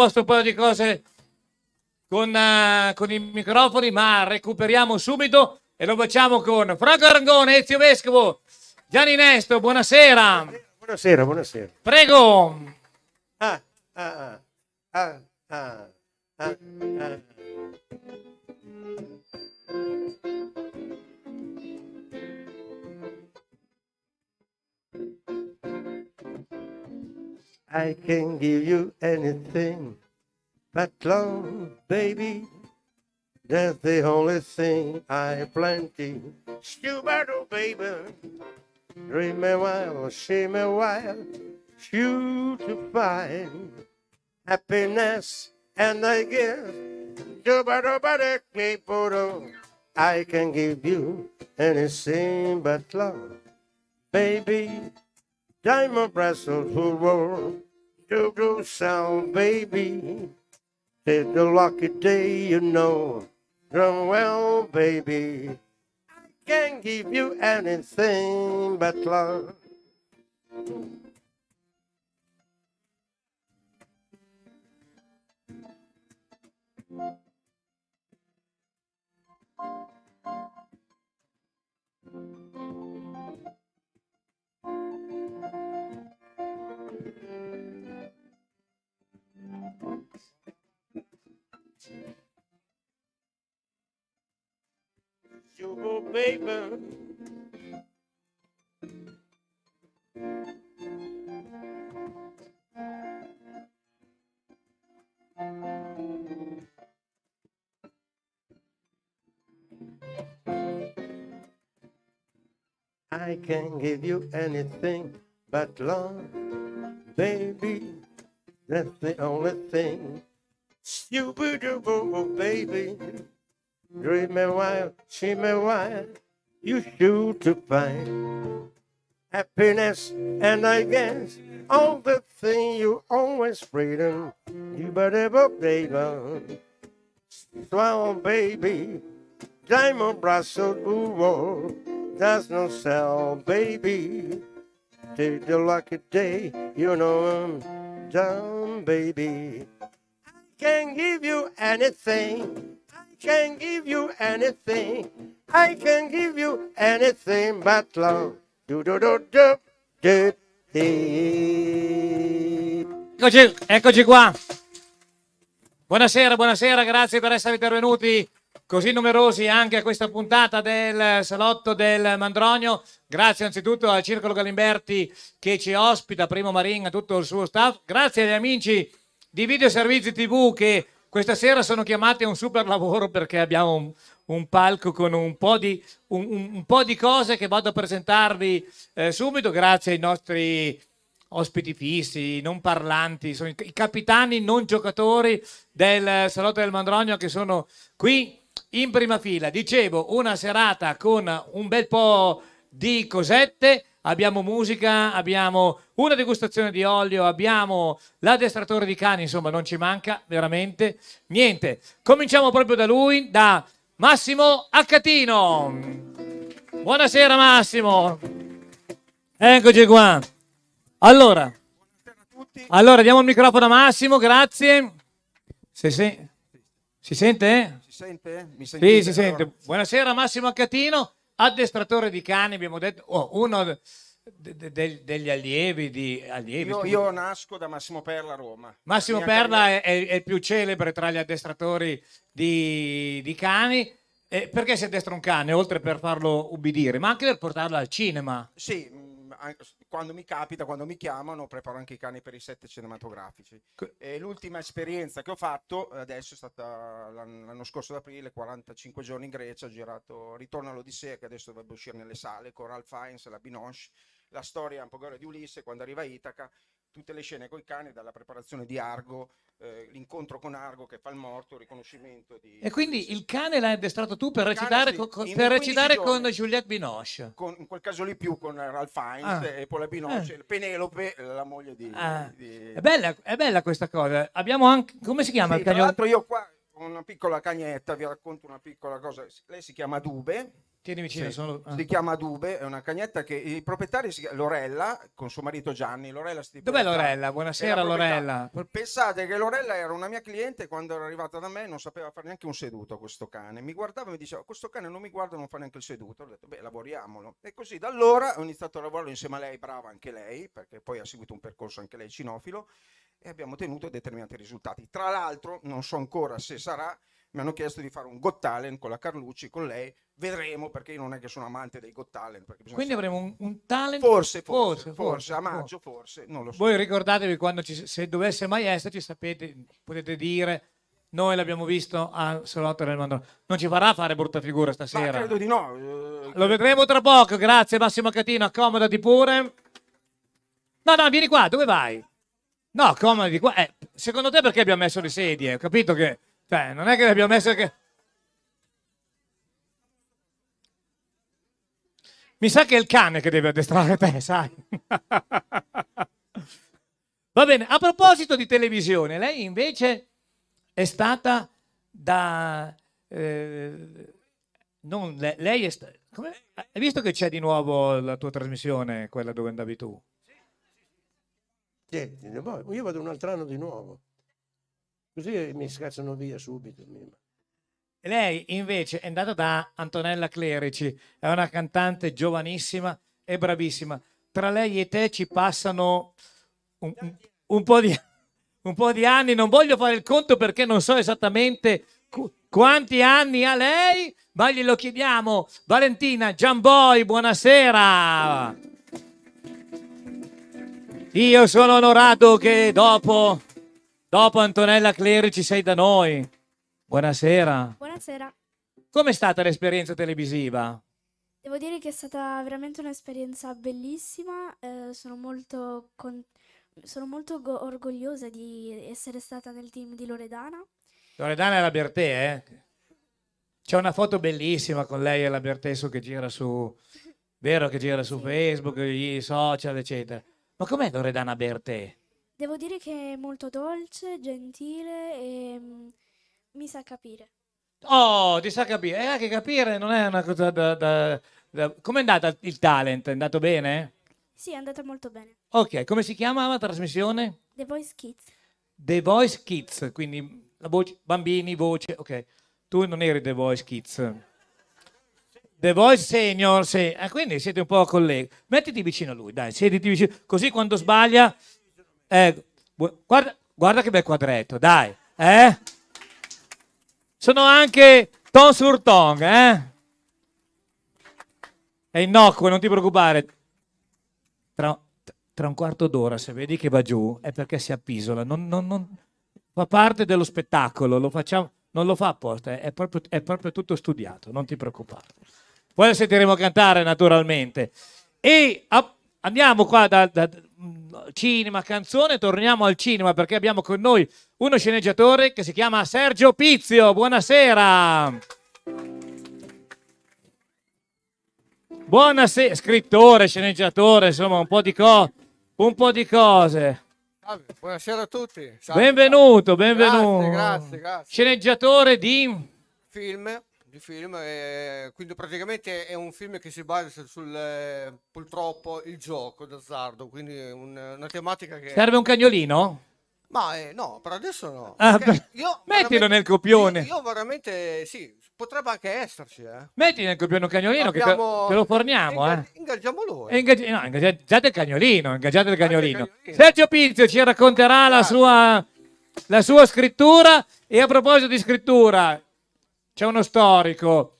posto un paio di cose con, uh, con i microfoni, ma recuperiamo subito e lo facciamo con Franco Arangone, Ezio Vescovo, Gianni Nesto, buonasera. Buonasera, buonasera. Prego. Ah, ah, ah, ah, ah, ah. ah. I can give you anything. But love, baby, that's the only thing I plenty. Stupid baby, dream a while, shame a while, You to find happiness, and I guess I can give you anything but love, baby. Diamond bracelet, who world go-go sound, baby. It's a lucky day, you know. Well, baby, I can not give you anything but love. Thank you. sugar baby. I can give you anything but love, baby. That's the only thing. Stupid, baby. Dream me wild, see me wild, you sure to find happiness, and I guess all the thing you always freedom. You better baby, swallow baby, diamond bracelet, ooh, does oh. no sell, baby. Take the lucky day, you know I'm down, baby. I can give you anything can give you anything. I can give you anything but love. Do do do do do. Eccoci, eccoci qua. Buonasera, buonasera, grazie per essere intervenuti così numerosi anche a questa puntata del Salotto del Mandronio. Grazie anzitutto al Circolo Galimberti che ci ospita, Primo Marin, a tutto il suo staff. Grazie agli amici di Videoservizi TV che questa sera sono chiamate a un super lavoro perché abbiamo un, un palco con un po, di, un, un po, di, cose che vado a presentarvi eh, subito grazie ai nostri ospiti fissi, non parlanti, sono i, capitani non giocatori del Salotto del Mandrogno che sono qui in prima fila. Dicevo, una serata con un bel po' di cosette abbiamo musica, abbiamo una degustazione di olio, abbiamo l'addestratore di cani, insomma non ci manca veramente niente. Cominciamo proprio da lui, da Massimo Accatino. Buonasera Massimo. Eccoci qua. Allora, allora diamo il microfono a Massimo, grazie. Se, se, si sente? Si sente? Mi Sì, si allora. sente. Buonasera Massimo Accatino addestratore di cani, abbiamo detto, oh, uno de- de- degli allievi di... Allievi, io, io, nasco da Massimo Perla a Roma. Massimo Perla è, è, il più celebre tra gli addestratori di, di cani. Eh, perché si addestra un cane, oltre per farlo ubbidire, ma anche per portarlo al cinema? Sì, quando mi capita, quando mi chiamano, preparo anche i cani per i set cinematografici. E l'ultima esperienza che ho fatto adesso è stata l'anno scorso d'aprile, 45 giorni in Grecia, ho girato Ritorno all'Odissea, che adesso dovrebbe uscire nelle sale, con Ralph Fiennes, la Binoche, la storia un po' di Ulisse quando arriva a Itaca tutte le scene coi cani, dalla preparazione di Argo, eh, l'incontro con Argo che fa il morto, il riconoscimento di... E quindi il cane l'hai addestrato tu per il recitare, cane, con, per recitare giorni, con Juliette Binoche? Con, in quel caso lì più con Ralph Fiennes ah. e poi la Binoche, ah. Penelope, la moglie di... Ah. di... È, bella, è, bella, questa cosa. Abbiamo anche... come si chiama sì, il cagnolo? Tra l'altro io qua ho una piccola cagnetta, vi racconto una piccola cosa. Lei si chiama Dube Tieni vicino, sì. sono... Ah. Si chiama Dube, è una cagnetta che il proprietario si... chiama Lorella, con suo marito Gianni, Lorella si Dov'è Lorella? Buonasera Lorella. Pensate che Lorella era una mia cliente quando era arrivata da me non sapeva fare neanche un seduto questo cane. Mi guardava e mi diceva, questo cane non mi guarda, non fa neanche il seduto. Ho detto, beh, lavoriamolo. E così da allora ho iniziato a lavorare insieme a lei, brava anche lei, perché poi ha seguito un percorso anche lei cinofilo e abbiamo ottenuto determinati risultati. Tra l'altro, non so ancora se sarà mi hanno chiesto di fare un Got Talent con la Carlucci, con lei, vedremo perché io non è che sono amante dei Got Talent. Quindi avremo un, un talent? Forse forse, forse, forse, a maggio forse, non lo so. Voi ricordatevi quando ci, se dovesse mai esserci, sapete, potete dire noi l'abbiamo visto a Salotto del Mandorlo. Non ci farà fare brutta figura stasera. Ma credo di no. Eh, lo vedremo tra poco. Grazie Massimo Catino, accomodati pure. No, no, vieni qua, dove vai? No, accomodati qua. Eh, secondo te perché abbiamo messo le sedie? Ho capito che cioè, non è che le abbiamo messe che... Mi sa che è il cane che deve addestrare te, sai? Va bene, a proposito di televisione, lei invece è stata da... Eh, non, lei è stata... Hai visto che c'è di nuovo la tua trasmissione, quella dove andavi tu? Sì, io vado un altro anno di nuovo. Così mi scacciano via subito. Lei invece è andata da Antonella Clerici, è una cantante giovanissima e bravissima. Tra lei e te ci passano un, un, po, di, un po' di anni, non voglio fare il conto perché non so esattamente cu- quanti anni ha lei, ma glielo chiediamo. Valentina Giamboy, buonasera. Io sono onorato che dopo Dopo Antonella Clerici sei da noi. Buonasera. Buonasera. Com'è stata l'esperienza televisiva? Devo dire che è stata veramente un'esperienza bellissima, eh, sono molto, con... sono molto go- orgogliosa di essere stata nel team di Loredana. Loredana è la Bertè, eh? C'è una foto bellissima con lei e la Bertè che gira su, vero che gira su sì. Facebook, i social, eccetera. Ma com'è Loredana Bertè? Devo dire che è molto dolce, gentile e mm, mi sa capire. Oh, ti sa capire. Eh, anche capire non è una cosa da... da, da... Com'è andata il talent? È andato bene? Sì, è andata molto bene. Ok, come si chiama la trasmissione? The Voice Kids. The Voice Kids, quindi la voce, bambini, voce, ok. Tu non eri The Voice Kids. The Voice Senior, sì. Ah, quindi siete un po' colleghi. Mettiti vicino a lui, dai, siediti vicino. Così quando sbaglia eh, guarda, guarda che bel quadretto, dai. Eh? Sono anche ton sur ton, eh? È innocuo, non ti preoccupare. Tra, tra un quarto d'ora, se vedi che va giù, è perché si appisola. Non, non, non, fa parte dello spettacolo, lo facciamo, non lo fa apposta, è proprio, è proprio tutto studiato, non ti preoccupare. Poi la sentiremo cantare naturalmente. E appunto andiamo qua da, da, mm, cinema, canzone, torniamo al cinema perché abbiamo con noi uno sceneggiatore che si chiama Sergio Pizio. Buonasera. Buonasera, scrittore, sceneggiatore, insomma, un po' di, co- un po di cose. Buonasera a tutti. Salve. Benvenuto, benvenuto. Grazie, grazie, grazie. Sceneggiatore di film di film, e eh, quindi praticamente è un film che si basa sul eh, purtroppo il gioco d'azzardo, quindi un, una tematica che... Serve un cagnolino? Ma eh, no, per adesso no. Ah, io mettilo nel copione. Io, io, veramente sì, potrebbe anche esserci. Eh. Metti nel copione un cagnolino Abbiamo... che te, lo forniamo. Inga- eh. Ingaggiamolo. Eh. Ingaggi- no, ingaggiate il cagnolino, ingaggiate il cagnolino. cagnolino. Sergio Pinzio ci racconterà la sua, la sua scrittura. E a proposito di scrittura, c'è uno storico,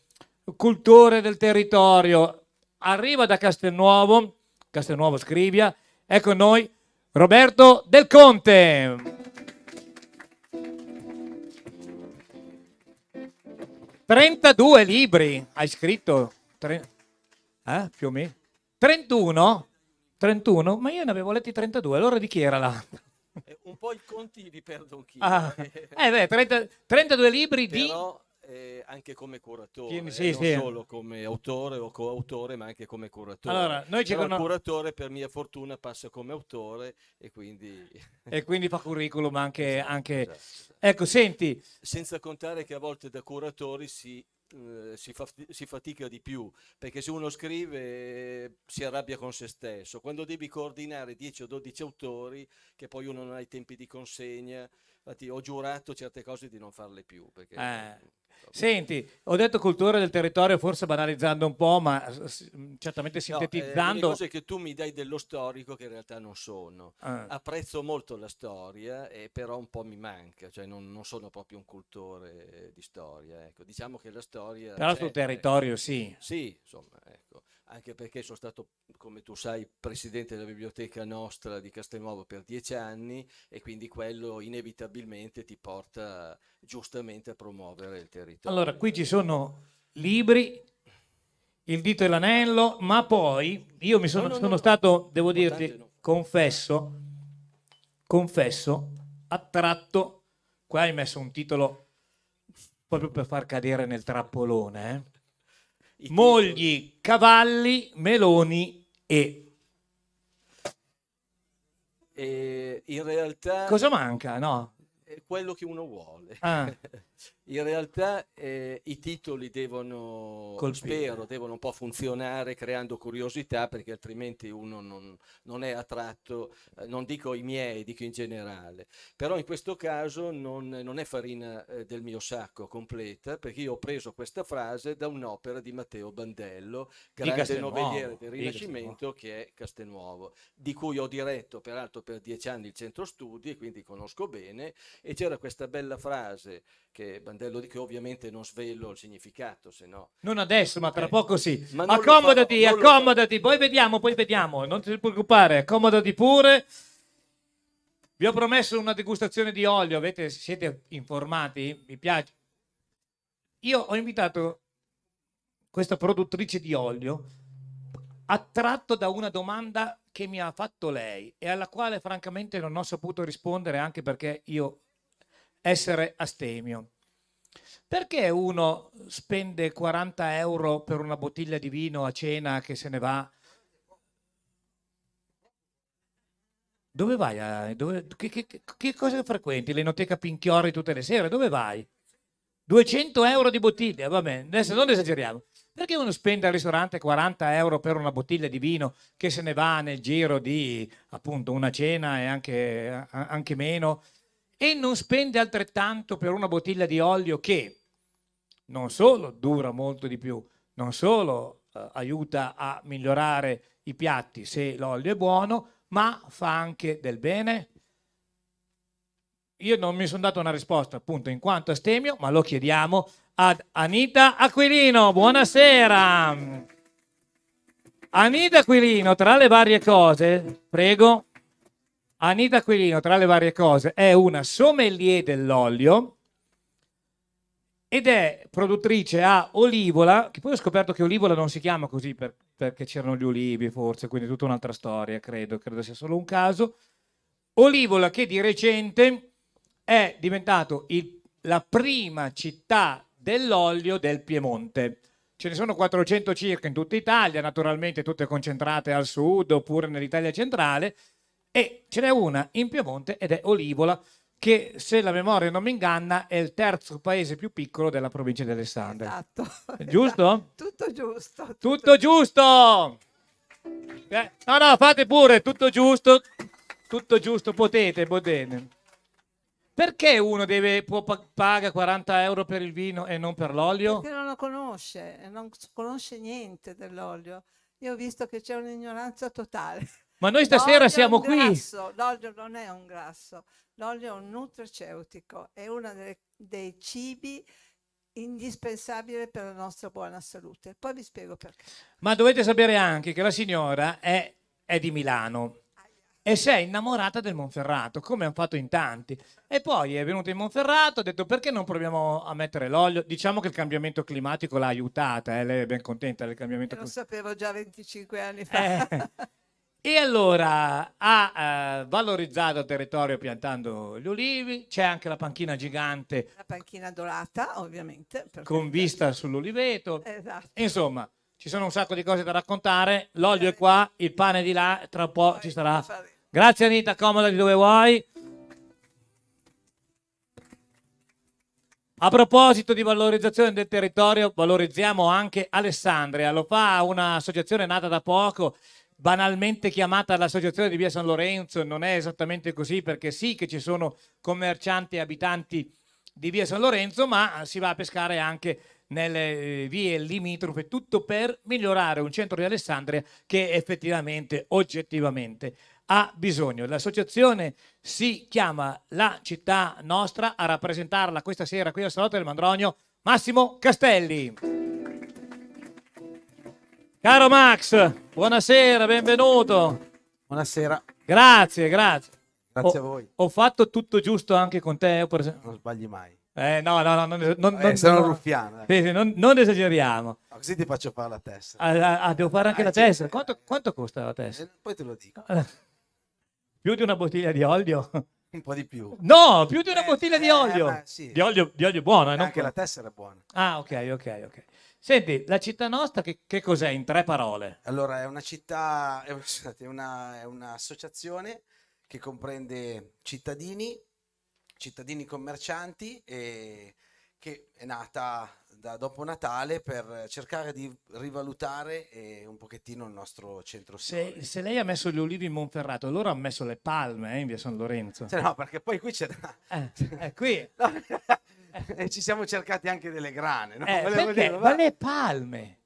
cultore del territorio, arriva da Castelnuovo, Castelnuovo Scrivia, è con ecco noi Roberto Del Conte. Trentadue libri hai scritto, Tre... eh, più o meno. 31? 31? Ma io ne avevo letti 32, allora di chi era l'altro? Eh, un po' i conti di Perdonchino. Ah. Eh beh, 30, 32 libri Però... di eh, anche come curatore, sì, eh, sì, non solo come autore o coautore, ma anche come curatore. Allora, noi ci conosciamo. curatore, per mia fortuna, passa come autore e quindi. E quindi fa curriculum anche. Esatto, anche... esatto. Ecco, senti. Senza contare che a volte da curatori si eh, si, fa, si, fatica di più perché se uno scrive eh, si arrabbia con se stesso quando devi coordinare 10 o 12 autori che poi uno non ha i tempi di consegna Infatti ho giurato certe cose di non farle più. Perché, eh. Senti, ho detto cultura del territorio, forse banalizzando un po', ma certamente sintetizzando. No, eh, cose che tu mi dai dello storico che in realtà non sono. Ah. Apprezzo molto la storia, eh, però un po' mi manca, cioè non, non sono proprio un cultore di storia. Ecco. Diciamo che la storia. Però sul eh. territorio, sì. Sì, insomma, ecco anche perché sono stato, come tu sai, presidente della biblioteca nostra di Castelnuovo per dieci anni e quindi quello inevitabilmente ti porta giustamente a promuovere il territorio. Allora, qui ci sono libri, il dito e l'anello, ma poi io mi sono, no, no, sono no. stato, devo Importante dirti, confesso, confesso, attratto, qua hai messo un titolo proprio per far cadere nel trappolone, eh? Mogli, Cavalli, Meloni e... e... in realtà... Cosa manca, no? È quello che uno vuole. Ah. in realtà eh, i titoli devono, Colpire. spero, devono un po' funzionare creando curiosità perché altrimenti uno non, non è attratto, eh, non dico i miei, dico in generale. Però in questo caso non, non è farina eh, del mio sacco completa perché io ho preso questa frase da un'opera di Matteo Bandello, grande novelliere del Rinascimento che è Castelnuovo, di cui ho diretto peraltro per dieci anni il centro studi e quindi conosco bene e c'era questa bella frase che Bandello di che ovviamente non svelo il significato, se no... Non adesso, ma tra eh. poco sì. Ma accomodati, farò, accomodati, poi vediamo, poi vediamo, non ti preoccupare, accomodati pure. Vi ho promesso una degustazione di olio, avete, siete informati? Mi piace. Io ho invitato questa produttrice di olio attratto da una domanda che mi ha fatto lei e alla quale francamente non ho saputo rispondere anche perché io essere astemio. Perché uno spende 40 euro per una bottiglia di vino a cena che se ne va? Dove vai? A, dove, che, che, che, cosa frequenti? L'enoteca Pinchiori tutte le sere? Dove vai? 200 euro di bottiglia, va bene, adesso non esageriamo. Perché uno spende al ristorante 40 euro per una bottiglia di vino che se ne va nel giro di appunto una cena e anche, anche meno e non spende altrettanto per una bottiglia di olio che non solo dura molto di più, non solo eh, aiuta a migliorare i piatti se l'olio è buono, ma fa anche del bene? Io non mi sono dato una risposta appunto in quanto astemio, ma lo chiediamo ad Anita Aquilino. Buonasera. Anita Aquilino, tra le varie cose, prego. Anita Aquilino, tra le varie cose, è una sommelier dell'olio ed è produttrice a Olivola, che poi ho scoperto che Olivola non si chiama così per, perché c'erano gli ulivi forse, quindi tutta un'altra storia, credo, credo sia solo un caso. Olivola che di recente è diventato il, la prima città dell'olio del Piemonte. Ce ne sono 400 circa in tutta Italia, naturalmente tutte concentrate al sud oppure nell'Italia centrale, e ce n'è una in Piemonte ed è Olivola che se la memoria non mi inganna è il terzo paese più piccolo della provincia di Alessandria. Esatto. Giusto? Esatto. Tutto giusto. Tutto, tutto giusto! Eh, no, no, fate pure, tutto giusto. Tutto giusto, potete, potete. Perché uno deve, può, paga 40 euro per il vino e non per l'olio? Perché non lo conosce, non conosce niente dell'olio. Io ho visto che c'è un'ignoranza totale. Ma noi stasera siamo qui. l'olio non è un grasso, l'olio è un nutraceutico, è uno delle, dei cibi indispensabile per la nostra buona salute. Poi vi spiego perché. Ma dovete sapere anche che la signora è, è di Milano e si è innamorata del Monferrato, come hanno fatto in tanti. E poi è venuta in Monferrato, ha detto perché non proviamo a mettere l'olio? Diciamo che il cambiamento climatico l'ha aiutata, eh? lei è ben contenta del cambiamento climatico. Lo sapevo già 25 anni fa. Eh, E allora ha eh, valorizzato il territorio piantando gli ulivi, c'è anche la panchina gigante. La panchina dorata, ovviamente. Con vista sull'oliveto. Esatto. Insomma, ci sono un sacco di cose da raccontare. L'olio è eh. qua, il pane è di là, tra un po' Poi ci sarà. Grazie Anita, comoda di dove vuoi. A proposito di valorizzazione del territorio, valorizziamo anche Alessandria. Lo fa un'associazione nata da poco banalmente chiamata l'associazione di via San Lorenzo, non è esattamente così perché sì che ci sono commercianti e abitanti di via San Lorenzo, ma si va a pescare anche nelle eh, vie limitrofe, tutto per migliorare un centro di Alessandria che effettivamente, oggettivamente, ha bisogno. L'associazione si chiama La Città Nostra a rappresentarla questa sera qui al Salotto del Mandronio, Massimo Castelli. Caro Max, buonasera, benvenuto. Buonasera. Grazie, grazie. Grazie ho, a voi. Ho fatto tutto giusto anche con te? Per... Non sbagli mai. Eh, no, no, no, non, non, eh, non sono ruffiano. Eh. Sì, non, non, esageriamo. No, così ti faccio fare la testa. Ah, ah, ah devo fare anche ah, la testa. Quanto, quanto, costa la testa? Eh, poi te lo dico. Ah, più di una bottiglia di olio? Un po' di più. No, più di una eh, bottiglia di eh, olio. Eh, sì. di olio. Di olio buono. anche la testa era buona. Ah, ok, ok, ok. Senti, la città nostra che, che cos'è in tre parole? Allora, è una città, è, scusate, una, è un'associazione che comprende cittadini, cittadini commercianti e che è nata da dopo Natale per cercare di rivalutare eh, un pochettino il nostro centro se, se lei ha messo gli ulivi in Monferrato, loro hanno messo le palme eh, in via San Lorenzo. Cioè, no, perché poi qui c'è da... eh, eh qui. no. e ci siamo cercati anche delle grane. No? Eh, perché? Dire, ma le palme.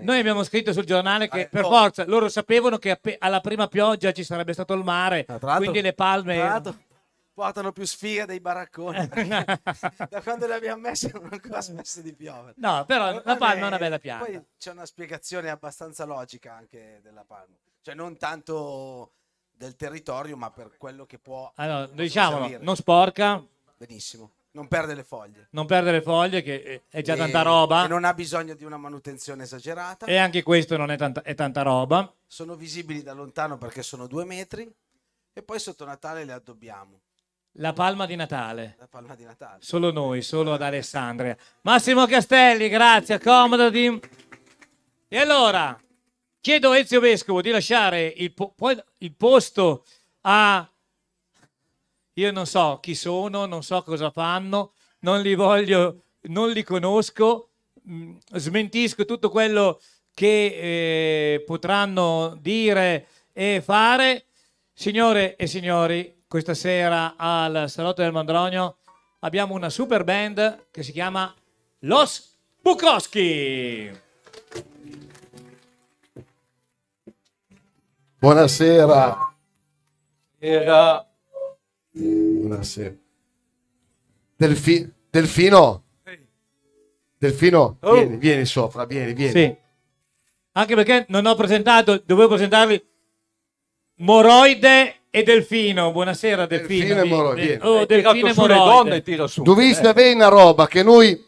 Noi abbiamo scritto sul giornale che ah, eh, per oh. forza loro sapevano che alla prima pioggia ci sarebbe stato il mare, ah, quindi le palme portano più sfiga dei baracconi da quando le abbiamo messe non hanno ancora smesso di piovere. No, però allora, eh, la palma è una bella pianta. Poi c'è una spiegazione abbastanza logica anche della palma, cioè non tanto del territorio, ma per quello che può Allora, diciamolo, non sporca. Benissimo. Non perde le foglie. Non perde le foglie, che è già e, tanta roba. E non ha bisogno di una manutenzione esagerata. E anche questo non è tanta, è tanta roba. Sono visibili da lontano perché sono due metri. E poi sotto Natale le addobbiamo. La palma di Natale. La palma di Natale. Solo noi, solo ad Alessandria. Massimo Castelli, grazie, accomodati. E allora, chiedo a Ezio Vescovo di lasciare il, po- il posto a io non so chi sono, non so cosa fanno, non li voglio, non li conosco, mm, smentisco tutto quello che eh, potranno dire e fare. Signore e signori, questa sera al Salotto del Mandronio abbiamo una super band che si chiama Los Bukowski. Buonasera. Buonasera. Buonasera. Delfi- Delfino. Delfino, oh. vieni, vieni sopra, vieni, vieni. Sì. Anche perché non ho presentato, dovevo presentarvi Moroide e Delfino. Buonasera Delfino. Delfino e Moroide. Vieni. Oh, eh, Delfino e Moroide. Donne, su, Doviste eh. avere una roba che noi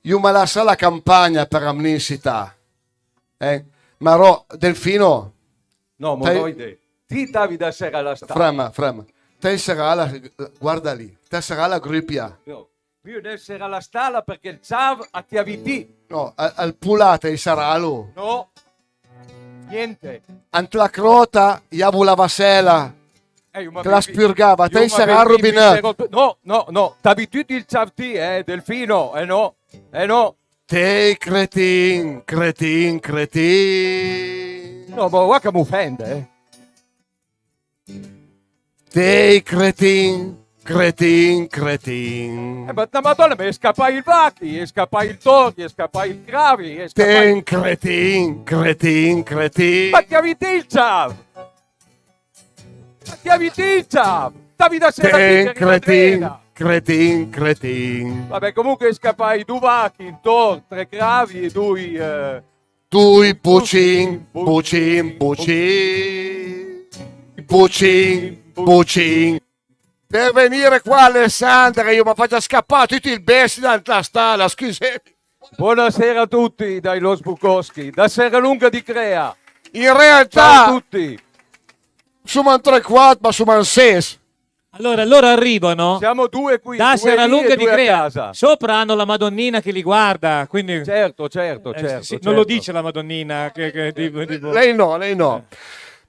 io me la sa la campagna per amnistità. Eh? Ma ro- Delfino... No, Moroide. Ti davi da sera alla stanza. Frema, frema te sarà la, guarda lì, te sarà la grippia. No, più sarà la stalla perché il Zav a TAVT. No, al, al pulata e sarà lo. No, niente. Antlacrota, Iavula Vasela. Eh, che la spurgava, te sarà rubinato. No, no, no, t'abitudi il Zavt, eh, Delfino, eh no, eh no. Te cretin, cretin, cretin. No, ma guarda che mi offende, eh. Dei cretin, cretin, cretin. Eh, ma la madonna, mi scappa il Vacchi, scappa il Torri, scappa il Gravi. Scappa il... cretin, cretin, cretin. Ma ti aviticcia! Ma ti aviticcia! Stavi da sera Ten cretin, cretin, cretin. Vabbè, comunque scappa i Duvacchi, il Tor, tre Gravi e due... Eh... Due Pucin, Pucin, Pucin. Pucin, Pucin. Per venire qua Alessandra, io mi faccio scappare tutti il bestia dalla stalla, scusami. Buonasera a tutti dai Los Bukowski, da Serralunga di Crea. In realtà... Ciao a tutti. Sono tre quattro, ma sono ses. Allora, allora arrivano. Siamo due qui. Da Serralunga di Crea. Sopra hanno la Madonnina che li guarda. Quindi... Certo, certo, eh, sì, certo, Non lo certo. dice la Madonnina. Che, che, tipo, eh, eh, tipo... Lei no, lei no.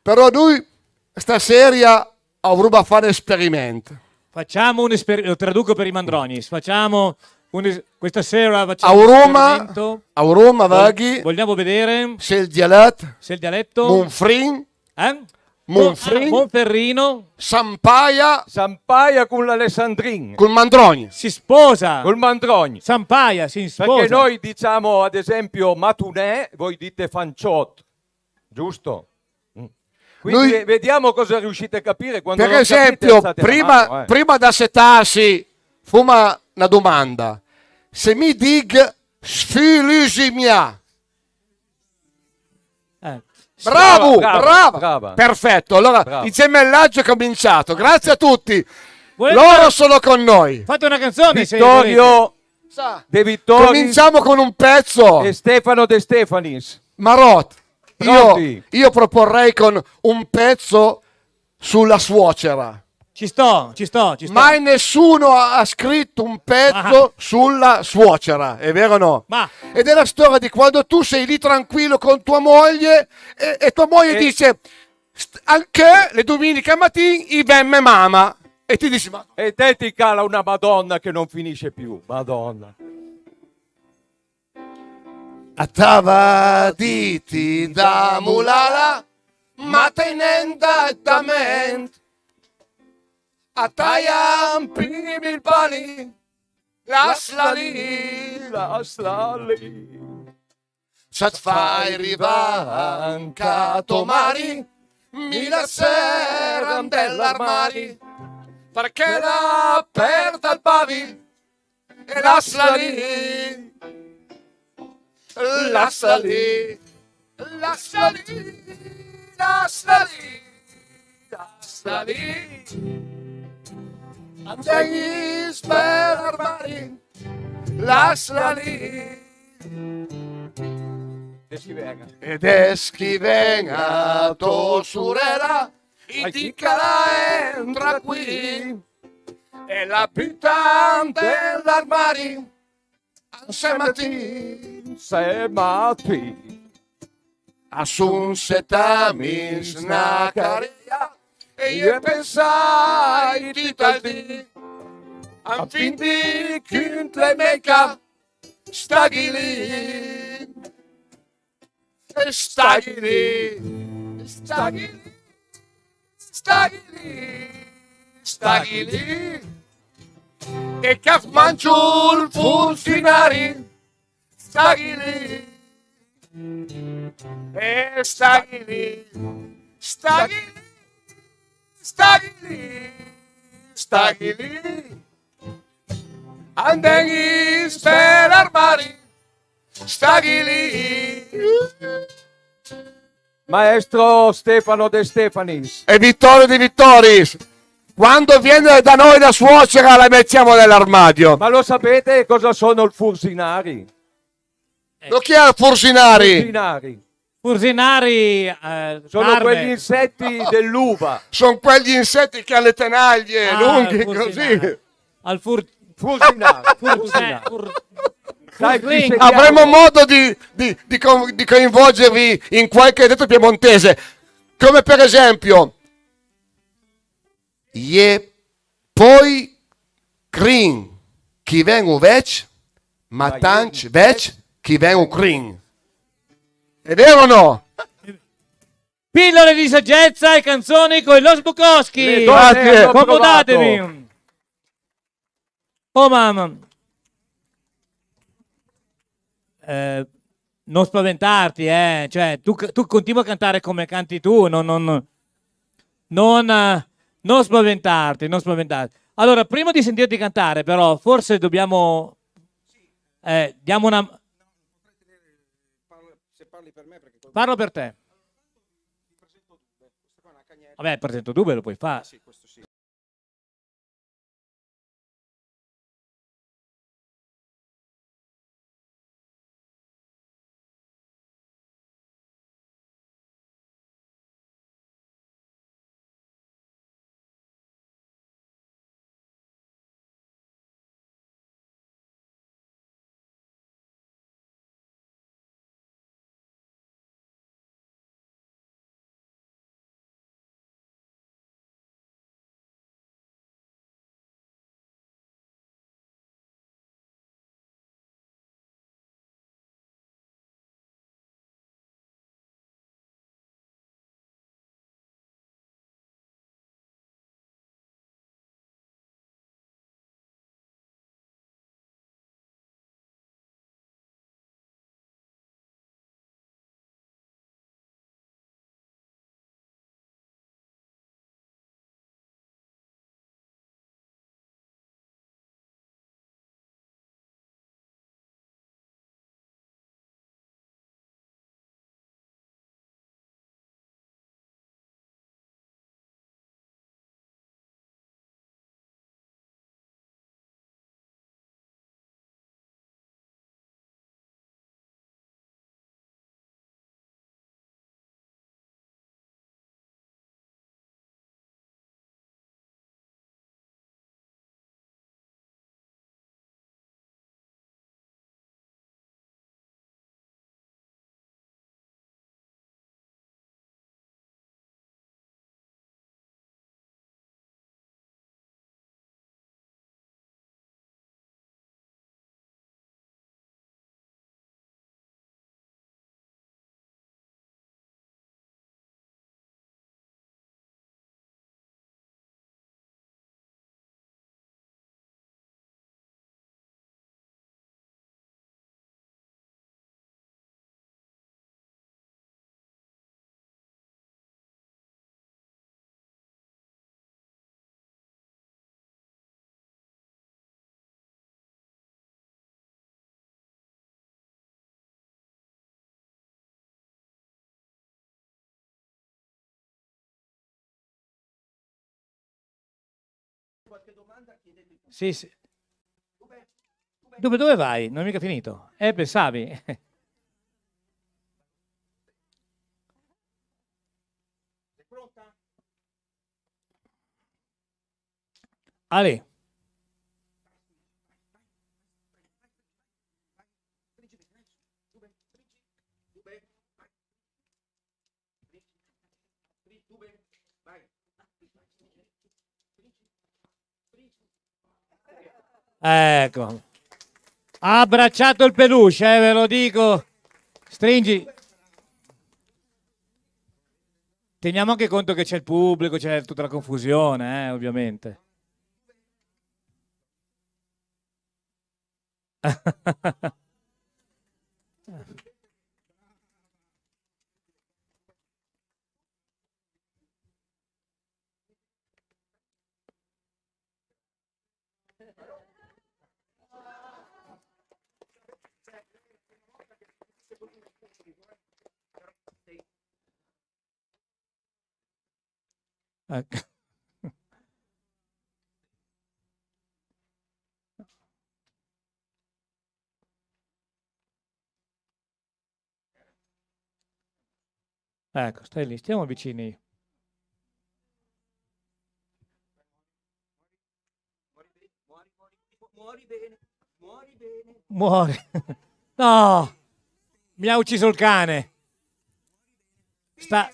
Però lui, sta seria avruba fare esperimento. Facciamo un esperimento, lo traduco per i mandronis, facciamo un questa sera facciamo a Roma, un a Roma vaghi, vogliamo vedere se il dialetto, se il dialetto, Monfrin, eh? Monfrin, ah, Monferrino, Sampaia, Sampaia con l'Alessandrin, col Mandroni, si sposa, Con Mandroni, Sampaia si sposa. Perché noi diciamo ad esempio Matunè, voi dite Fanciot, giusto? Quindi Lui... vediamo cosa riuscite a capire. Quando per esempio, capite, prima, mano, eh. prima di assetarsi, fuma una domanda. Se mi dig sfilisimia. Eh. Bravo, bravo. brava, Perfetto, allora brava. il gemellaggio è cominciato. Grazie a tutti. Volete Loro fare... sono con noi. Fate una canzone, Vittorio De Vittorio. Cominciamo con un pezzo. E Stefano De Stefanis. Marot. Io, io proporrei con un pezzo sulla suocera. Ci sto, ci sto, ci sto. Mai nessuno ha scritto un pezzo ah. sulla suocera, è vero o no? Ma. Ed è la storia di quando tu sei lì tranquillo con tua moglie e, e tua moglie e... dice anche le domeniche mattina i vemme mamma. E ti dici ma... E te ti cala una madonna che non finisce più, madonna. Attavaditi da mulala, ma tenenda A Attaiam pibil pali, lasla lì, lasla lì. Ciat fai rivancato mari, mi lasseram dell'armari, perché la perda il pavi e lasla lì. la salida, la salida, la salida, la salida. Andéis per marín, la salida. Ed eh, eschi venga y i la entra qui, è la pitante dell'armario. σε ματί, σε ματί. Ασούν σε τάμις να καρία, ειε πεσάει τι ταλτί. Αν φίντι κούντλε μέκα, στα γυλή, στα γυλή, στα γυλή, στα γυλή, στα γυλή. E Casmanciul funzionari sta lì, e stagili Stagili Stagili Stagili sta lì, sta lì. per armari, sta Maestro Stefano De Stefanis. E Vittorio Di Vittoris. Quando viene da noi la suocera la mettiamo nell'armadio. Ma lo sapete cosa sono i fursinari? Eh. Lo chi è il fursinari? Fursinari. Fursinari eh, sono arme. quegli insetti dell'uva. Sono quegli insetti che hanno le tenaglie ah, lunghe così. Al fur... fursinari. Fur... avremo modo di, di, di, co- di coinvolgervi in qualche detto piemontese, come per esempio je poi crin chi vengo vec, ma tanc vec chi vengo crin. È vero o no? Pillole di saggezza e canzoni con Los Bukowski. Grazie. Accomodatevi. Oh mamma. Eh, non spaventarti, eh. Cioè, tu, tu continua a cantare come canti tu, non... non, non eh, non spaventarti, non spaventarti. Allora, prima di sentirti cantare, però, forse dobbiamo... Eh, diamo una... parlo, se parli per me perché... Parlo per te. Vabbè, presento Dube lo puoi fare. sì. Sì, sì. Dove, dove vai? Non è mica finito. Eh, pensavi. Ale. Ecco. Ha abbracciato il peluche, eh, ve lo dico. Stringi. Teniamo anche conto che c'è il pubblico, c'è tutta la confusione, eh, ovviamente. Ecco. ecco. stai lì, stiamo vicini. Muori, bene, muori bene. Muori. No, mi ha ucciso il cane. Sta...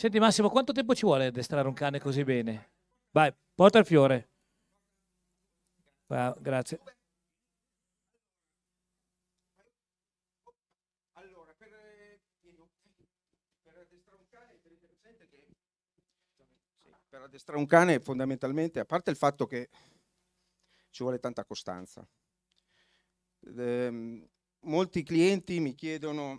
Senti Massimo, quanto tempo ci vuole addestrare un cane così bene? Vai, porta il fiore. Ah, grazie. Allora, eh, per, addestrare un cane, presente che per addestrare un cane fondamentalmente, a parte il fatto che ci vuole tanta costanza. Ehm, molti clienti mi chiedono,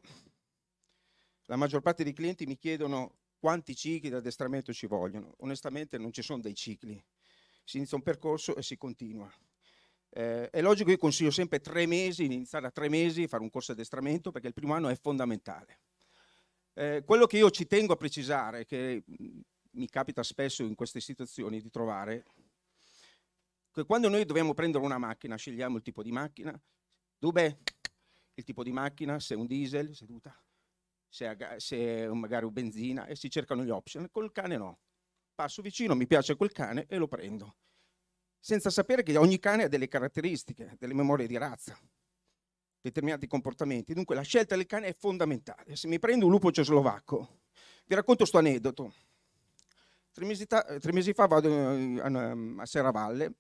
la maggior parte dei clienti mi chiedono quanti cicli di addestramento ci vogliono. Onestamente non ci sono dei cicli, si inizia un percorso e si continua. Eh, è logico, che io consiglio sempre tre mesi, iniziare a tre mesi, fare un corso di addestramento perché il primo anno è fondamentale. Eh, quello che io ci tengo a precisare, che mi capita spesso in queste situazioni di trovare, che quando noi dobbiamo prendere una macchina, scegliamo il tipo di macchina, dove il tipo di macchina, se è un diesel, seduta, se, se magari ho benzina e si cercano gli option. Col cane no. Passo vicino, mi piace quel cane e lo prendo. Senza sapere che ogni cane ha delle caratteristiche, delle memorie di razza, determinati comportamenti. Dunque la scelta del cane è fondamentale. Se mi prendo un lupo ceslovacco, vi racconto questo aneddoto. Tre mesi, tre mesi, fa vado eh, a Serravalle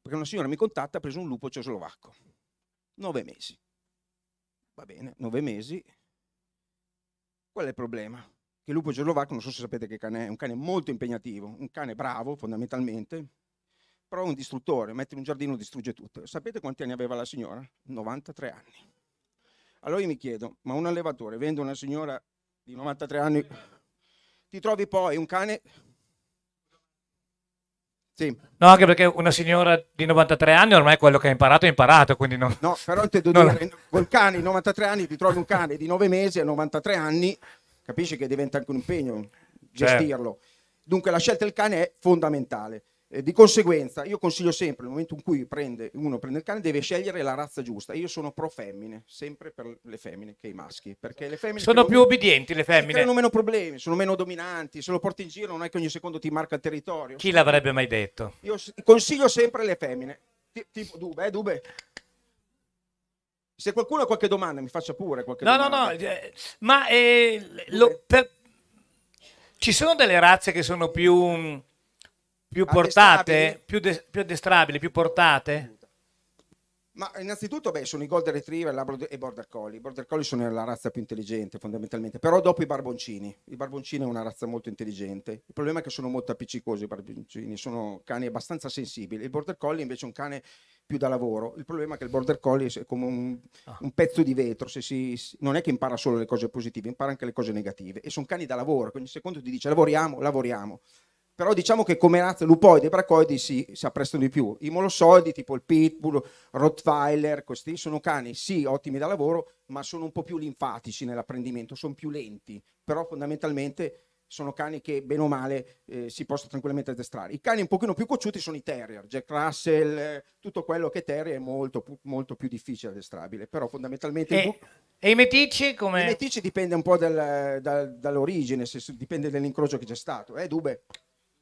perché una signora mi contatta ha preso un lupo ceslovacco. Nove mesi va bene, nove mesi. Qual è il problema? Che il lupo gerlovacco, non so se sapete che cane è, è un cane molto impegnativo, un cane bravo fondamentalmente, però è un distruttore, mette in un giardino e distrugge tutto. Sapete quanti anni aveva la signora? 93 anni. Allora io mi chiedo, ma un allevatore vende una signora di 93 anni, ti trovi poi un cane sì. No, anche perché una signora di 93 anni ormai quello che ha imparato è imparato, quindi non... No, però te devo dire, col cane di 93 anni ti trovi un cane di 9 mesi a 93 anni, capisci che diventa anche un impegno certo. gestirlo. Certo. Dunque la scelta del cane è fondamentale. Eh, di conseguenza io consiglio sempre, nel momento in cui prende, uno prende il cane, deve scegliere la razza giusta. Io sono pro femmine, sempre per le femmine che i maschi, perché le femmine... Sono più obbedienti le femmine. Hanno meno problemi, sono meno dominanti, se lo porti in giro non è che ogni secondo ti marca il territorio. Chi l'avrebbe mai detto? Io consiglio sempre le femmine, tipo Dube, eh Dube? Se qualcuno ha qualche domanda mi faccia pure qualche no, domanda. No, no, eh, no, ma eh, lo, per... ci sono delle razze che sono più mm, più portate, più, de, più addestrabili, più portate? Ma innanzitutto beh, sono i Golden Retriever e i Border Collie. I Border Collie sono la razza più intelligente fondamentalmente, però dopo i Barboncini. I Barboncini è una razza molto intelligente. Il problema è che sono molto appiccicosi i Barboncini, sono cani abbastanza sensibili. Il Border Collie invece è un cane più da lavoro. Il problema è che il Border Collie è come un, ah. un pezzo di vetro, si, non è che impara solo le cose positive, impara anche le cose negative. E sono cani da lavoro, quindi secondo ti dice lavoriamo, lavoriamo però diciamo che come razza lupoidi e bracoidi si, si, apprestano di più. I molossoidi, tipo il pitbull, rottweiler, questi sono cani sì ottimi da lavoro, ma sono un po' più linfatici nell'apprendimento, sono più lenti, però fondamentalmente sono cani che bene o male eh, si possono tranquillamente addestrare. I cani un pochino più cocciuti sono i terrier, Jack Russell, eh, tutto quello che è terrier è molto, molto più difficile addestrabile, però fondamentalmente... E... E i metici come? I metici dipende un po' dal, dal, dall'origine, se, dipende dall'incrocio che c'è stato. Eh, Dube,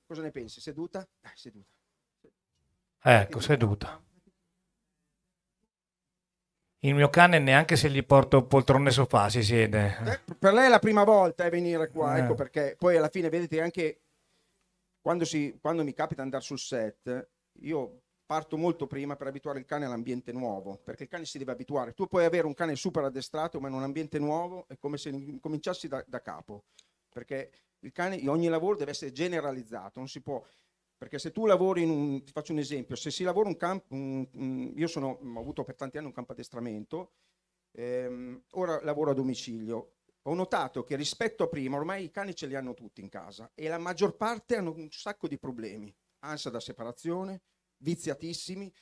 Cosa ne pensi? Seduta? Dai, seduta. Eh, ecco, seduta. Il mio cane neanche se gli porto poltrone sofà si siede. Eh, per lei è la prima volta a venire qua, eh. ecco perché poi alla fine vedete anche quando, si, quando mi capita andare sul set, io parto molto prima per abituare il cane all'ambiente nuovo, perché il cane si deve abituare. Tu puoi avere un cane super addestrato ma in un ambiente nuovo è come se cominciassi da, da capo, perché cane, ogni lavoro deve essere generalizzato, non si può perché se tu lavori in un, ti faccio un esempio, se si lavora un campo, io sono, mm, ho avuto per tanti anni un campo addestramento, ehm, ora lavoro a domicilio, ho notato che rispetto a prima ormai i cani ce li hanno tutti in casa e la maggior parte hanno un sacco di problemi, ansia da separazione, viziatissimi,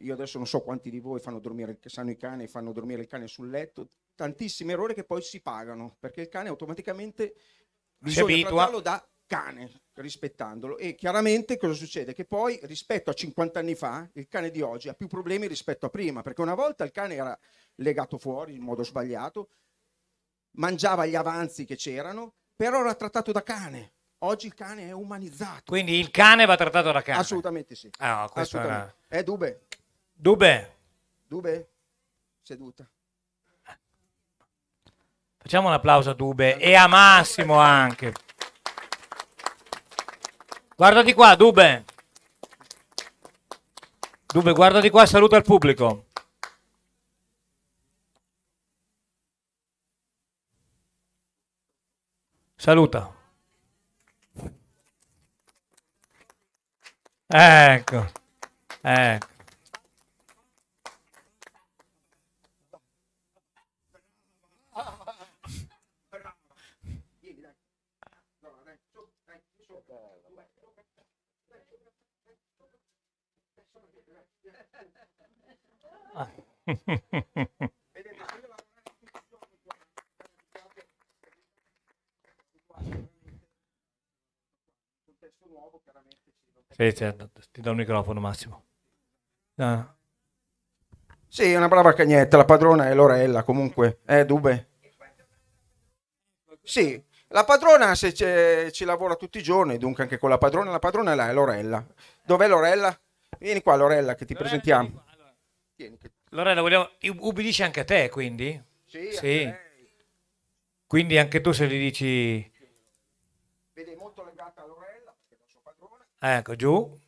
io adesso non so quanti di voi fanno dormire, che sanno i cani, fanno dormire il cane sul letto, tantissimi errori che poi si pagano perché il cane automaticamente bisogna abitua. trattarlo da cane rispettandolo e chiaramente cosa succede? Che poi rispetto a 50 anni fa il cane di oggi ha più problemi rispetto a prima perché una volta il cane era legato fuori in modo sbagliato, mangiava gli avanzi che c'erano, però era trattato da cane. Oggi il cane è umanizzato. Quindi il cane va trattato da cane? Assolutamente sì. Ah, no, Assolutamente. Era... Eh, Dube. Dube. Dube. Seduta. Facciamo un applauso a Dube e a Massimo anche. Guardati qua, Dube. Dube, guardati qua, saluta il pubblico. Saluta. Ecco. Ecco. Sì, certo, ti do il microfono Massimo. Ah. Sì, è una brava cagnetta, la padrona è Lorella comunque, eh Dube? Sì, la padrona se ci lavora tutti i giorni, dunque anche con la padrona, la padrona è là, è Lorella. Dov'è Lorella? Vieni qua Lorella che ti Lorella presentiamo. Allora. Vieni che Lorena, vogliamo... ubbidisci anche a te, quindi? Sì. sì. Quindi anche tu se gli dici... Vede, molto legata a Lorella, che è la sua padrona. Ecco, giù.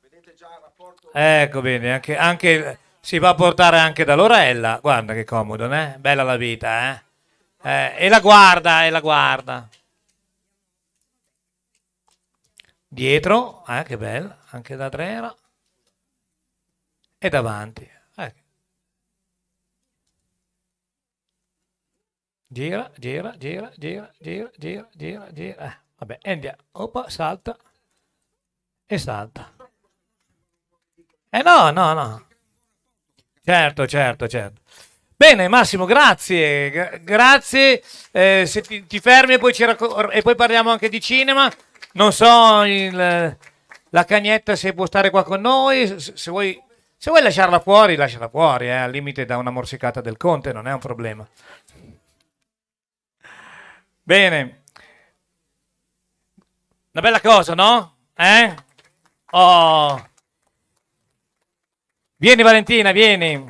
Vedete già il rapporto... Ecco, bene, anche, anche... Si va a portare anche da Lorella. Guarda che comodo, eh? Bella la vita, eh? eh e la guarda, e la guarda. Dietro, eh, che bella, anche da Trera. E davanti. gira, gira, gira, gira, gira, gira, gira, gira. Eh, vabbè, e andiamo. Opa, salta. E salta. Eh no, no, no. Certo, certo, certo. Bene, Massimo, grazie. grazie. Eh, se ti, ti, fermi e poi, e poi parliamo anche di cinema. Non so il, la cagnetta se può stare qua con noi. Se, se, vuoi, se vuoi lasciarla fuori, lasciala fuori. Eh, al limite da una morsicata del Conte, non è un problema. Bene. Una bella cosa, no? Eh? Oh. Vieni Valentina, vieni.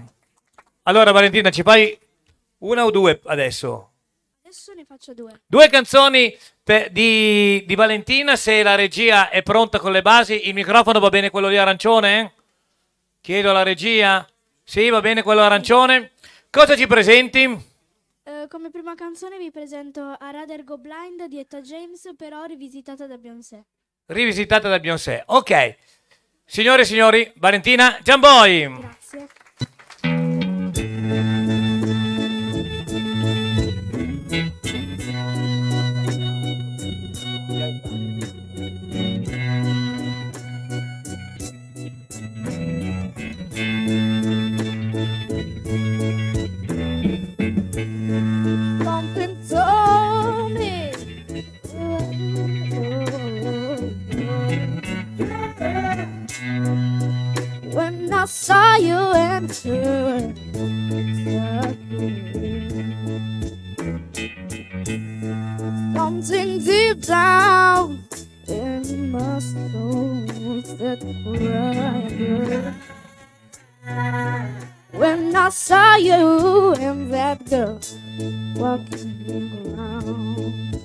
Allora Valentina, ci fai una o due adesso? Adesso ne faccio due. Due canzoni per, di, di, Valentina, se la regia è pronta con le basi, il microfono va bene quello di arancione? Chiedo alla regia. Sì, va bene quello arancione. Cosa ci presenti? Eh, come prima canzone vi presento A Rather Go Blind di Etta James, però rivisitata da Beyoncé. Rivisitata da Beyoncé, ok. Signore e signori, Valentina Giamboi. Grazie. sound in my soul that When I saw you and that girl walking around,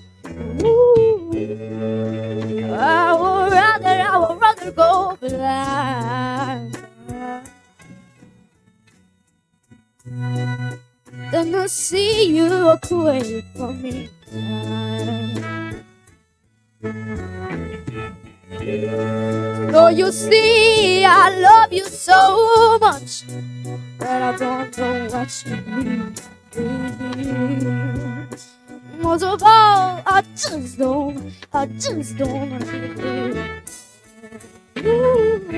Ooh, I would rather, I would rather go blind than to see you away from me. Though you see I love you so much That I don't know what you mean Most of all, I just don't, I just don't Ooh,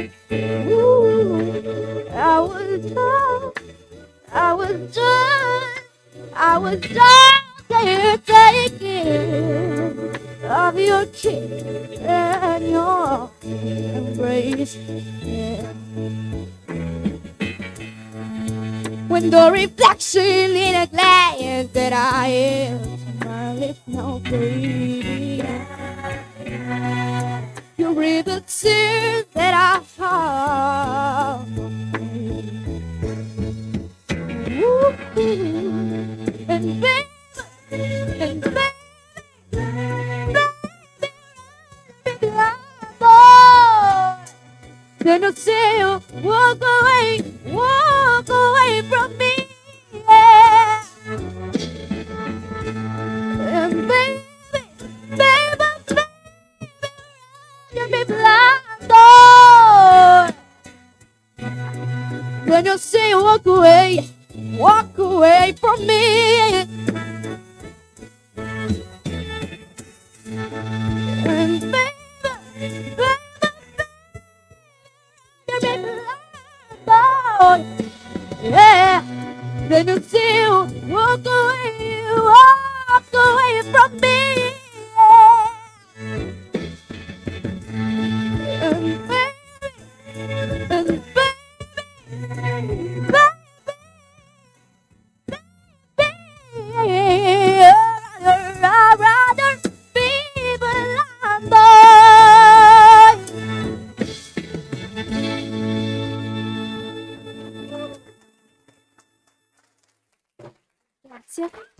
ooh, I was down, I was down, I was down there taking of your cheek and your embrace. Yeah. When the reflection in a glance that I am, my lips now breathe. You read the tears that I have. Ooh. cannot say, you walk away, walk away from me. Yeah. And baby, baby, baby, you be blind, oh. Can you say, walk away, walk away from me? Lord. Yeah. Then you still walk away, walk away from me.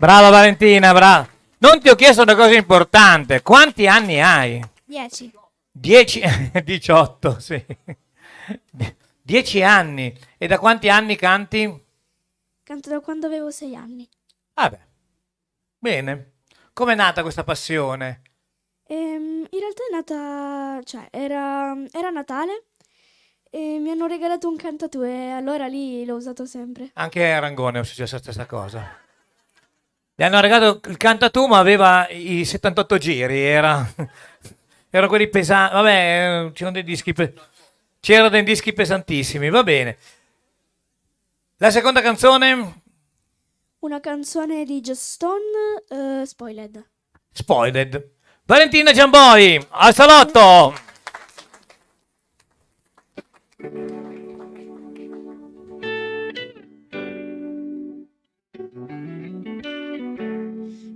Brava Valentina, brava. Non ti ho chiesto una cosa importante. Quanti anni hai? Dieci. Dieci? Diciotto, sì. Dieci anni. E da quanti anni canti? Canto da quando avevo sei anni. Vabbè. Ah Bene. Com'è nata questa passione? Ehm, in realtà è nata, cioè, era, era Natale e mi hanno regalato un cantatore, allora lì l'ho usato sempre. Anche a Rangone è successa la stessa cosa. Le hanno regalato il ma aveva i 78 giri, era... erano quelli pesanti, vabbè, eh, c'erano dei dischi, pe... c'erano dei dischi pesantissimi, va bene. La seconda canzone? Una canzone di Juston, uh, eh, Spoiled. Spoiled. Valentina Giamboi, al salotto!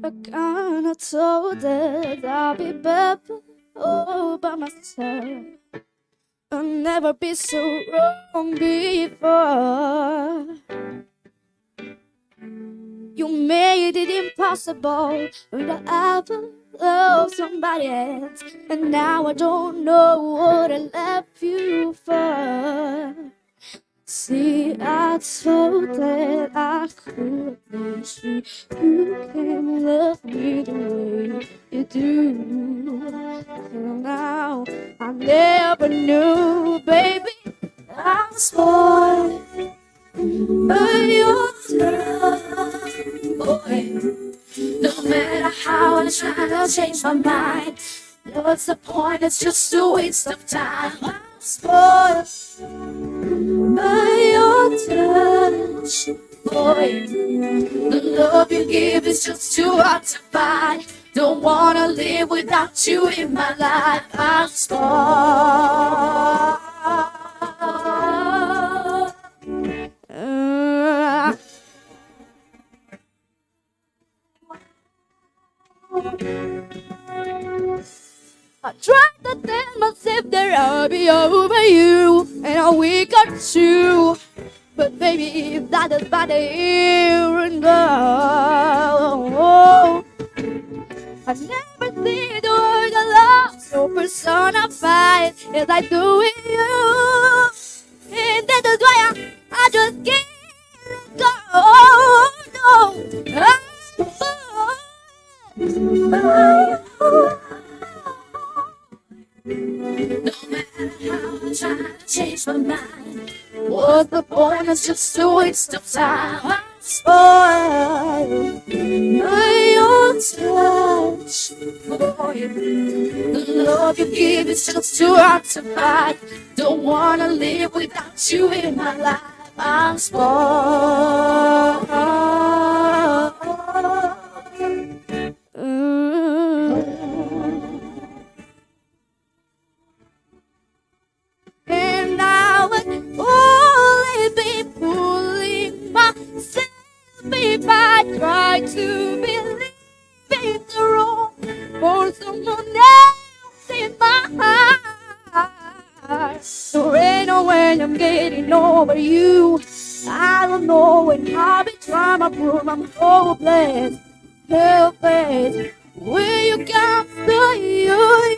I kinda told that I'll be better all by myself. I'll never be so wrong before. You made it impossible to ever love somebody else, and now I don't know what I left you for. See, I told that I couldn't see. You can love me the way you do. Till now I never knew, baby, I was spoiled, But you're the boy. No matter how I try to change my mind, what's the point? It's just a waste of time. I'm spoiled by your touch, boy. The love you give is just too hard to find. Don't wanna live without you in my life. I'm scarred. Uh. I tried to think myself that I'll be over you and a week or two. But baby, if that is bad here and go, oh, I never see the word of love so personified as I do with you. And that is why I, I just can't go. Oh, no. Oh, oh, oh. No matter how I try to change my mind, what's the point? It's just a waste of time. I spoil by your touch for you. The love you give is just too hard to fight. Don't wanna live without you in my life. I'm spoiled. If I try to believe it's wrong for someone else in my heart. So ain't no way I'm getting over you. I don't know when i will be trying to prove I'm hopeless, helpless. Will you come to you?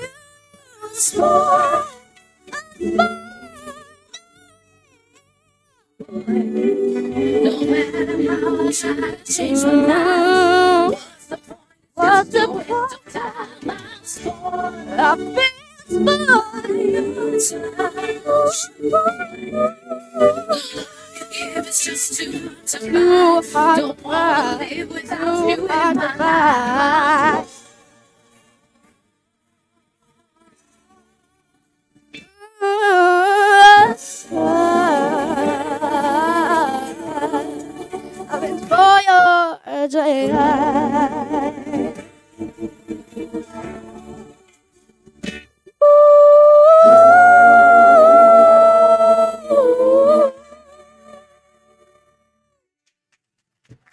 Small, small. No matter how I try to change my mind, what's the point? What's the point? I'm spoiled. I've been spoiled. It's just too much to fly. Don't wanna live without you in my life. Oh, voglio girare.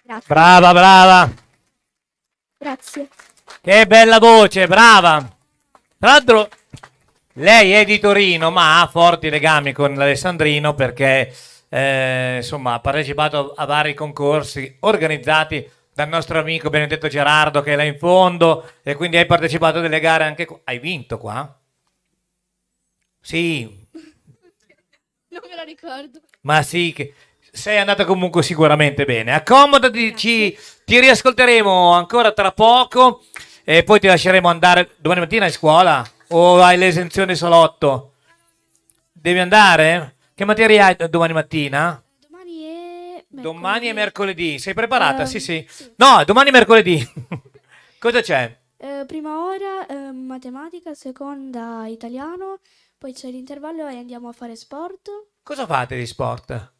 Grazie. Brava, brava. Grazie. Che bella voce, brava. Tra l'altro, lei è di Torino, ma ha forti legami con l'Alessandrino perché eh, insomma, ha partecipato a vari concorsi organizzati dal nostro amico Benedetto Gerardo che è là in fondo e quindi hai partecipato a delle gare anche qua. Hai vinto qua? Sì. Non me lo ricordo. Ma sì, che... sei andata comunque sicuramente bene. Accomodati, ci... ti riascolteremo ancora tra poco e poi ti lasceremo andare domani mattina a scuola o hai l'esenzione salotto? Devi andare? Che materia hai domani mattina? Domani è... Domani è mercoledì. Sei preparata? Uh, sì, ehm, sì, sì. No, domani è mercoledì. Cosa c'è? Uh, prima ora uh, matematica, seconda italiano, poi c'è l'intervallo e andiamo a fare sport. Cosa fate di sport?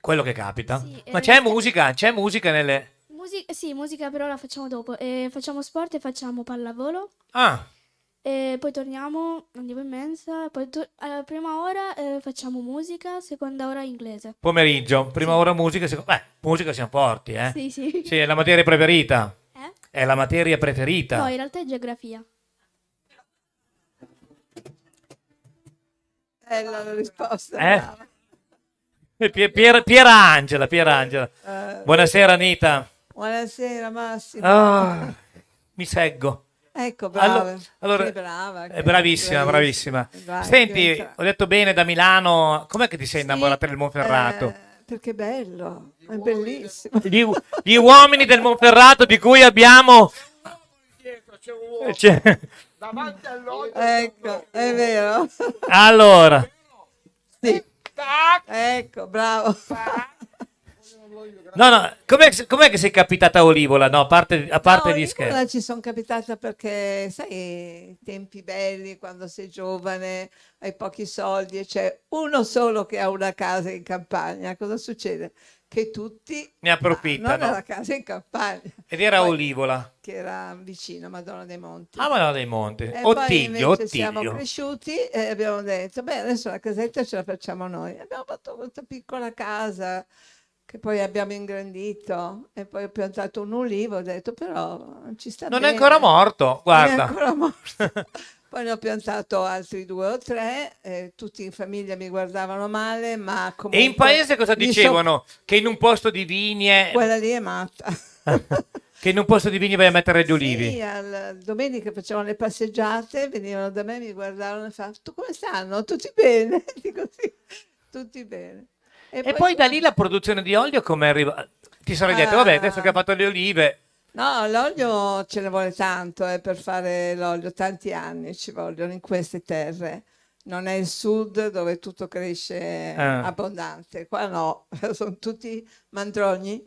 Quello che capita. Sì, eh, Ma eh, c'è musica? C'è musica nelle... Musica, sì, musica però la facciamo dopo. Eh, facciamo sport e facciamo pallavolo. Ah. E poi torniamo, andiamo in mensa, poi to- alla prima ora eh, facciamo musica, seconda ora inglese. Pomeriggio, prima sì. ora musica, seco- beh, musica siamo forti, eh? Sì, sì. Sì, è la materia preferita. Eh? È la materia preferita. No, in realtà è geografia. È la risposta. Eh? eh Pier, Pier, Angela, Pier Angela. Uh, eh, eh. Buonasera Anita. Buonasera Massimo. Oh, mi seggo. Ecco, brava. Allora, brava eh, che... bravissima, bravissima. Vai, Senti, ho detto bene da Milano, com'è che ti sei innamorata sì, del Monferrato? Eh, perché è bello, è bellissimo. Gli, gli uomini del Monferrato di cui abbiamo... C'è un uomo. C'è... Davanti all'olio. Ecco, è vero. Allora. Sì. Ecco, bravo. No, no, com'è, com'è, che sei capitata a Olivola? No, a parte, a parte no, gli scherzi. ci sono capitata perché, sai, tempi belli quando sei giovane, hai pochi soldi e c'è uno solo che ha una casa in campagna. Cosa succede? Che tutti ne approfittano. Non no. casa in campagna. Ed era poi, Olivola. Che era vicino, Madonna dei Monti. Ah, Madonna dei Monti. E Ottiglio, oh, Ottiglio. Oh, siamo cresciuti e abbiamo detto, beh, adesso la casetta ce la facciamo noi. Abbiamo fatto questa piccola casa che poi abbiamo ingrandito e poi ho piantato un ulivo, ho detto però ci sta Non bene. è ancora morto, guarda. Non è ancora morto. poi ne ho piantato altri due o tre, eh, tutti in famiglia mi guardavano male, ma comunque... E in paese cosa dicevano? So... Che in un posto di vigne... Quella lì è matta. che in un posto di vigne vai a mettere gli ulivi. Sì, al, domenica facevano le passeggiate, venivano da me, mi guardavano e fanno, tu come stanno? Tutti bene? Dico sì, tutti bene. E, poi, poi da lì la produzione di olio come arriva? Ti sarei detto, vabbè, adesso che ha fatto le olive, No, l'olio ce ne vuole tanto eh, per fare l'olio, tanti anni ci vogliono in queste terre. Non è il sud dove tutto cresce ah. abbondante, qua no, sono tutti mandrogni.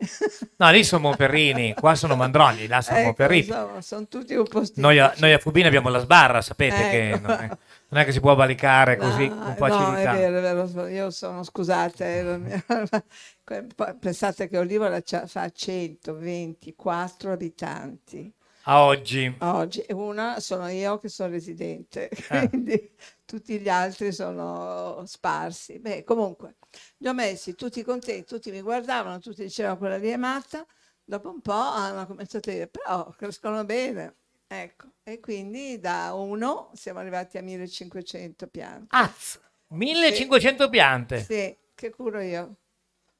No, lì sono moperini, qua sono mandrogni, là sono ecco, moperini. Sono, sono tutti un po' noi a, noi a, Fubina abbiamo la sbarra, sapete ecco. che... È non è che si può valicare così no, con facilità. No, è vero, è vero, io sono scusate, eh, pensate che Olivola fa 124 abitanti. A oggi? A oggi, una sono io che sono residente, eh. quindi tutti gli altri sono sparsi. Beh, comunque, li ho messi tutti contenti, tutti mi guardavano, tutti dicevano quella lì è matta, dopo un po' hanno cominciato a dire però crescono bene Ecco, e quindi da 1 siamo arrivati a 1500 piante. Azz, 1500 sì. piante? Sì, che curo io.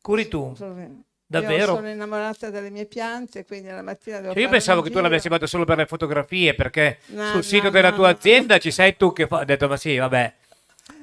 Curi tu? Sono, Davvero? sono innamorata delle mie piante, quindi la mattina devo cioè, Io pensavo che tu l'avessi fatto solo per le fotografie, perché no, sul no, sito no, della tua azienda ci sei tu che fa... ho detto, ma sì, vabbè.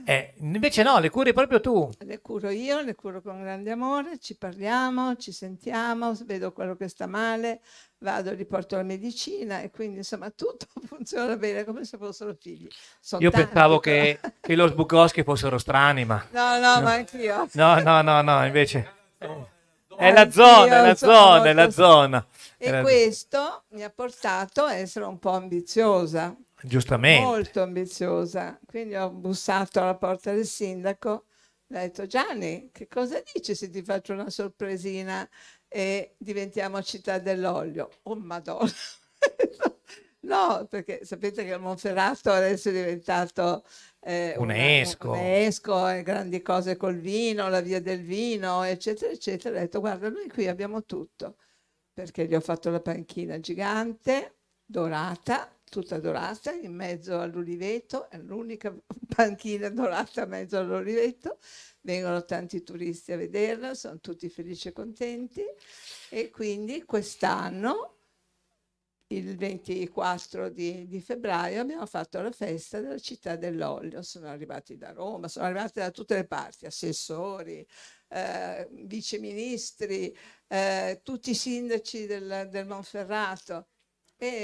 Eh, invece no, le curi proprio tu. Le curo io, le curo con grande amore, ci parliamo, ci sentiamo, vedo quello che sta male, vado e riporto la medicina e quindi insomma tutto funziona bene come se fossero figli. Sono io tanti, pensavo che, che lo Sbukowski fossero strani, ma... No, no, no. ma anch'io. No, no, no, no, invece... È la zona, è la zona, è la zona. E la... questo mi ha portato a essere un po' ambiziosa. Giustamente. Molto ambiziosa. Quindi ho bussato alla porta del sindaco. ho detto Gianni, che cosa dici se ti faccio una sorpresina e diventiamo città dell'olio. Oh madonna! no, perché sapete che il Monferrato adesso è diventato eh, UNESCO. Una, UNESCO e eh, grandi cose col vino, la via del vino, eccetera, eccetera. Ho detto, guarda, noi qui abbiamo tutto, perché gli ho fatto la panchina gigante, dorata, tutta dorata, in mezzo all'uliveto, è l'unica panchina dorata in mezzo all'uliveto, vengono tanti turisti a vederla, sono tutti felici e contenti e quindi quest'anno il 24 di, di, febbraio abbiamo fatto la festa della città dell'olio. Sono arrivati da Roma, sono arrivati da tutte le parti, assessori, eh, viceministri, eh, tutti i sindaci del, del Monferrato.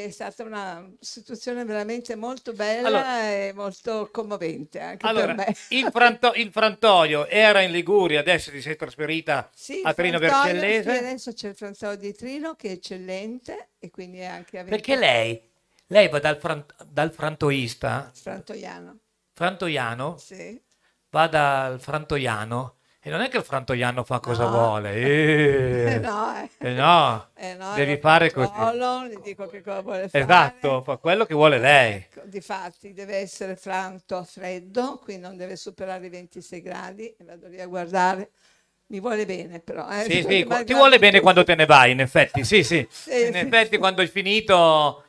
È stata una situazione veramente molto bella allora, e molto commovente anche allora, per me. Il, franto, il, frantoio era in Liguria, adesso ti sei trasferita sì, a Trino Vercellese. Sì, adesso c'è il frantoio di Trino che è eccellente e quindi è anche... A Perché lei, lei va dal, fran, dal frantoista... Frantoiano. Frantoiano? Sì. Va dal frantoiano e non è che il frantoiano fa cosa no. vuole. Eh, eh no, eh. Eh no. Eh no devi fare così. Non gli dico che cosa vuole fare. Esatto, fa quello che vuole lei. Ecco, difatti deve essere franto a freddo, quindi non deve superare i 26 gradi. E vado lì a guardare. Mi vuole bene però. Eh. Sì, sì, ti vuole bene quando te ne vai, in effetti. Sì, sì. sì in sì. effetti quando hai finito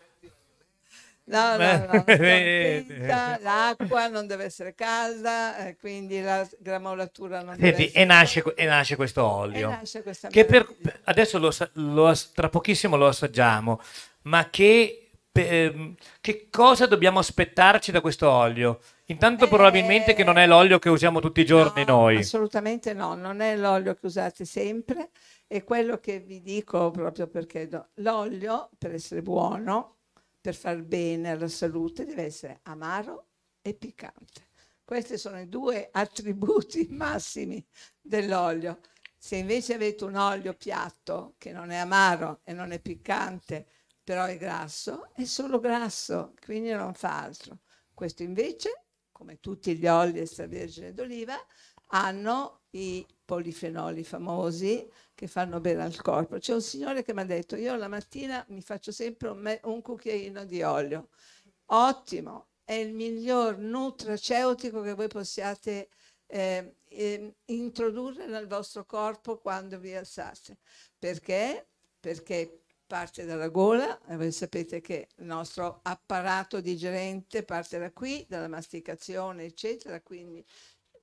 No, no, no, tinta, eh, eh, eh, l'acqua non deve essere calda, quindi la gramolatura non Senti, deve essere... E nasce, e nasce questo olio, nasce che per, adesso lo, lo, tra pochissimo lo assaggiamo, ma che, per, ehm, che cosa dobbiamo aspettarci da questo olio? Intanto eh, probabilmente che non è l'olio che usiamo tutti i giorni no, noi. Assolutamente no, non è l'olio che usate sempre, E quello che vi dico proprio perché l'olio, per essere buono, per far bene alla salute deve essere amaro e piccante. Questi sono i due attributi massimi dell'olio. Se invece avete un olio piatto che non è amaro e non è piccante, però è grasso, è solo grasso, quindi non fa altro. Questo invece, come tutti gli oli extravergine d'oliva, hanno i polifenoli famosi, che fanno bene al corpo. C'è un signore che mi ha detto, io la mattina mi faccio sempre un, me- un cucchiaino di olio. Ottimo, è il miglior nutraceutico che voi possiate eh, eh, introdurre nel vostro corpo quando vi alzate. Perché? Perché parte dalla gola, e voi sapete che il nostro apparato digerente parte da qui, dalla masticazione, eccetera, quindi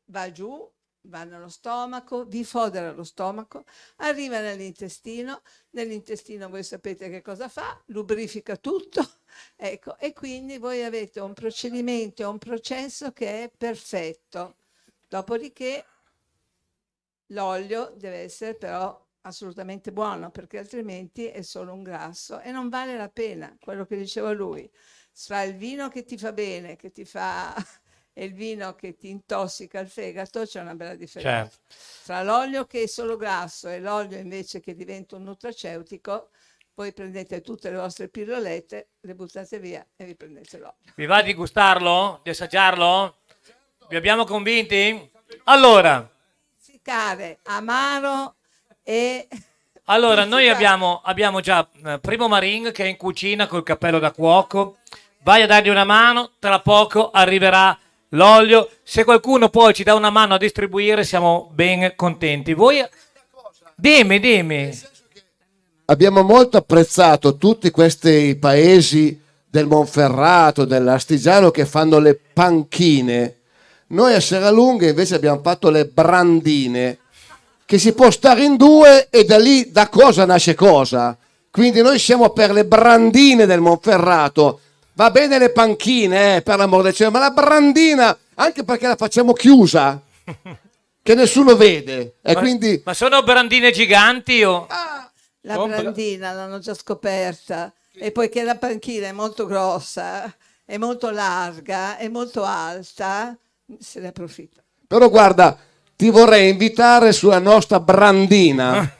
va giù vanno allo stomaco, vi fodera lo stomaco, arriva nell'intestino, nell'intestino voi sapete che cosa fa, lubrifica tutto, ecco, e quindi voi avete un procedimento, un processo che è perfetto. Dopodiché l'olio deve essere però assolutamente buono perché altrimenti è solo un grasso e non vale la pena quello che diceva lui. Fra il vino che ti fa bene, che ti fa e il vino che ti intossica il fegato c'è una bella differenza. Certo. Tra l'olio che è solo grasso e l'olio invece che diventa un nutraceutico, poi prendete tutte le vostre pillolette, le buttate via e vi prendete l'olio. Vi va di gustarlo? Di assaggiarlo? Vi abbiamo convinti? Allora. Siccare, amaro e... Allora, noi abbiamo, abbiamo già eh, Primo Maring che è in cucina col cappello da cuoco. Vai a dargli una mano, tra poco arriverà l'olio. Se qualcuno poi ci dà una mano a distribuire, siamo ben contenti. Voi... Dimmi, dimmi. Abbiamo molto apprezzato tutti questi paesi del Monferrato, dell'Astigiano che fanno le panchine. Noi a Serralunghe invece abbiamo fatto le brandine, che si può stare in due e da lì da cosa nasce cosa. Quindi noi siamo per le brandine del Monferrato Va bene le panchine, eh, per l'amor del cielo, ma la brandina, anche perché la facciamo chiusa, che nessuno vede. E ma, quindi... ma sono brandine giganti o... Ah, la brandina l'hanno già scoperta. E poiché la panchina è molto grossa, è molto larga, è molto alta, se ne approfitta. Però guarda, ti vorrei invitare sulla nostra brandina.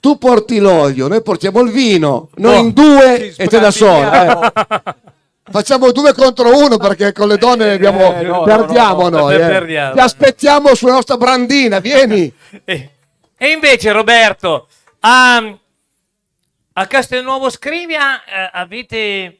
tu porti l'olio, noi portiamo il vino, noi oh, in due e te da sola. Eh facciamo due contro uno perché con le donne eh, abbiamo, eh, no, perdiamo no, no, noi. Perdiamo. Eh. Ti aspettiamo sulla nostra brandina, vieni. Eh. e invece Roberto, a, ehm, a Castelnuovo Scrivia eh, avete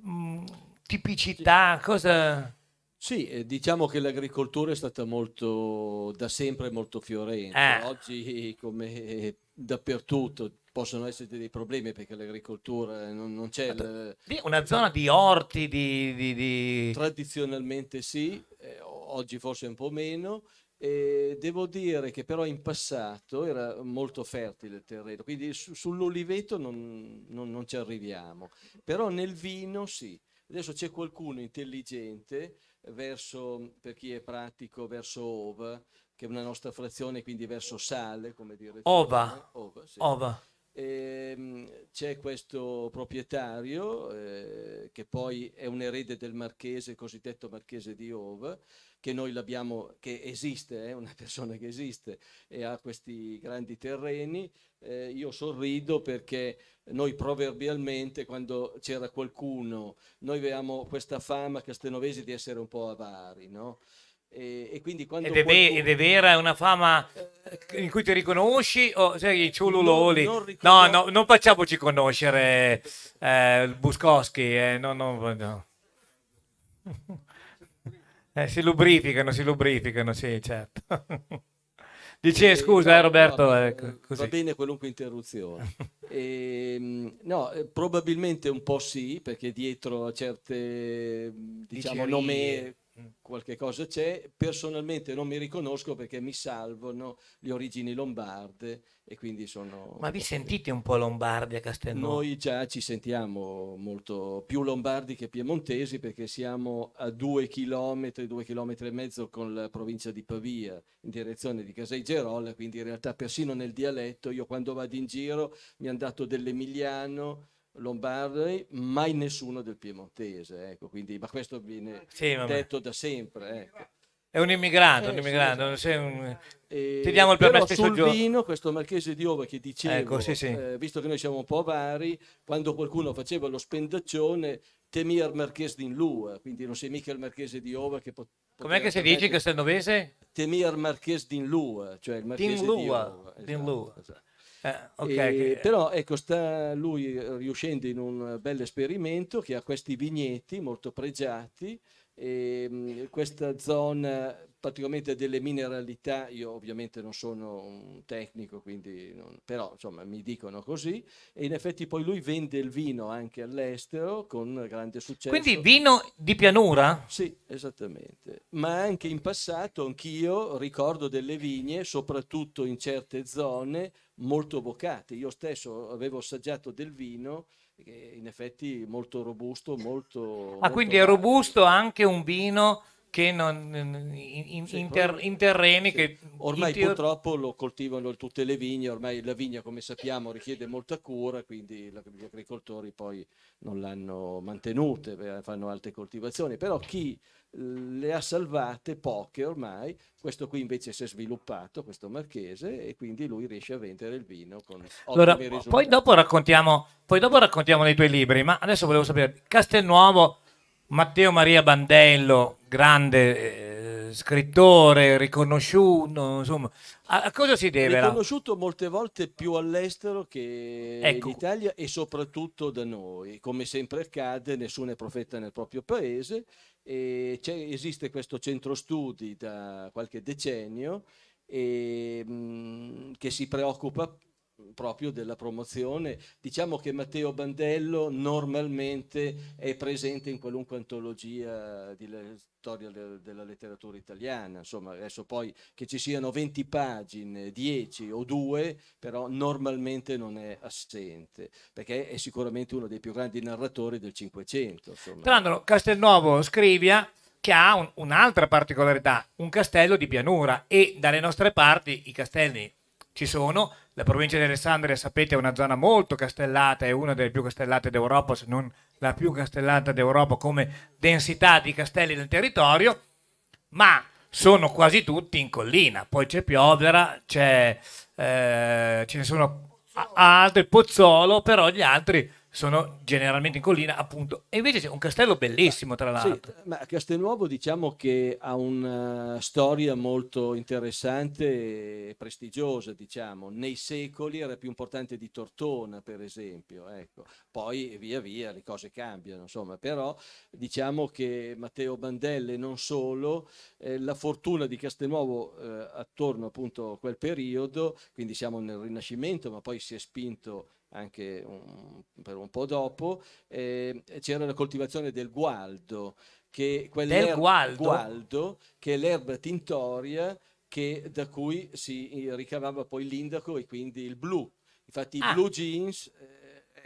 mh, mm, tipicità, cosa... Sì, diciamo che l'agricoltura è stata molto, da sempre molto fiorente. Eh. Oggi, come dappertutto, possono esserci dei problemi perché l'agricoltura non, non c'è... L... Una zona di orti, di... di, di... Tradizionalmente sì, eh, oggi forse un po' meno. E devo dire che però in passato era molto fertile il terreno, quindi su, sull'oliveto non, non, non ci arriviamo, però nel vino sì. Adesso c'è qualcuno intelligente verso, per chi è pratico, verso Ova, che è una nostra frazione, quindi verso Sale, come dire. Ova. Ova, sì. Ova. Ehm, c'è questo proprietario eh, che poi è un erede del marchese, cosiddetto marchese di Ove, che noi l'abbiamo, che esiste, è eh, una persona che esiste e ha questi grandi terreni. Eh, io sorrido perché noi proverbialmente quando c'era qualcuno, noi avevamo questa fama castenovesi di essere un po' avari, no? E, e quindi quando ed, è qualcuno... ed è vera, è una fama eh, in cui ti riconosci o sei il ciululoli? Non, non riconos... no, no, non facciamoci conoscere eh, Buskowski, eh, no, no, no. Eh, si lubrificano, si lubrificano, sì, certo. Dice, eh, scusa, eh, Roberto. No, eh, va bene qualunque interruzione. e, ehm, no, eh, probabilmente un po' sì, perché dietro a certe diciamo, Dicerie. nome Mm. qualche cosa c'è, personalmente non mi riconosco perché mi salvano le origini lombarde e quindi sono... Ma vi sentite un po' lombardi a Castelnuovo? Noi già ci sentiamo molto più lombardi che piemontesi perché siamo a due chilometri, due chilometri e mezzo con la provincia di Pavia in direzione di Casei Caseigerola, quindi in realtà persino nel dialetto io quando vado in giro mi hanno dato dell'emiliano lombardi, mai nessuno del piemontese, ecco, quindi, ma questo viene sì, detto da sempre. Ecco. È un immigrante, eh, un immigrante. Sì, sì. Un... Eh, Ti diamo il permesso sul giorno. vino, questo marchese di Ova che diceva, ecco, sì, eh, visto che noi siamo un po' vari, quando qualcuno faceva lo spendaccione temia marchese di Inlua, quindi non sei mica il marchese di Ova che poteva... Com'è che si dice in castelnovese? Temia marchese di Inlua, cioè il marchese di Inlua. Esatto, esatto. Eh, okay, e, che... Però ecco, sta lui eh, riuscendo in un bel esperimento che ha questi vigneti molto pregiati, e, mh, mm, questa zona praticamente delle mineralità, io ovviamente non sono un tecnico, quindi non, però insomma mi dicono così, e in effetti poi lui vende il vino anche all'estero con grande successo. Quindi vino di pianura? Sì, esattamente, ma anche in passato anch'io ricordo delle vigne, soprattutto in certe zone, molto vocate. Io stesso avevo assaggiato del vino in effetti molto robusto, molto... Ah, molto quindi è robusto anche un vino che non, in, in, ter, in, terreni sì. che... Ormai ter... purtroppo lo coltivano tutte le vigne, ormai la vigna come sappiamo richiede molta cura, quindi gli agricoltori poi non l'hanno mantenuta eh, fanno altre coltivazioni, però chi eh, le ha salvate poche ormai, questo qui invece si è sviluppato, questo marchese, e quindi lui riesce a vendere il vino con allora, poi dopo, raccontiamo, poi dopo raccontiamo dei tuoi libri, ma adesso volevo sapere, Castelnuovo Matteo Maria Bandello, grande eh, scrittore, riconosciuto, insomma, a, a, cosa si deve? Riconosciuto la... molte volte più all'estero che ecco. in Italia e soprattutto da noi. Come sempre accade, nessuno è profeta nel proprio paese e esiste questo centro studi da qualche decennio e, mh, mm, che si preoccupa proprio della promozione. Diciamo che Matteo Bandello normalmente è presente in qualunque antologia di storia della letteratura italiana, insomma adesso poi che ci siano 20 pagine, 10 o 2, però normalmente non è assente, perché è sicuramente uno dei più grandi narratori del Cinquecento. Tra l'altro Castelnuovo Scrivia che ha un, un'altra particolarità, un castello di pianura e dalle nostre parti i castelli ci sono. La provincia di Alessandria, sapete, è una zona molto castellata, è una delle più castellate d'Europa, se non la più castellata d'Europa come densità di castelli nel territorio, ma sono quasi tutti in collina. Poi c'è Piovera, c'è, eh, ce ne sono altri, Pozzolo, però gli altri sono generalmente in collina, appunto. E invece c'è un castello bellissimo, tra l'altro. Sì, ma Castelnuovo diciamo che ha una eh, storia molto interessante e prestigiosa, diciamo. Nei secoli era più importante di Tortona, per esempio, ecco. Poi via via le cose cambiano, insomma, però diciamo che Matteo Bandelle non solo, eh, la fortuna di Castelnuovo eh, attorno appunto a quel periodo, quindi siamo nel Rinascimento, ma poi si è spinto anche un, per un po' dopo, eh, c'era la coltivazione del gualdo, che, del gualdo? Gualdo, che è l'erba tintoria che, da cui si eh, ricavava poi l'indaco e quindi il blu. Infatti ah. i blue jeans eh,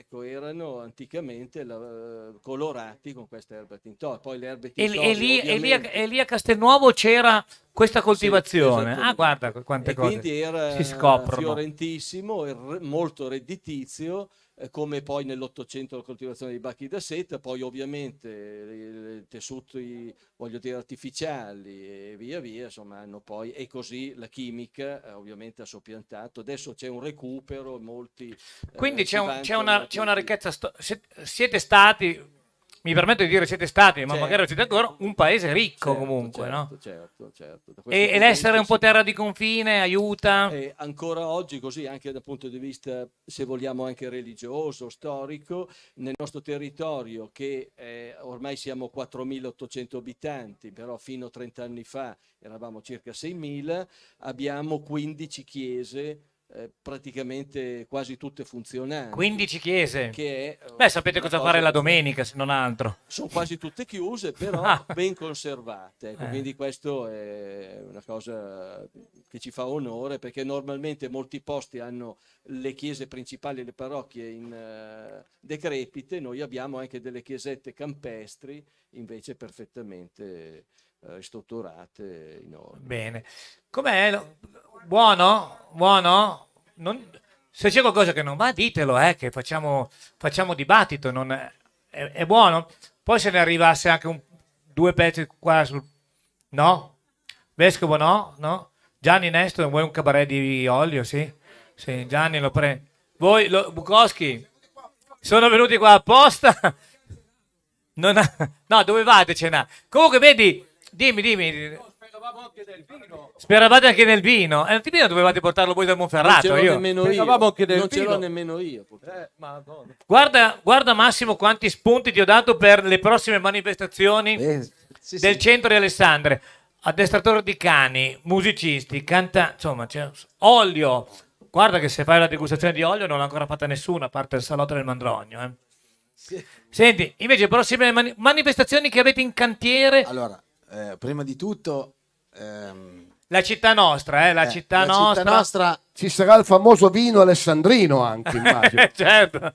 ecco, erano anticamente la, eh, colorati con queste erbe tintorie. Poi le erbe tintorie. E, e, lì, e, lì, a, e lì, a, Castelnuovo c'era questa coltivazione. Sì, esatto. ah, guarda quante e cose. Quindi era si scoprono. fiorentissimo, molto redditizio eh, come poi nell'Ottocento la coltivazione dei bacchi da seta, poi ovviamente eh, i tessuti voglio dire, artificiali e via via, insomma hanno poi, e così la chimica eh, ovviamente ha soppiantato, adesso c'è un recupero, molti... Quindi c'è, un, una, una, ricchezza, sto- siete stati mi permetto di dire siete stati, ma certo. magari siete ancora, un paese ricco certo, certo comunque, certo, no? Certo, certo. certo. E, ed essere un po' terra di confine aiuta? E ancora oggi così, anche dal punto di vista, se vogliamo, anche religioso, storico, nel nostro territorio che eh, ormai siamo 4.800 abitanti, però fino a 30 anni fa eravamo circa 6.000, abbiamo 15 chiese eh, praticamente quasi tutte funzionanti. 15 chiese. Che è, eh, Beh, sapete cosa fare la domenica, se non altro. Sono quasi tutte chiuse, però ah. ben conservate. Ecco, eh. Quindi questo è una cosa che ci fa onore, perché normalmente molti posti hanno le chiese principali, le parrocchie in uh, decrepite, noi abbiamo anche delle chiesette campestri, invece perfettamente eh, strutturate enormi. Bene. Com'è? Buono? Buono? Non... Se c'è qualcosa che non va, ditelo, eh, che facciamo, facciamo dibattito. Non... È, è, buono? Poi se ne arrivasse anche un, due pezzi qua sul... No? Vescovo no? No? Gianni Nesto, vuoi un cabaret di olio? Sì? Sì, Gianni lo prende. Voi, lo, Bukowski, sono venuti qua apposta? Ha... No, dove vate cena? Comunque, vedi, Dimmi, dimmi. No, anche nel vino. Speravate anche nel vino. E eh, il vino dovevate portarlo voi dal Monferrato. Non io. nemmeno io. Anche nel non ce l'ho nemmeno io. Eh, guarda, guarda, Massimo quanti spunti ti ho dato per le prossime manifestazioni eh, sì, del sì. centro di Alessandria. Addestratore di cani, musicisti, canta... Insomma, c'è olio. Guarda che se fai la degustazione di olio non l'ha ancora fatta nessuna a parte il salotto del Mandrogno. Eh. Sì. Senti, invece, prossime mani manifestazioni che avete in cantiere... Allora eh, prima di tutto... Ehm, la città nostra, eh, la, eh, città, la nostra. città nostra. Ci sarà il famoso vino alessandrino anche, immagino. certo,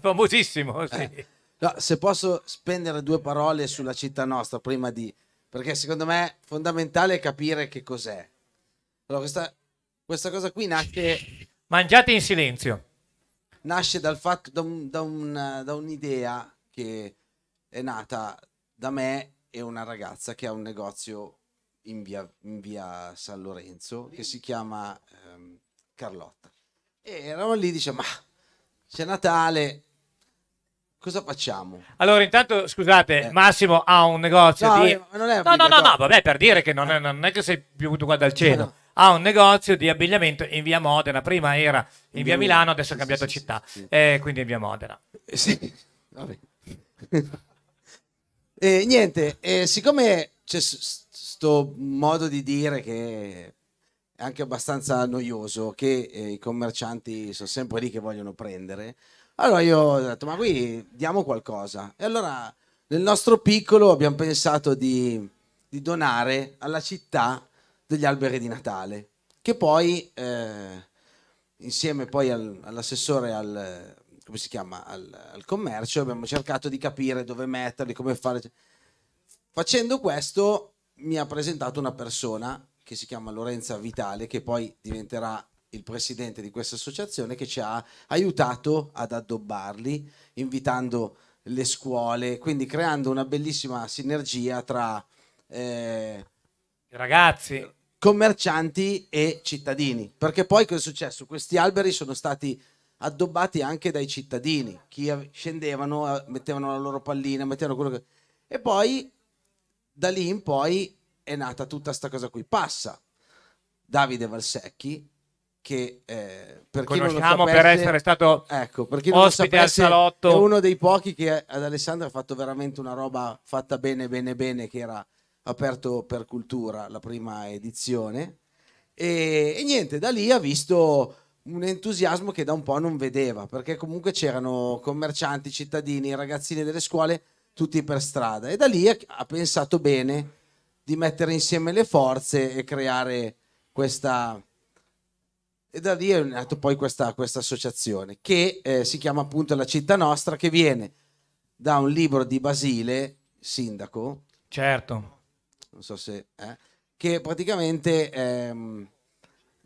famosissimo, eh, sì. eh. no, se posso spendere due parole sulla città nostra prima di... Perché secondo me è fondamentale capire che cos'è. Allora, questa, questa cosa qui nasce... Mangiate in silenzio. Nasce dal fatto, da, un, da, un, da un'idea che è nata da me e una ragazza che ha un negozio in via, in via San Lorenzo che si chiama ehm, Carlotta. E eravamo lì, dice, diciamo, ma ah, c'è Natale, cosa facciamo? Allora, intanto, scusate, eh. Massimo ha un negozio no, di... Eh, no, no, no, no, vabbè, per dire che non è, eh. non è che sei piovuto qua dal cielo. No. Ha un negozio di abbigliamento in via Modena. Prima era in, in via Milano, adesso ha sì, cambiato sì, città. Sì, eh, quindi in via Modena. Eh, sì, va bene. E eh, niente, e eh, siccome c'è questo modo di dire che è anche abbastanza noioso, che eh, i commercianti sono sempre lì che vogliono prendere, allora io ho detto, ma qui diamo qualcosa. E allora nel nostro piccolo abbiamo pensato di, di donare alla città degli alberi di Natale, che poi, eh, insieme poi al, all'assessore al come si chiama, al, al commercio, abbiamo cercato di capire dove metterli, come fare. Facendo questo mi ha presentato una persona che si chiama Lorenza Vitale, che poi diventerà il presidente di questa associazione, che ci ha aiutato ad addobbarli, invitando le scuole, quindi creando una bellissima sinergia tra eh, ragazzi, commercianti e cittadini. Perché poi cosa è successo? Questi alberi sono stati addobbati anche dai cittadini, che scendevano, mettevano la loro pallina, mettevano quello che... E poi da lì in poi è nata tutta questa cosa qui. Passa Davide Valsecchi, che eh, per conosciamo sapesse, per essere stato ecco, per chi ospite sapesse, al salotto. È uno dei pochi che ad Alessandro ha fatto veramente una roba fatta bene, bene, bene, che era aperto per cultura la prima edizione. E, e niente, da lì ha visto un entusiasmo che da un po' non vedeva, perché comunque c'erano commercianti, cittadini, ragazzini delle scuole, tutti per strada. E da lì ha pensato bene di mettere insieme le forze e creare questa... E da lì è nata poi questa, questa associazione, che eh, si chiama appunto La Città Nostra, che viene da un libro di Basile, sindaco. Certo. Non so se... Eh, che praticamente... Ehm,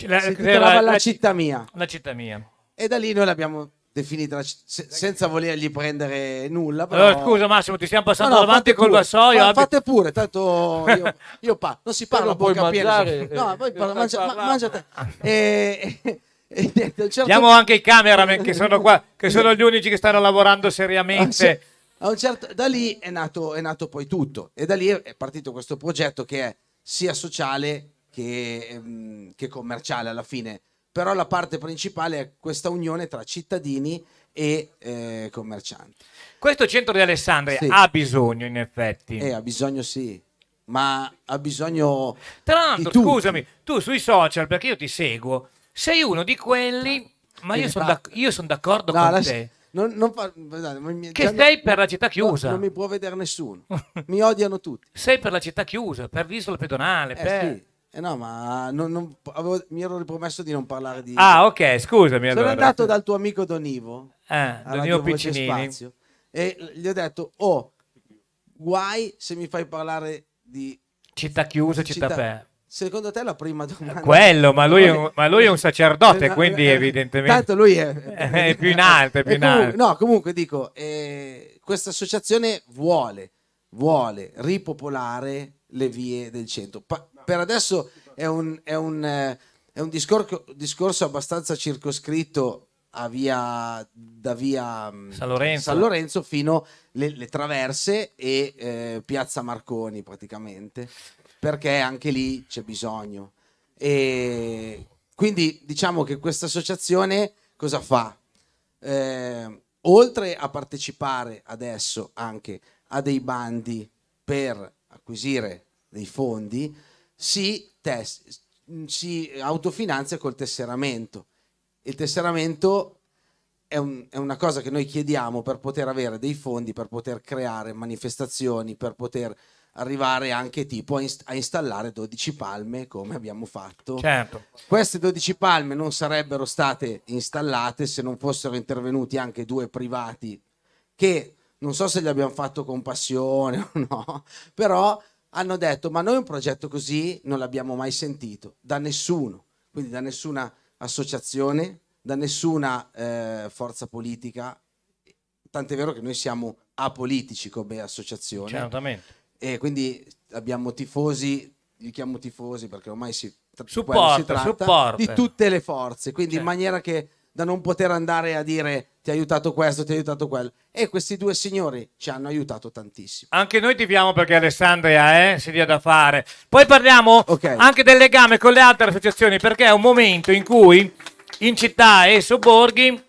la, si la, la, la, città mia. La città mia. E da lì noi l'abbiamo definita se, senza volergli prendere nulla. Però... Allora, scusa Massimo, ti stiamo passando no, no, davanti col vassoio. Ma, fate pure, tanto io, io pa- non si parla poi piena. No, eh, poi parla, eh, mangia, ma, mangia te. E, certo... Diamo anche i cameraman che sono qua, che sono gli unici che stanno lavorando seriamente. Certo, da lì è nato, è nato poi tutto e da lì è partito questo progetto che è sia sociale che, ehm, che commerciale alla fine, però la parte principale è questa unione tra cittadini e eh, commercianti. Questo centro di Alessandria sì. ha bisogno, in effetti. Eh, ha bisogno, sì. Ma ha bisogno. Tra l'altro, scusami, tu sui social, perché io ti seguo, sei uno di quelli. Ma io sono, d'ac- io sono d'accordo no, con te. Non, non fa, che sei per la città chiusa. No, non mi può vedere nessuno. mi odiano tutti. Sei per la città chiusa, per l'isola pedonale. Eh, per... Sì. Eh no, ma non, non, avevo, mi ero ripromesso di non parlare di... Ah, ok, scusami. Sono allora. andato dal tuo amico Donivo, ah, Donivo Piccinini. Spazio, e gli ho detto, oh, guai se mi fai parlare di... Città chiusa, città, città aperta. Secondo te la prima domanda... Eh, quello, ma lui, è un, ma lui è un sacerdote, quindi eh, evidentemente... Tanto lui è... è più in alto, è più in alto. No, comunque dico, eh, questa associazione vuole, vuole ripopolare le vie del centro. Pa- per adesso è un, è un, eh, è un discorso, discorso abbastanza circoscritto a via, da via mm, San Lorenzo, San Lorenzo fino alle traverse e eh, piazza Marconi praticamente, perché anche lì c'è bisogno. E quindi diciamo che questa associazione cosa fa? Eh, oltre a partecipare adesso anche a dei bandi per acquisire dei fondi, si, tes- si autofinanzia col tesseramento. Il tesseramento è, un, è, una cosa che noi chiediamo per poter avere dei fondi, per poter creare manifestazioni, per poter arrivare anche tipo a, inst- a installare 12 palme come abbiamo fatto. Certo. Queste 12 palme non sarebbero state installate se non fossero intervenuti anche due privati che non so se li abbiamo fatto con passione o no, però hanno detto ma noi un progetto così non l'abbiamo mai sentito da nessuno, quindi da nessuna associazione, da nessuna eh, forza politica, tant'è vero che noi siamo apolitici come associazione. Certamente. E quindi abbiamo tifosi, li chiamo tifosi perché ormai si, supporter, si tratta supporter. di tutte le forze, quindi C'è. in certo. maniera che da non poter andare a dire ti ha aiutato questo, ti ha aiutato quello. E questi due signori ci hanno aiutato tantissimo. Anche noi ti tifiamo perché Alessandria eh, si dia da fare. Poi parliamo okay. anche del legame con le altre associazioni perché è un momento in cui in città e sobborghi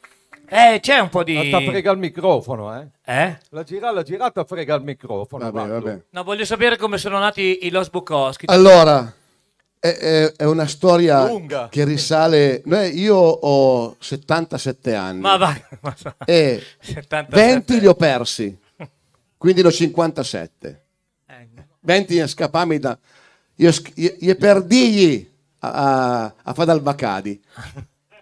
eh, c'è un po' di... La frega il microfono, eh? eh? La, gira, la girata frega il microfono. Vabbè, vabbè. No, voglio sapere come sono nati i Los Bukowski. Allora... È, è, una storia Lunga. che risale. io ho 77 anni. Ma vai, ma vai. E 77. 20 li ho persi, quindi ne ho 57. 20 eh, a scappami da. Io, io, io perdigli a, a, a Fadalbacadi,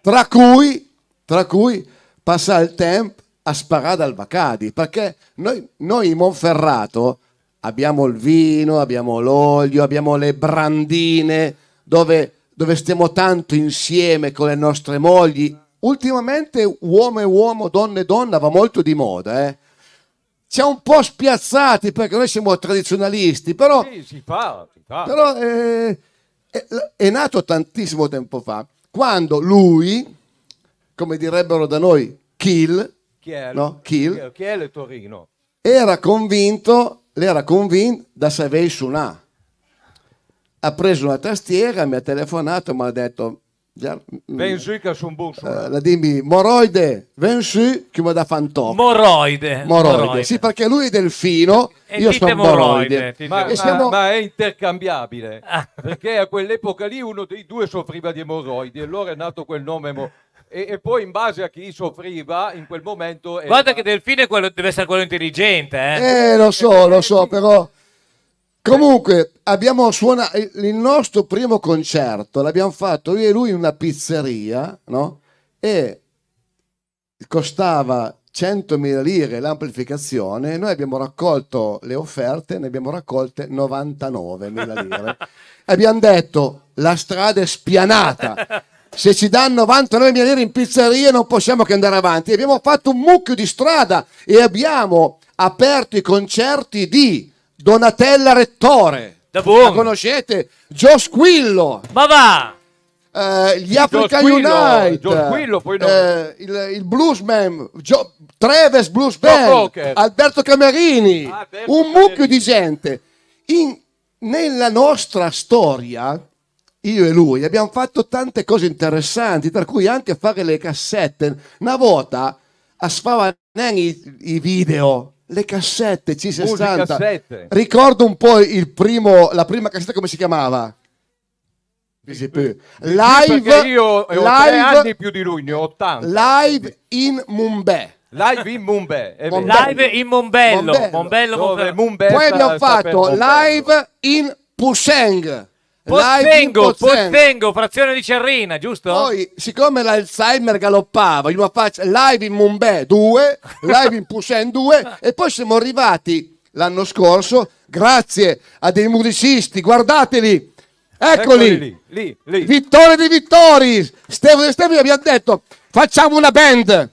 tra cui, tra cui passa il tempo a sparare dal Bacadi, perché noi, noi in Monferrato abbiamo il vino, abbiamo l'olio, abbiamo le brandine, dove, dove stiamo tanto insieme con le nostre mogli. Ultimamente uomo e uomo, donna e donna va molto di moda, eh? ci ha un po' spiazzati perché noi siamo tradizionalisti, però, sì, si fa, si fa. però eh, è, è, nato tantissimo tempo fa, quando lui, come direbbero da noi, Kill, Kiel, no? Kiel, Kiel, Kiel Torino, era convinto l'era convinto da saper suonare. Ha preso una tastiera, mi ha telefonato, mi ha detto mm, Ven su che sono buon suonato. Eh, la dimmi, Moroide, ven su che mi da fantocco. Moroide, moroide. Sì, perché lui è delfino, e io sono Moroide. moroide. Ma, siamo... ma, è intercambiabile, ah. perché a quell'epoca lì uno dei due soffriva di emorroidi allora è nato quel nome mo- e, e, poi in base a chi soffriva in quel momento... Era... Guarda che Delfine quello, deve essere quello intelligente. Eh, eh lo so, lo so, però... Comunque, abbiamo suonato il nostro primo concerto, l'abbiamo fatto io e lui in una pizzeria, no? E costava 100.000 lire l'amplificazione, noi abbiamo raccolto le offerte, ne abbiamo raccolte 99.000 lire. abbiamo detto, la strada è spianata, se ci danno 99 mila lire in pizzeria non possiamo che andare avanti. Abbiamo fatto un mucchio di strada e abbiamo aperto i concerti di Donatella Rettore. Da buon. La conoscete? Gio Squillo. Ma va! Eh, gli Africa Squillo, Unite, Squillo, poi no. eh, il, il bluesman, Gio, Treves Bluesman. Band, Alberto Camerini, ah, un mucchio Camerini. di gente. In, nella nostra storia io e lui abbiamo fatto tante cose interessanti, tra cui anche fare le cassette. Una volta a Sfavaneng i, i, video, le cassette C60. Cassette. Ricordo un po' primo, la prima cassetta come si chiamava? Live, io ho live, anni più di lui, ne ho 80. Live in Mumbai. Live in Mumbai, live in Mombello, Mombello, Mombello, Mombello. Poi abbiamo fatto live in Puseng. Pozzengo, Pozzengo, frazione di Cerrina, giusto? Poi, siccome l'Alzheimer galoppava, in una faccia live in Mumbai 2, live in Pusen 2, e poi siamo arrivati l'anno scorso, grazie a dei musicisti, guardateli, eccoli, eccoli lì, lì, lì. Vittorio di Vittori, Stefano De Stefano, abbiamo detto, facciamo una band.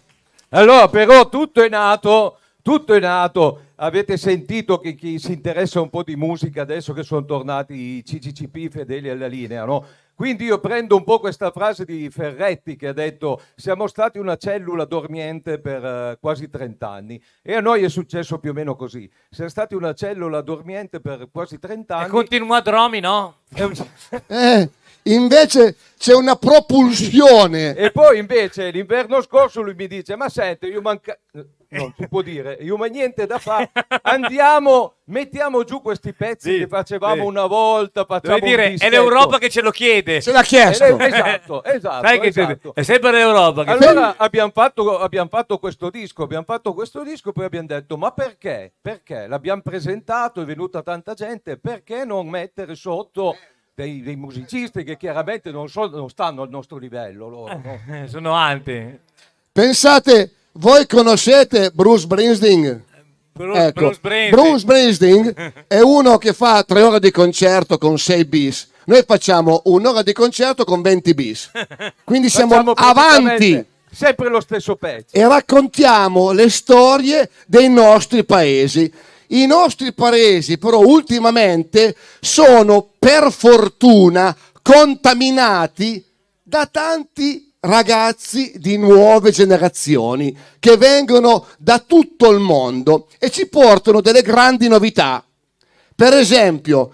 Allora, però, tutto è nato, tutto è nato Avete sentito che chi si interessa un po' di musica adesso che sono tornati i CCCP fedeli alla linea, no? Quindi io prendo un po' questa frase di Ferretti che ha detto siamo stati una cellula dormiente per eh, quasi 30 anni e a noi è successo più o meno così. Siamo stati una cellula dormiente per quasi 30 anni. E continua a dromi, no? Eh, invece c'è una propulsione. E poi invece l'inverno scorso lui mi dice, ma senti, io manca... Non si può dire, io ma niente da fare. Andiamo, mettiamo giù questi pezzi sì, che facevamo sì. una volta. Facciamo Devi dire, è l'Europa che ce lo chiede. Ce l'ha chiesto. È, eh, esatto, esatto, esatto. È sempre l'Europa. Che... Allora abbiamo fatto, abbiamo fatto questo disco, abbiamo fatto questo disco, poi abbiamo detto, ma perché? Perché? L'abbiamo presentato, è venuta tanta gente, perché non mettere sotto... Eh dei, dei musicisti che chiaramente non, so, non, stanno al nostro livello. Loro, no? Eh, sono anti. Pensate, voi conoscete Bruce Brinsting? Eh, Bruce, ecco. Bruce, Branding. è uno che fa tre ore di concerto con 6 bis. Noi facciamo un'ora di concerto con 20 bis. Quindi siamo avanti. Sempre lo stesso pezzo. E raccontiamo le storie dei nostri paesi. I nostri paesi però ultimamente sono per fortuna contaminati da tanti ragazzi di nuove generazioni che vengono da tutto il mondo e ci portano delle grandi novità. Per esempio,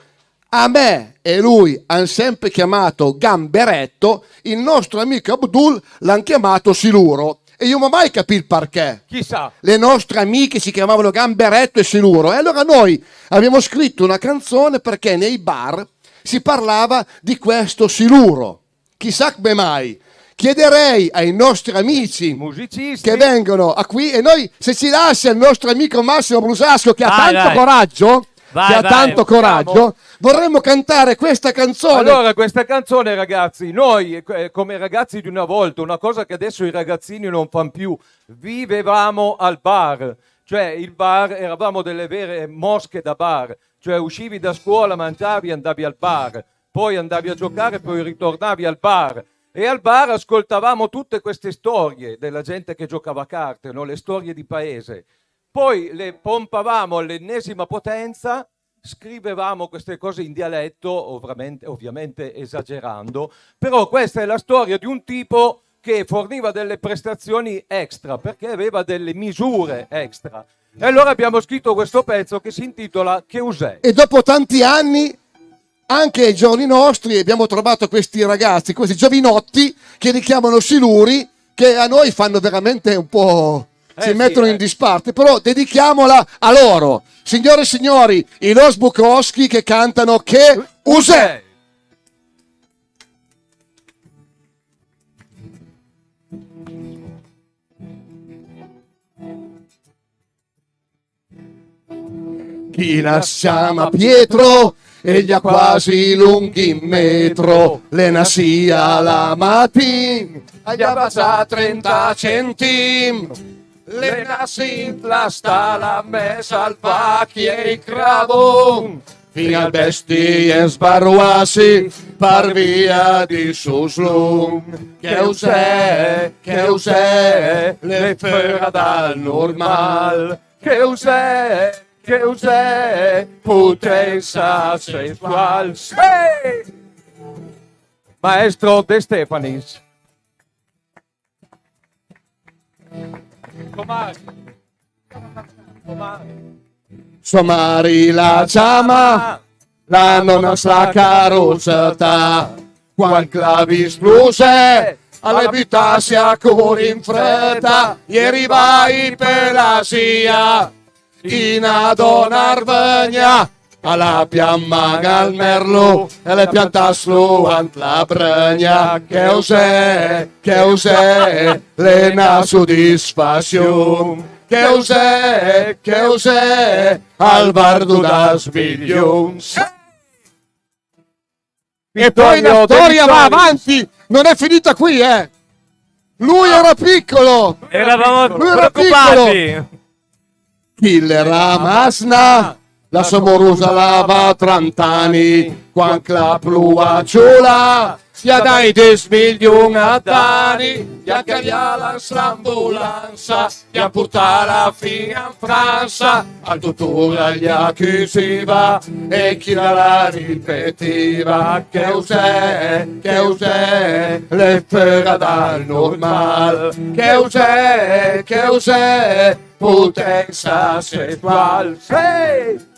a me e lui hanno sempre chiamato Gamberetto, il nostro amico Abdul l'hanno chiamato Siluro. E io non ho mai capito il perché. Chissà. Le nostre amiche si chiamavano Gamberetto e Siluro. E allora noi abbiamo scritto una canzone perché nei bar si parlava di questo Siluro. Chissà come mai. Chiederei ai nostri amici Musicisti. che vengono a qui e noi se ci lascia il nostro amico Massimo Brusasco che ha ah, tanto dai. coraggio vai, che vai, ha tanto coraggio, siamo... vorremmo cantare questa canzone. Allora, questa canzone, ragazzi, noi eh, come ragazzi di una volta, una cosa che adesso i ragazzini non fanno più, vivevamo al bar. Cioè, il bar, eravamo delle vere mosche da bar. Cioè, uscivi da scuola, mangiavi, andavi al bar. Poi andavi a giocare, poi ritornavi al bar. E al bar ascoltavamo tutte queste storie della gente che giocava a carte, no? le storie di paese poi le pompavamo all'ennesima potenza, scrivevamo queste cose in dialetto, ovviamente, ovviamente esagerando, però questa è la storia di un tipo che forniva delle prestazioni extra perché aveva delle misure extra. E allora abbiamo scritto questo pezzo che si intitola Che usè. E dopo tanti anni, anche ai giorni nostri, abbiamo trovato questi ragazzi, questi giovinotti che li chiamano siluri, che a noi fanno veramente un po' ci eh, mettono sì, in eh. disparte, però dedichiamola a loro. Signore e signori, i Los Bukowski che cantano Che usè! Chi la chiama Pietro egli ha quasi lunghi in metro, le nasia la mattina, gli ha abbassa 30 centim la i lammeesal paakjei al besti besties barruasi per via di que ho sé, le fera dal normal. Que ho sé, potensa sexual. Hey! Maestro de Stefanis. Somari la chiama, la nonna nostra carrozzata, qual clavis bluse, alle vita si accuri in fretta, ieri vai per la sia, in adonar vegna, alla piamma Galmerlo e le piantaslo ant la pregna che usè, che usè, l'ena soddisfazione che usè, che usè, al bardo da sbiglions. E poi la storia va avanti, non è finita qui, eh! Lui era piccolo! Eravamo Lui era preoccupati! Piccolo. Killer Amasna! La Somorusa lava trantani, quan la plua ciula, sia dai des mil jungatani, ja que hi l'ambulanza, l'ambulança, ja portar la figlia in Francia, al dottore gli accusiva, e chi la, ripetiva, che usè, che usè, le fera dal normal, che usè, che usè, potenza sessuale. Hey!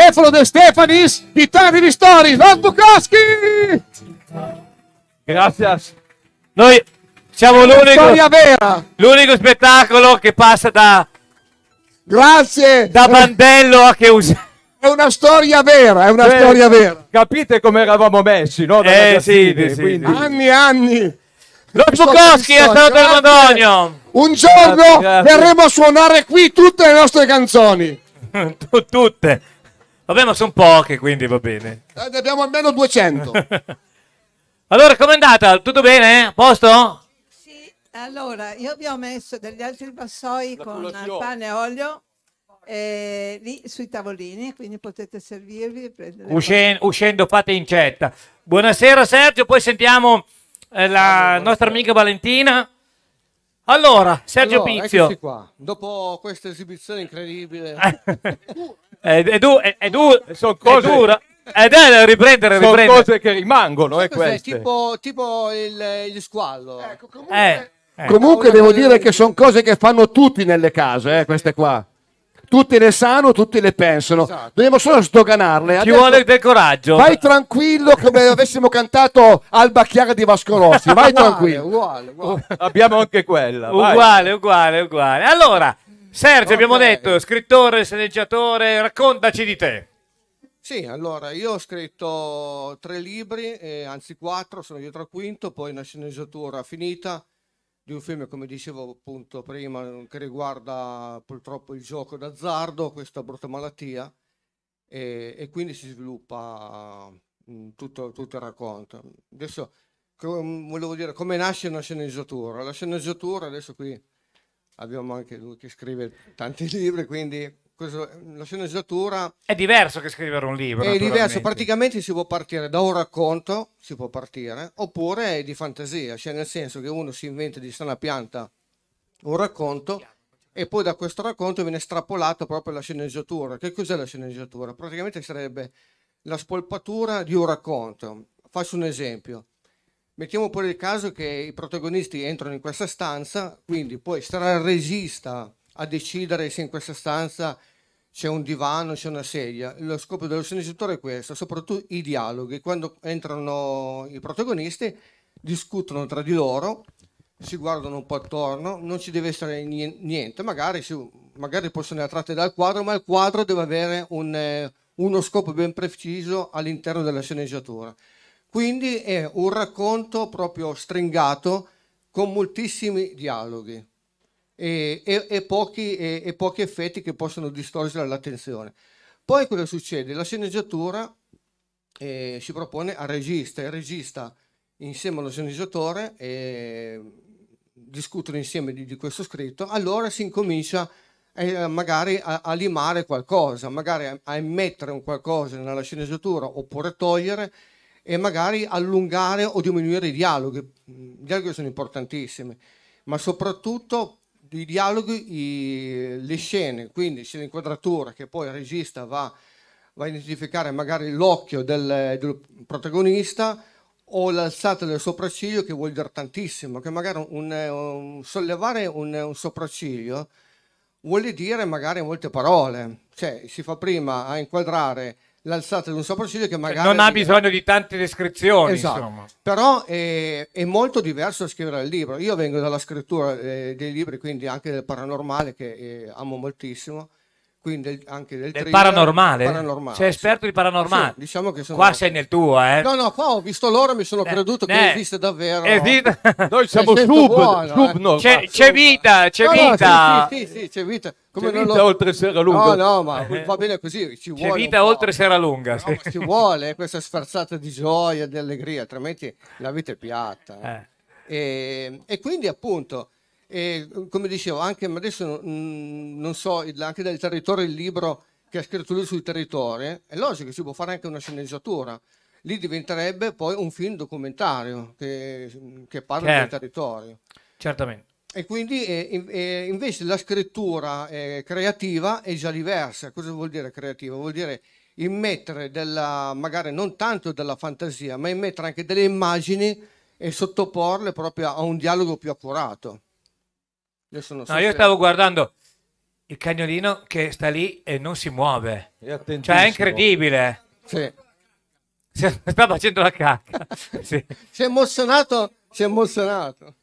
Stefano De Stefanis Italia di Tavini Stories, Landukowski! Grazie. Noi siamo l'unico, l'unico spettacolo che passa da, Grazie. da Bandello a Cheusa. È una storia vera, è una Beh, storia vera. Capite come eravamo messi, no? Dalla eh sì, sì, sì, Anni e anni. Lo Zukowski è stato del Madonio. Un giorno grazie, grazie. verremo a suonare qui tutte le nostre canzoni. tutte. Vabbè, ma sono poche, quindi va bene. Eh, ne abbiamo almeno 200. allora, com'è andata? Tutto bene? A posto? Sì, allora, io vi ho messo degli altri vassoi La con colazione. pane e olio eh, lì sui tavolini, quindi potete servirvi. Uscen- uscendo fate incetta. Buonasera Sergio, poi sentiamo eh, la nostra amica Valentina. Allora, Sergio allora, Pizio. Dopo questa esibizione incredibile. È, du- è, è, du- eh, sono cose... è dura. Ed eh, è riprendere, sono riprendere. cose che rimangono, eh, queste. Tipo, tipo il, il squallo. Ecco, comunque... Eh. Eh. Ecco. devo dire che sono cose che fanno tutti nelle case, eh, queste qua. Tutti le sanno, tutti le pensano. Esatto. Dobbiamo solo sdoganarle. Ci Adesso vuole del coraggio. Vai tranquillo come avessimo cantato Alba Chiara di Vasco Rossi. Vai uguale, tranquillo. Uguale, uguale. Abbiamo anche quella. Vai. Uguale, uguale, uguale. Allora, Sergio, abbiamo detto, scrittore, sceneggiatore, raccontaci di te. Sì, allora io ho scritto tre libri, eh, anzi quattro, sono dietro al quinto, poi una sceneggiatura finita di un film, come dicevo appunto prima, che riguarda purtroppo il gioco d'azzardo, questa brutta malattia, e, e quindi si sviluppa mh, mm, tutto, tutto il racconto. Adesso mm, volevo dire come nasce una sceneggiatura. La sceneggiatura, adesso qui abbiamo anche lui che scrive tanti libri, quindi questo, la sceneggiatura... È diverso che scrivere un libro. È diverso, praticamente si può partire da un racconto, si può partire, oppure è di fantasia, cioè nel senso che uno si inventa di strana pianta un racconto e poi da questo racconto viene estrapolata proprio la sceneggiatura. Che cos'è la sceneggiatura? Praticamente sarebbe la spolpatura di un racconto. Faccio un esempio. Mettiamo pure il caso che i protagonisti entrano in questa stanza, quindi poi sarà il regista a decidere se in questa stanza c'è un divano, c'è una sedia. Lo scopo dello sceneggiatore è questo, soprattutto i dialoghi. Quando entrano i protagonisti discutono tra di loro, si guardano un po' attorno, non ci deve essere niente, magari, si, magari possono essere attratte dal quadro, ma il quadro deve avere un, eh, uno scopo ben preciso all'interno della sceneggiatura. Quindi è un racconto proprio stringato con moltissimi dialoghi e, e, e, pochi, e pochi, effetti che possono distorcere l'attenzione. Poi cosa succede? La sceneggiatura eh, si propone al regista, il regista insieme allo sceneggiatore eh, discutono insieme di, di, questo scritto, allora si incomincia eh, magari a, a limare qualcosa, magari a, a immettere un qualcosa nella sceneggiatura oppure togliere e magari allungare o diminuire i dialoghi. I dialoghi sono importantissimi, ma soprattutto i dialoghi, i, le scene, quindi scene l'inquadratura che poi il regista va, va a identificare magari l'occhio del, del, protagonista o l'alzata del sopracciglio che vuol dire tantissimo, che magari un, un sollevare un, un sopracciglio vuol dire magari molte parole, cioè si fa prima a inquadrare l'alzata di un sopracciglio che cioè, magari... Non ha bisogno di tante descrizioni, esatto. insomma. Però è, è, molto diverso scrivere il libro. Io vengo dalla scrittura eh, dei libri, quindi anche del paranormale, che eh, amo moltissimo, quindi anche del, del thriller, paranormale. paranormale. Sei esperto di paranormale. Sì, diciamo che sono... Qua sei nel tuo, eh? No, no, qua ho visto loro e mi sono eh, creduto ne, che eh. esiste davvero. Esiste... Eh, Noi siamo sub, buono, sub, eh. no, c'è, c'è, vita, c'è no, vita. No, sì, sì, sì, c'è vita. Come c'è vita lo... oltre Sera Lunga. No, no, ma va bene così. Ci c'è vita oltre Sera Lunga. Sì. No, ci vuole questa sfarzata di gioia, di allegria, altrimenti la vita è piatta. Eh. E, e quindi appunto e come dicevo, anche adesso mh, non so, anche dal territorio il libro che ha scritto lui sul territorio, è logico che si può fare anche una sceneggiatura. Lì diventerebbe poi un film documentario che, che parla certo. del territorio. Certamente. E quindi eh, invece la scrittura eh, creativa è già diversa. Cosa vuol dire creativa? Vuol dire immettere della, magari non tanto della fantasia, ma immettere anche delle immagini e sottoporle proprio a un dialogo più accurato. Io sono no, io stavo guardando il cagnolino che sta lì e non si muove. È cioè, è incredibile. Sì. Sta facendo la cacca. sì. Si è emozionato, si è emozionato.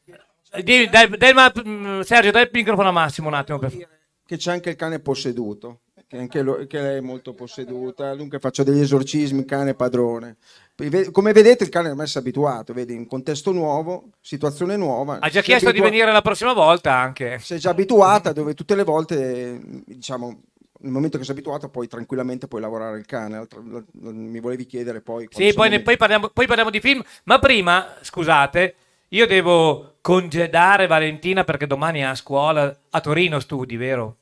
Dai, dai, dai, mm, Sergio, dai il microfono a Massimo un attimo. Per... Che c'è anche il cane posseduto, che anche lo, che lei è molto posseduta. Dunque faccio degli esorcismi, cane padrone. Come vedete il cane ormai si è abituato, vedi, in contesto nuovo, situazione nuova. Ha già chiesto abitua... di venire la prossima volta anche. Si è già abituata dove tutte le volte, diciamo, nel momento che sei abituato poi tranquillamente puoi lavorare il cane mi volevi chiedere poi sì poi, ne, poi, parliamo, poi, parliamo, di film ma prima scusate io devo congedare Valentina perché domani è a scuola a Torino studi vero?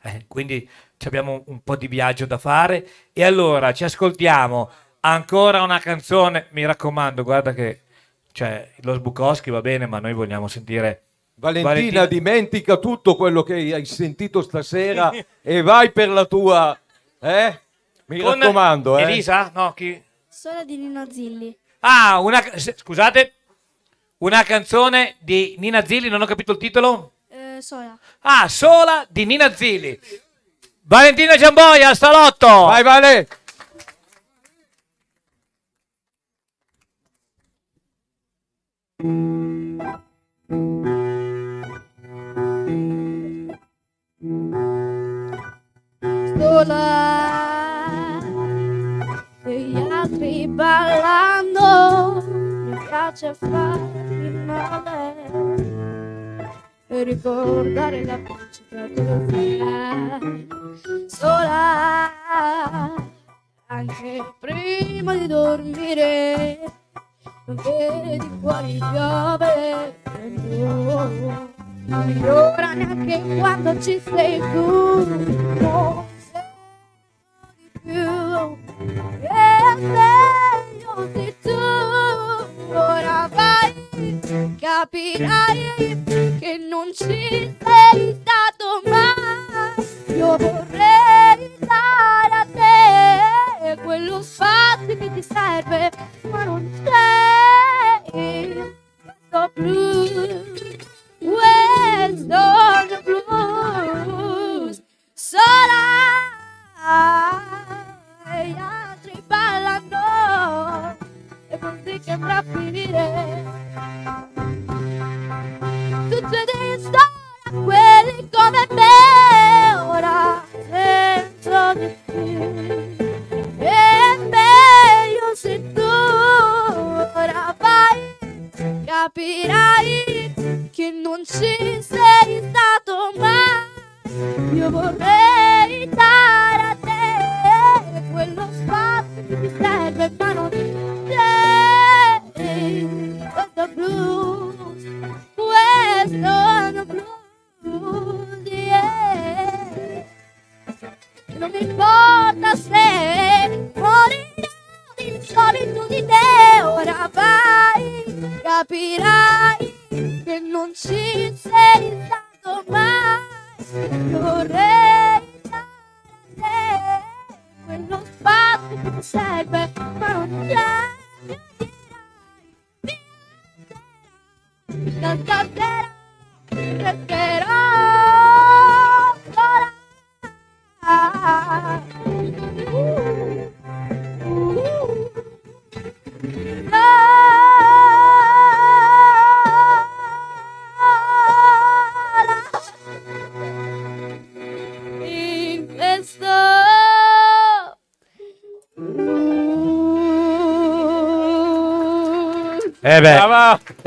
Eh, quindi abbiamo un po' di viaggio da fare e allora ci ascoltiamo Ancora una canzone, mi raccomando, guarda che cioè, lo Sbukowski va bene, ma noi vogliamo sentire... Valentina, Valentina, dimentica tutto quello che hai sentito stasera e vai per la tua... Eh? Mi Con raccomando, eh. Elisa? No, chi? Sola di Nina Zilli. Ah, una... Scusate, una canzone di Nina Zilli, non ho capito il titolo. Eh, sola. Ah, Sola di Nina Zilli. Valentina Giamboia, al salotto. Vai, Vale. Sola e gli altri ballando mi piace farmi male e ricordare la principe Sofia sola anche prima di dormire vedi fuori piove tu non migliora neanche quando ci sei tu non sei di più e meglio sei tu ora vai capirai che non ci sei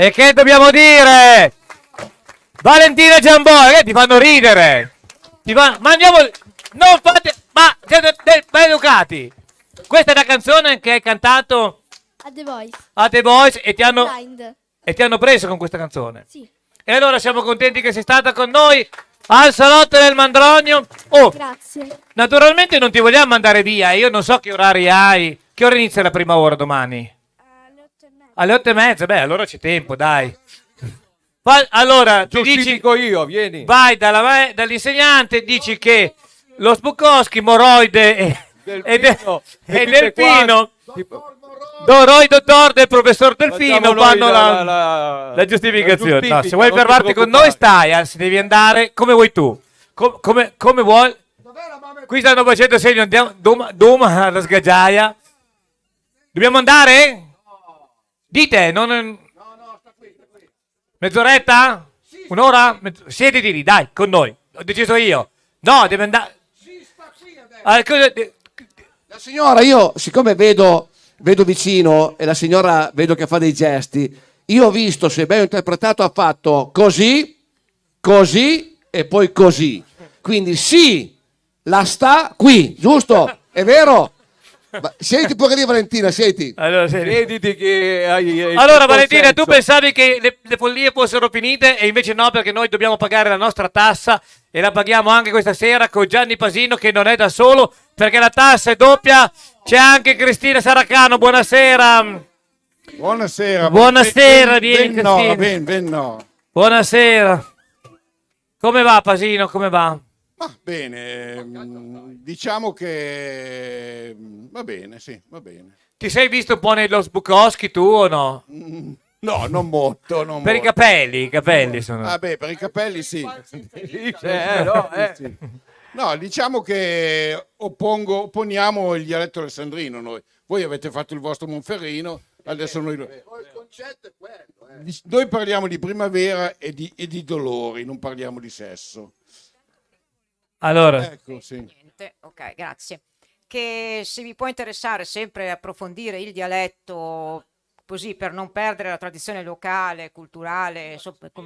E che dobbiamo dire? Valentina e Giambò, che eh, ti fanno ridere. Ti fa... Ma andiamo... Non fate... Ma siete educati. Questa è la canzone che hai cantato... A The Voice. A The Voice e ti hanno... Blind. E ti hanno preso con questa canzone. Sì. E allora siamo contenti che sei stata con noi al salotto del Mandronio. Oh, Grazie. Naturalmente non ti vogliamo mandare via. Io non so che orari hai. Che ora inizia la prima ora domani? alle otto e mezza, beh, allora c'è tempo, dai. Fa, allora, tu dici, io, vieni. Vai dalla, dall'insegnante, dici che lo Spukowski, Moroide e Delfino, e, e Delfino Doroi dottor del professor Delfino fanno la, la, la, la, giustificazione. No, se vuoi fermarti con noi stai, anzi eh, devi andare come vuoi tu. Com, come, come, vuoi. Qui stanno facendo segno, andiamo, doma, doma alla sgaggiaia. Dobbiamo andare? Dite, non... No, no, sta qui, sta qui. Mezz'oretta? Sì, Un'ora? Mezz... Siediti lì, dai, con noi. Ho deciso io. No, deve andare... Sì, sta qui adesso. Ah, la signora, io, siccome vedo, vedo vicino e la signora vedo che fa dei gesti, io ho visto, se ben interpretato, ha fatto così, così e poi così. Quindi sì, la sta qui, giusto? È vero? Ma siediti pure lì, Valentina, senti. Allora, siediti che hai, hai Allora, Valentina, senso. tu pensavi che le, le, follie fossero finite e invece no, perché noi dobbiamo pagare la nostra tassa e la paghiamo anche questa sera con Gianni Pasino che non è da solo perché la tassa è doppia. C'è anche Cristina Saracano, buonasera. Buonasera. Buonasera, ben, ben, ben, no, ben, ben no. Buonasera. Come va Pasino, come va? Ma bene, mm, diciamo che mm, va bene, sì, va bene. Ti sei visto un po' nello Sbukowski tu o no? Mm, no, non molto. Non per molto. i capelli, i capelli sono. Ah beh, per i capelli certo. eh, sì. no, diciamo che oppongo, opponiamo il dialetto alessandrino noi. Voi avete fatto il vostro Monferrino, adesso noi... Il concetto è quello. Eh. Noi parliamo di primavera e di, e di dolori, non parliamo di sesso. Allora, ecco, sì. niente, ok, grazie. Che se vi può interessare sempre approfondire il dialetto così per non perdere la tradizione locale, culturale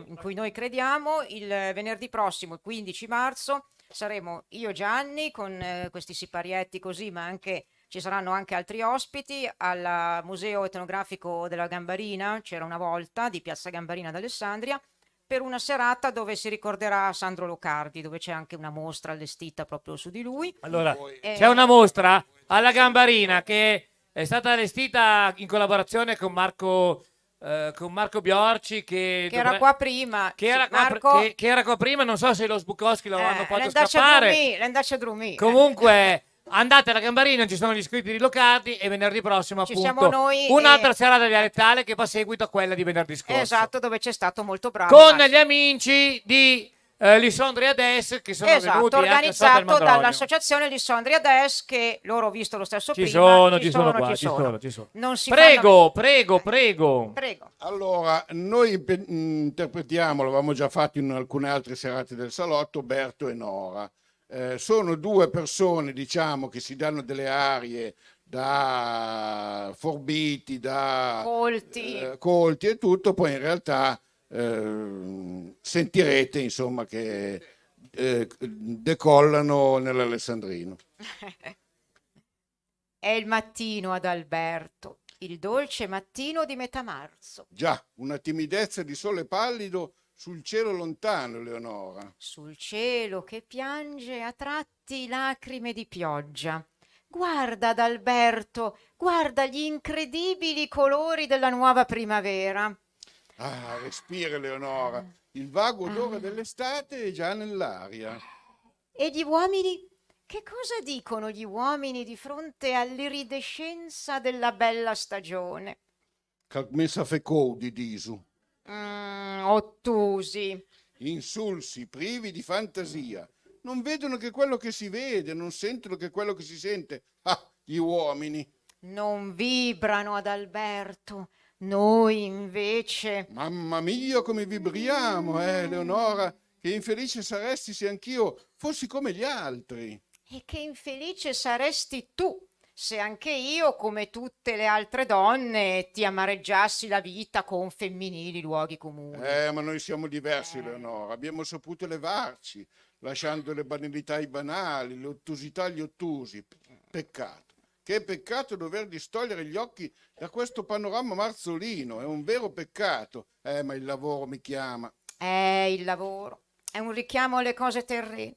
in cui noi crediamo, il venerdì prossimo, il 15 marzo, saremo io Gianni con eh, questi siparietti così, ma anche ci saranno anche altri ospiti al Museo etnografico della Gambarina, c'era una volta, di Piazza Gambarina d'Alessandria, per una serata dove si ricorderà Sandro Locardi, dove c'è anche una mostra allestita proprio su di lui. Allora, eh, c'è una mostra alla Gambarina che è stata allestita in collaborazione con Marco eh, con Marco Biorci che, che dovre... era qua prima che era, Marco... qua, pr... che, che era qua prima non so se lo Sbukowski lo eh, hanno fatto scappare Drumi, comunque Andate alla Gambarina, ci sono gli iscritti rilocati e venerdì prossimo appunto ci siamo noi un'altra e... serata dialettale che fa seguito a quella di venerdì scorso. Esatto, dove c'è stato molto bravo. Con Massimo. gli amici di eh, Lissondria Des che sono esatto, eh, organizzato dall'associazione Lissondria Des che loro ho visto lo stesso ci prima, sono, ci, ci sono, qua, ci, sono. ci sono, Non si prego, fanno... prego, prego, prego. Allora, noi mm, interpretiamo, l'avevamo già fatto in alcune altre serate del salotto, Berto e Nora. Eh, sono due persone diciamo, che si danno delle arie da forbiti, da colti, eh, colti e tutto, poi in realtà eh, sentirete insomma, che eh, decollano nell'Alessandrino. È il mattino ad Alberto, il dolce mattino di metà marzo. Già, una timidezza di sole pallido sul cielo lontano, Leonora. Sul cielo che piange a tratti lacrime di pioggia. Guarda ad guarda gli incredibili colori della nuova primavera. Ah, respira, Leonora. Il vago odore ah. dell'estate è già nell'aria. E gli uomini? Che cosa dicono gli uomini di fronte all'iridescenza della bella stagione? Cagmessa fecou di disu mm, ottusi. Insulsi, privi di fantasia. Non vedono che quello che si vede, non sentono che quello che si sente. Ah, gli uomini. Non vibrano ad Alberto. Noi invece. Mamma mia, come vibriamo, eh, Leonora. Che infelice saresti se anch'io fossi come gli altri. E che infelice saresti tu se anche io, come tutte le altre donne, ti amareggiassi la vita con femminili luoghi comuni. Eh, ma noi siamo diversi, eh. Leonora. Abbiamo saputo elevarci, lasciando le banalità ai banali, le ottusità agli ottusi. Peccato. Che peccato dover distogliere gli occhi da questo panorama marzolino. È un vero peccato. Eh, ma il lavoro mi chiama. Eh, il lavoro. È un richiamo alle cose terrene.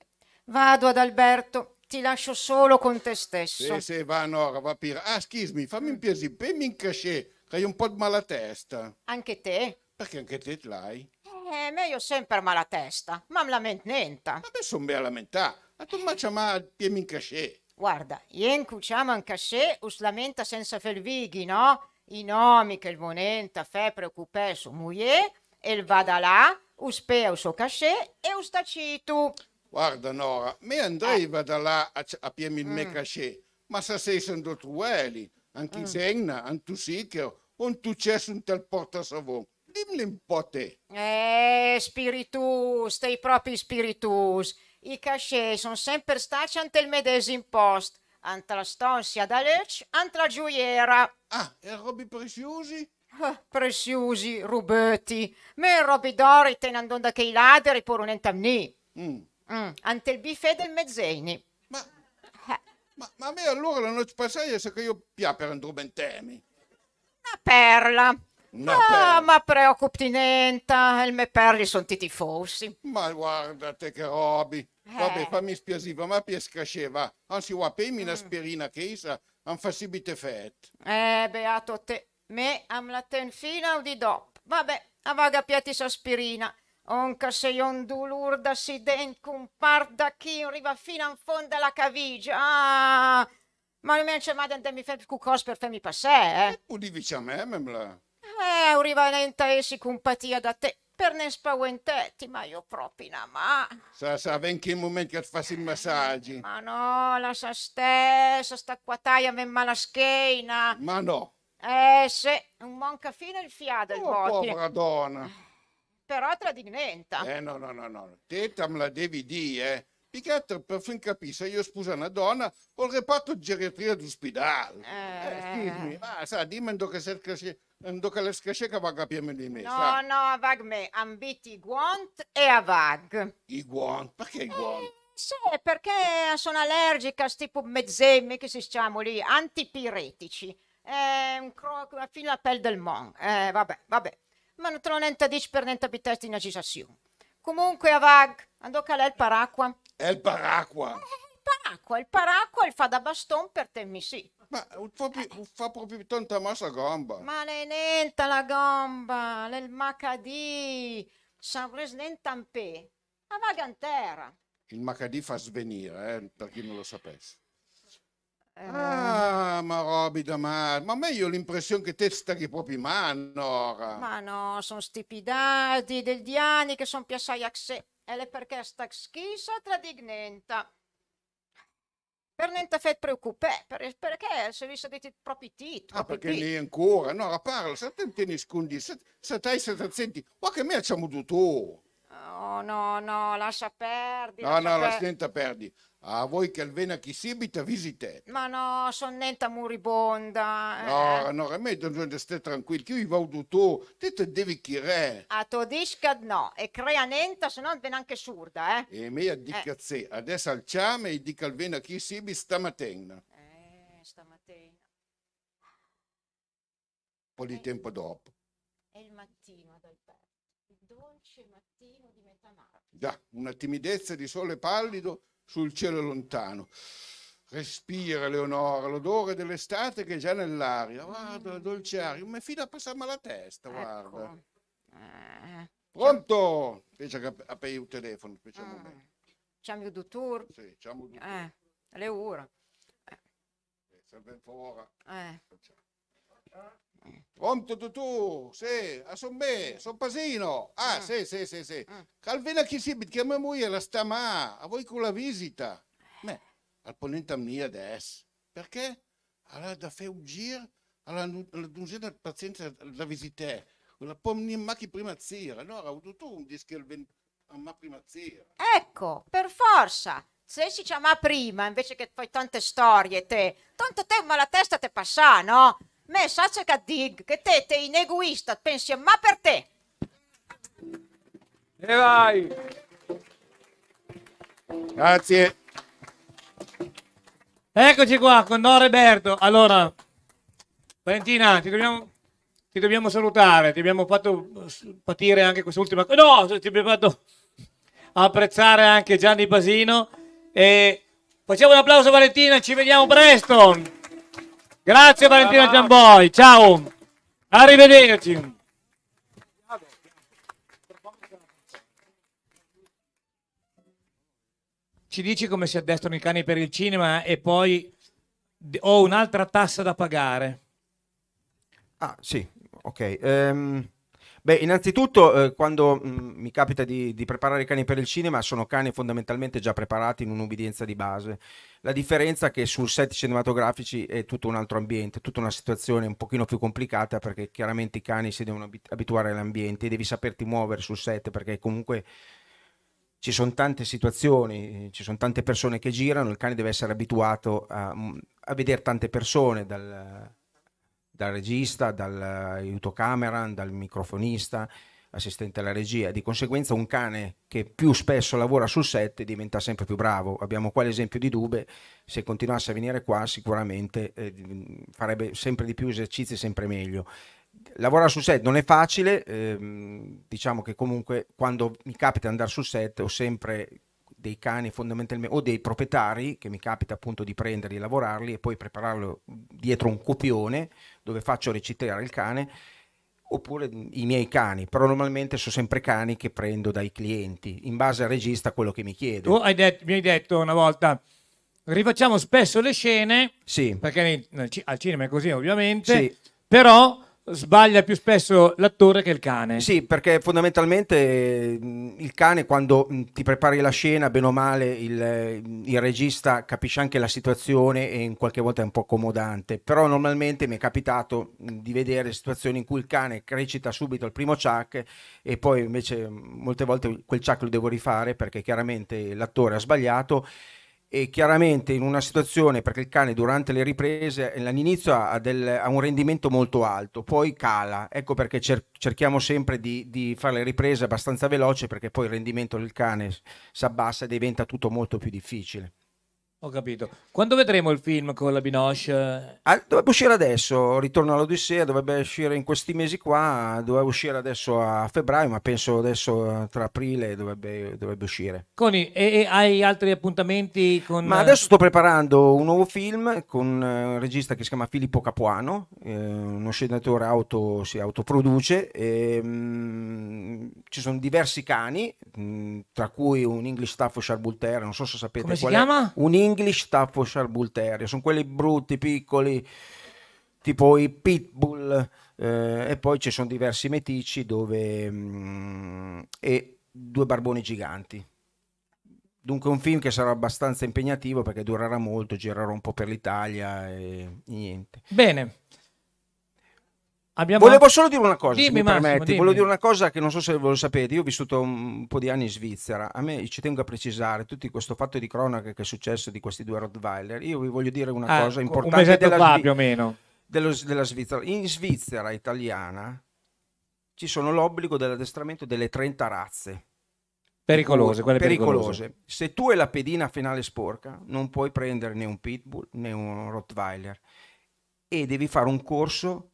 Vado ad Alberto ti lascio solo con te stesso. Se, se va, no, va pure. Ah, schismi, fammi un piacere, bemmi mm. in cachet, che hai un po' di malatesta. Anche te? Perché anche te l'hai? Eh, meglio sempre malatesta, ma mi lamententa. Vabbè, sono bella lamentà, ma tu maccia ma bemmi in cachet. Guarda, ien cuciamo in cachet, us lamenta senza felvighi, no? I nomi che il monenta fe preoccupè su muie, e il vada là, us pea il suo cachet e us tacitu. Guarda Nora, mi andreva da là a, a Piemilme mm. Cachet, ma se sei sendo trueli, anche mm. Senna, antusicchio, un tu cesso un tal porta savon. Dimmi un po' te. Eh, spiritus, tei propri spiritus. I cachè sono sempre stati ante il medesimo post. Ante la stonsia da Lecce, ante la gioiera. Ah, e robi preziosi? Ah, preziosi, rubetti. Me robi d'oro tenendo da che i ladri pur un entamni. Mm. Mm, ante il buffet del Mezzeni. Ma, eh. ma, ma a me allora la noce passata sa che io pia per andrumentemi. Una perla. No, ah, perla. ma preoccupti niente, il me perli sono titi fossi. Ma guardate che robi. Eh. Vabbè, fammi spiasiva, ma pia scasceva. Anzi, guapemi una mm. sperina che isa, han fassibite fet. Eh, beato te. Me am la ten tenfina o di dop. Vabbè, a vaga piatti sospirina. Onca se ion dulurda si den cum da chi arriva fino a fondo alla cavigia. Ah! Ma c'è maden de mi fem cu cos per femi passè, eh? eh Udivici a me, memble. Eh, urivanenta essi compatia da te per ne spaventetti, ma io proprio in ama. Sa, sa, venchi il momento che fassi i massaggi. Ma no, la sa stessa, sta quataia me mala schiena. Ma no. Eh, se, non manca fino il fiato. Oh, il povera donna però tradimenta. Eh no, no, no, no, te me la devi dire, eh. Picchetto, per fin capire se io sposo una donna o il reparto di geriatria d'ospedale. Eh, eh scusami, ma sa, dimmi che se cresce, che le scresce che vaga più di me. No, sa. no, vag me, ambiti i guant e a vag. I guant? Perché i guant? Eh. Sì, perché sono allergica a sti mezzemi che si chiamano lì, antipiretici. È un croc fino alla pelle del mon. Eh, vabbè, vabbè ma non te lo niente a dici per niente a pittarti in agitazione. Comunque, Avag, andò a lei il paracqua. È il paracqua. il paracqua, il paracqua, il fa da baston per te, mi sì. Ma fa proprio tanta massa gamba. Ma le niente la gamba, nel macadì, san resnentampè, a vagantera. Il macadì fa svenire, eh, per chi non lo sapesse. Eh... Ah, ma Roby Damar, ma a ho l'impressione che te stai proprio in mano Ma no, sono stipidati, del diani che sono piassai a sé. E le perché sta schisa tradignenta. Per niente fet preoccupè, per, perché se vi siete proprio titoli. Ah, perché titoli. ancora? No, parla, se te ne scondi, se, se te senti, ma che me ci ha mututo? Oh, no, no, lascia perdere. No, lascia no, per... la senta perdi. A voi che alvena chi sibita visite. Ma no, son nenta moribonda. Eh. No, no, a me non stai tranquilli, che io vado tu, te te devi chirè. A to discad no, e crea nenta, se no ben anche surda, eh. E me a dica eh. Zè. adesso alciame e dica alvena chi sibi stamattina. Eh, stamattina. Un po' di eh, tempo dopo. È il mattino ad Alberto, il dolce mattino di metà marzo. Già, una timidezza di sole pallido sul cielo lontano. Respira, Leonora, l'odore dell'estate che è già nell'aria. Guarda, la mm. dolce aria. Mi fida a passarmi la testa, ecco. guarda. Ecco. Pronto? Invece che apriamo il telefono, facciamo ah. bene. Siamo di tour? Sì, siamo di tour. Eh, le ore. Eh. Serve un Eh. Facciamo. Pronto tu, sì, a son me, son Pasino. Ah, ah. sì, sì, sì, sì. Ah. Calvena chi si che mia moglie la sta ma, a voi con la visita. Beh, al ponente a mia adesso. Perché? Allora da fare un giro alla, alla dunzena del paziente la visite. La pomni ma chi prima zira. Allora ho avuto un disco il 20 ma prima zira. Ecco, per forza se si chiama prima invece che fai tante storie te, tanto tempo ma la testa te passa, no? me sa c'è dig che te te in egoista pensi ma per te e vai grazie eccoci qua con Don allora Valentina ti dobbiamo ti dobbiamo salutare, ti abbiamo fatto patire anche quest'ultima cosa. No, ti abbiamo fatto apprezzare anche Gianni Basino. E facciamo un applauso Valentina, ci vediamo presto. Grazie Valentina Giamboi, ciao, arrivederci. Ci dici come si addestrano i cani per il cinema e poi ho un'altra tassa da pagare. Ah sì, ok. Um... Beh, innanzitutto eh, quando mh, mm, mi capita di, di, preparare i cani per il cinema sono cani fondamentalmente già preparati in un'ubbidienza di base. La differenza è che sul set cinematografici è tutto un altro ambiente, tutta una situazione un pochino più complicata perché chiaramente i cani si devono abituare all'ambiente, e devi saperti muovere sul set perché comunque ci sono tante situazioni, ci sono tante persone che girano, il cane deve essere abituato a, mm, a vedere tante persone dal dal regista, dall'aiuto eh, cameraman, dal microfonista, assistente alla regia. Di conseguenza un cane che più spesso lavora sul set diventa sempre più bravo. Abbiamo qua l'esempio di Dube, se continuasse a venire qua sicuramente eh, farebbe sempre di più esercizi, sempre meglio. Lavorare sul set non è facile, ehm, diciamo che comunque quando mi capita andare sul set ho sempre dei cani fondamentalmente o dei proprietari che mi capita appunto di prenderli e lavorarli e poi prepararlo dietro un copione dove faccio recitare il cane, oppure i miei cani, però normalmente sono sempre cani che prendo dai clienti, in base al regista quello che mi chiede. Tu hai detto, mi hai detto una volta, rifacciamo spesso le scene, sì. perché al cinema è così ovviamente, sì. però sbaglia più spesso l'attore che il cane. Sì, perché fondamentalmente mm, il cane quando mm, ti prepari la scena, bene o male, il, eh, il regista capisce anche la situazione e in qualche volta è un po' accomodante, però normalmente mi è capitato mm, di vedere situazioni in cui il cane recita subito il primo chuck e poi invece molte volte quel chuck lo devo rifare perché chiaramente l'attore ha sbagliato e chiaramente in una situazione perché il cane durante le riprese eh, all'inizio ha, del, ha un rendimento molto alto, poi cala, ecco perché cer cerchiamo sempre di, di, fare le riprese abbastanza veloce perché poi il rendimento del cane si abbassa e diventa tutto molto più difficile. Ho capito. Quando vedremo il film con la Binoche? Ah, dovrebbe uscire adesso, Ritorno all'Odissea, dovrebbe uscire in questi mesi qua, dovrebbe uscire adesso a febbraio, ma penso adesso eh, tra aprile dovrebbe, dovrebbe uscire. Coni, e, e, hai altri appuntamenti con... Ma adesso sto preparando un nuovo film con eh, un regista che si chiama Filippo Capuano, eh, uno scenatore auto, si autoproduce, e, mh, mm, ci sono diversi cani, mh, mm, tra cui un English Staffordshire Bull non so se sapete Come qual si chiama? Un English English Staffordshire Bull Terrier, sono quelli brutti, piccoli, tipo i Pitbull, eh, e poi ci sono diversi metici dove, mm, e due barboni giganti. Dunque un film che sarà abbastanza impegnativo perché durerà molto, girerà un po' per l'Italia e niente. Bene. Abbiamo Volevo solo dire una cosa, dimmi, mi Massimo, permetti. Dimmi. Volevo dire una cosa che non so se voi lo sapete. Io ho vissuto un po' di anni in Svizzera. A me ci tengo a precisare tutto questo fatto di cronaca che è successo di questi due Rottweiler. Io vi voglio dire una ah, cosa importante. Un mesetto della, fa, più o meno. Dello, della Svizzera. In Svizzera italiana ci sono l'obbligo dell'addestramento delle 30 razze. Pericolose, quelle pericolose. pericolose. Se tu hai la pedina finale sporca, non puoi prendere né un pitbull né un Rottweiler e devi fare un corso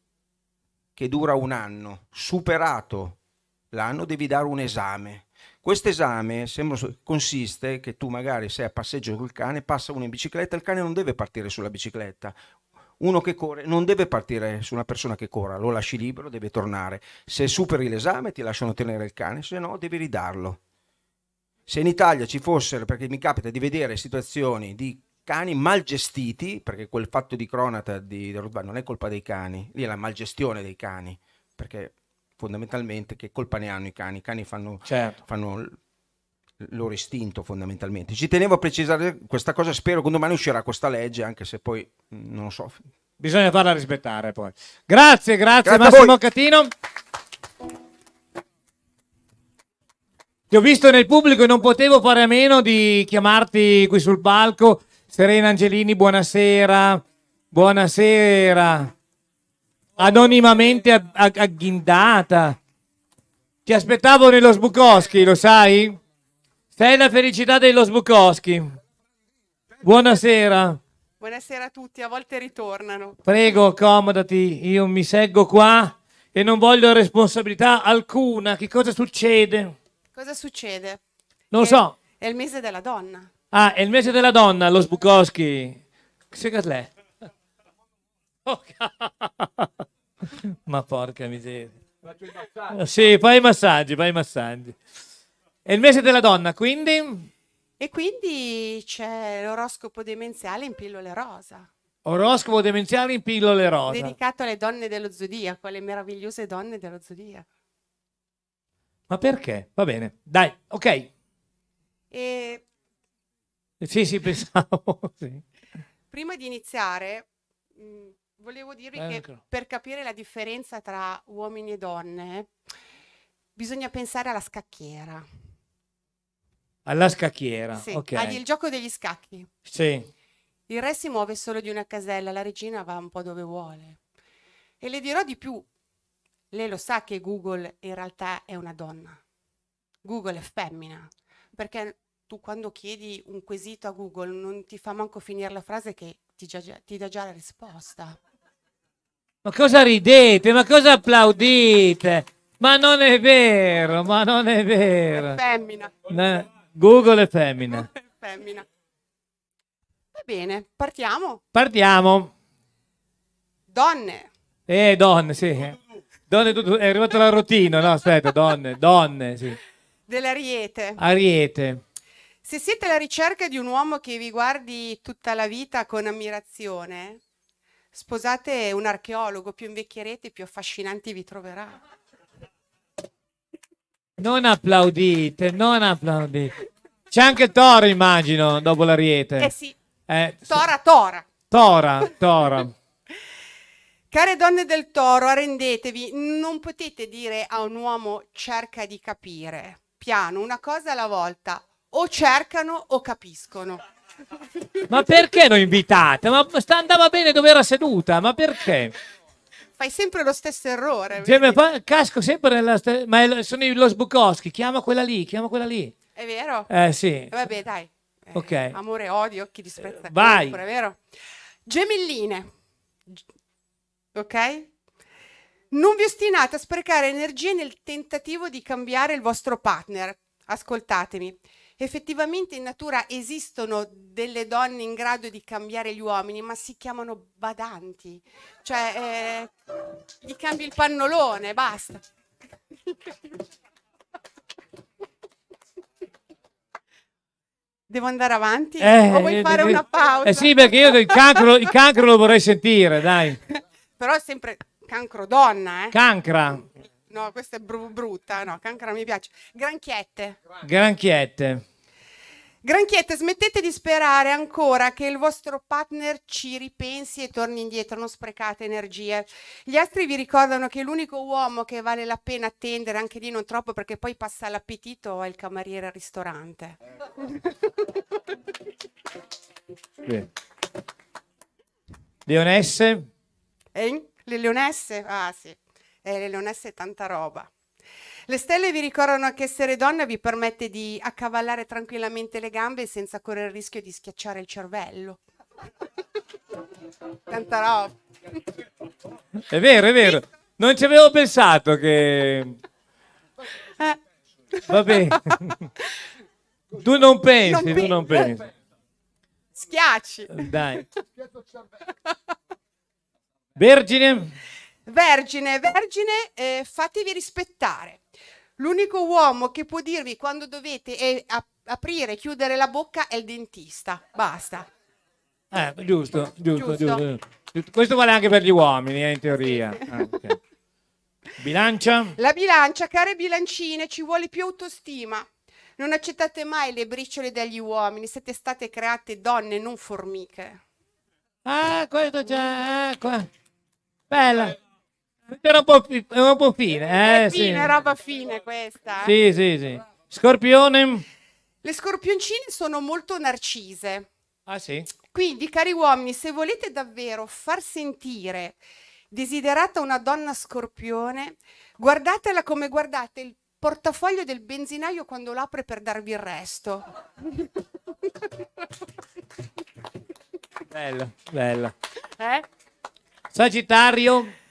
che dura un anno, superato l'anno devi dare un esame. Questo esame consiste che tu magari sei a passeggio col cane, passa uno in bicicletta, il cane non deve partire sulla bicicletta. Uno che corre non deve partire su una persona che corra, lo lasci libero, deve tornare. Se superi l'esame ti lasciano tenere il cane, se no devi ridarlo. Se in Italia ci fossero, perché mi capita di vedere situazioni di cani mal gestiti, perché quel fatto di cronata di, di non è colpa dei cani, lì è la malgestione dei cani, perché fondamentalmente che colpa ne hanno i cani? I cani fanno, certo. fanno il loro istinto fondamentalmente. Ci tenevo a precisare questa cosa, spero che domani uscirà questa legge, anche se poi mm, non lo so. Bisogna farla rispettare poi. Grazie, grazie, grazie Massimo Catino. Ti ho visto nel pubblico e non potevo fare a meno di chiamarti qui sul palco Serena Angelini, buonasera. Buonasera. Anonimamente agghindata. Ti aspettavo nello Sbukowski, lo sai? Sei la felicità dello Sbukowski. Buonasera. Buonasera a tutti, a volte ritornano. Prego, accomodati, io mi seguo qua e non voglio responsabilità alcuna. Che cosa succede? Cosa succede? Non lo so. È il mese della donna. Ah, è il mese della donna, lo Sbukowski. Che cos'è? Oh, Ma porca miseria. Sì, fai i massaggi, fai i massaggi. È il mese della donna, quindi? E quindi c'è l'oroscopo demenziale in pillole rosa. Oroscopo demenziale in pillole rosa. Dedicato alle donne dello zodiaco, alle meravigliose donne dello zodiaco. Ma perché? Va bene, dai, ok. E sì, sì, pensavo. Sì. Prima di iniziare, mh, mm, volevo dirvi Dai, eh, che ecco. per capire la differenza tra uomini e donne bisogna pensare alla scacchiera. Alla scacchiera, sì, ok. Al il gioco degli scacchi. Sì. Il re si muove solo di una casella, la regina va un po' dove vuole. E le dirò di più. Lei lo sa che Google in realtà è una donna. Google è femmina, perché tu quando chiedi un quesito a Google non ti fa manco finire la frase che ti, già, ti dà già la risposta. Ma cosa ridete? Ma cosa applaudite? Ma non è vero, ma non è vero. È femmina. No, Google è femmina. Google è femmina. Va bene, partiamo. Partiamo. Donne. Eh, donne, sì. Donne, è arrivata la rotina, no? Aspetta, donne, donne, sì. Dell'Ariete. Ariete. Ariete. Se siete alla ricerca di un uomo che vi guardi tutta la vita con ammirazione, sposate un archeologo, più invecchierete, più affascinanti vi troverà. Non applaudite, non applaudite. C'è anche Tora, immagino, dopo l'ariete. Eh sì. Eh, tora, Tora. Tora, Tora. Care donne del toro, arrendetevi, non potete dire a un uomo cerca di capire, piano, una cosa alla volta, o cercano o capiscono. Ma perché non invitate? Ma andava bene dove era seduta, ma perché? Fai sempre lo stesso errore. Cioè, ma, casco sempre nella stessa... Ma è, sono lo Sbukowski, chiama quella lì, chiama quella lì. È vero? Eh sì. Vabbè dai. Eh, ok. Amore, odio, occhi di sprezza. Eh, vai. È vero? Gemilline. Ok? Non vi ostinate a sprecare energie nel tentativo di cambiare il vostro partner. Ascoltatemi effettivamente in natura esistono delle donne in grado di cambiare gli uomini, ma si chiamano badanti, cioè eh, gli cambi il pannolone, basta. Devo andare avanti? Eh, o vuoi eh, fare eh, una eh, pausa? Eh sì, perché io il cancro, il cancro lo vorrei sentire, dai. Però è sempre cancro donna, eh? Cancra. No, questa è br- brutta, no, cancra mi piace. Granchiette. Granchiette. Granchiette, smettete di sperare ancora che il vostro partner ci ripensi e torni indietro, non sprecate energie. Gli astri vi ricordano che l'unico uomo che vale la pena attendere, anche lì non troppo perché poi passa l'appetito, è il cameriere al ristorante. Bene. Leonesse? Eh? Le leonesse? Ah sì, eh, le leonesse è tanta roba. Le stelle vi ricordano che essere donna vi permette di accavallare tranquillamente le gambe senza correre il rischio di schiacciare il cervello. Tanta roba. È vero, è vero. Non ci avevo pensato che... Eh. Va bene. tu non pensi, tu non pensi. Schiacci. Dai. Vergine. Vergine, vergine, eh, fatevi rispettare. L'unico uomo che può dirvi quando dovete aprire e chiudere la bocca è il dentista. Basta. Eh, giusto, giusto, giusto, giusto, Questo vale anche per gli uomini, eh, in teoria. Sì. Ah, okay. Bilancia? La bilancia, care bilancine, ci vuole più autostima. Non accettate mai le briciole degli uomini, siete state create donne, non formiche. Ah, questo c'è, ah, qua. Bella. Era un po', fi- un po fine, eh? Fine, sì. roba fine questa. Sì, sì, sì. Scorpione? Le scorpioncine sono molto narcise. Ah, sì? Quindi, cari uomini, se volete davvero far sentire desiderata una donna scorpione, guardatela come guardate il portafoglio del benzinaio quando lo apre per darvi il resto. Bello, bello. Eh? Sagittario?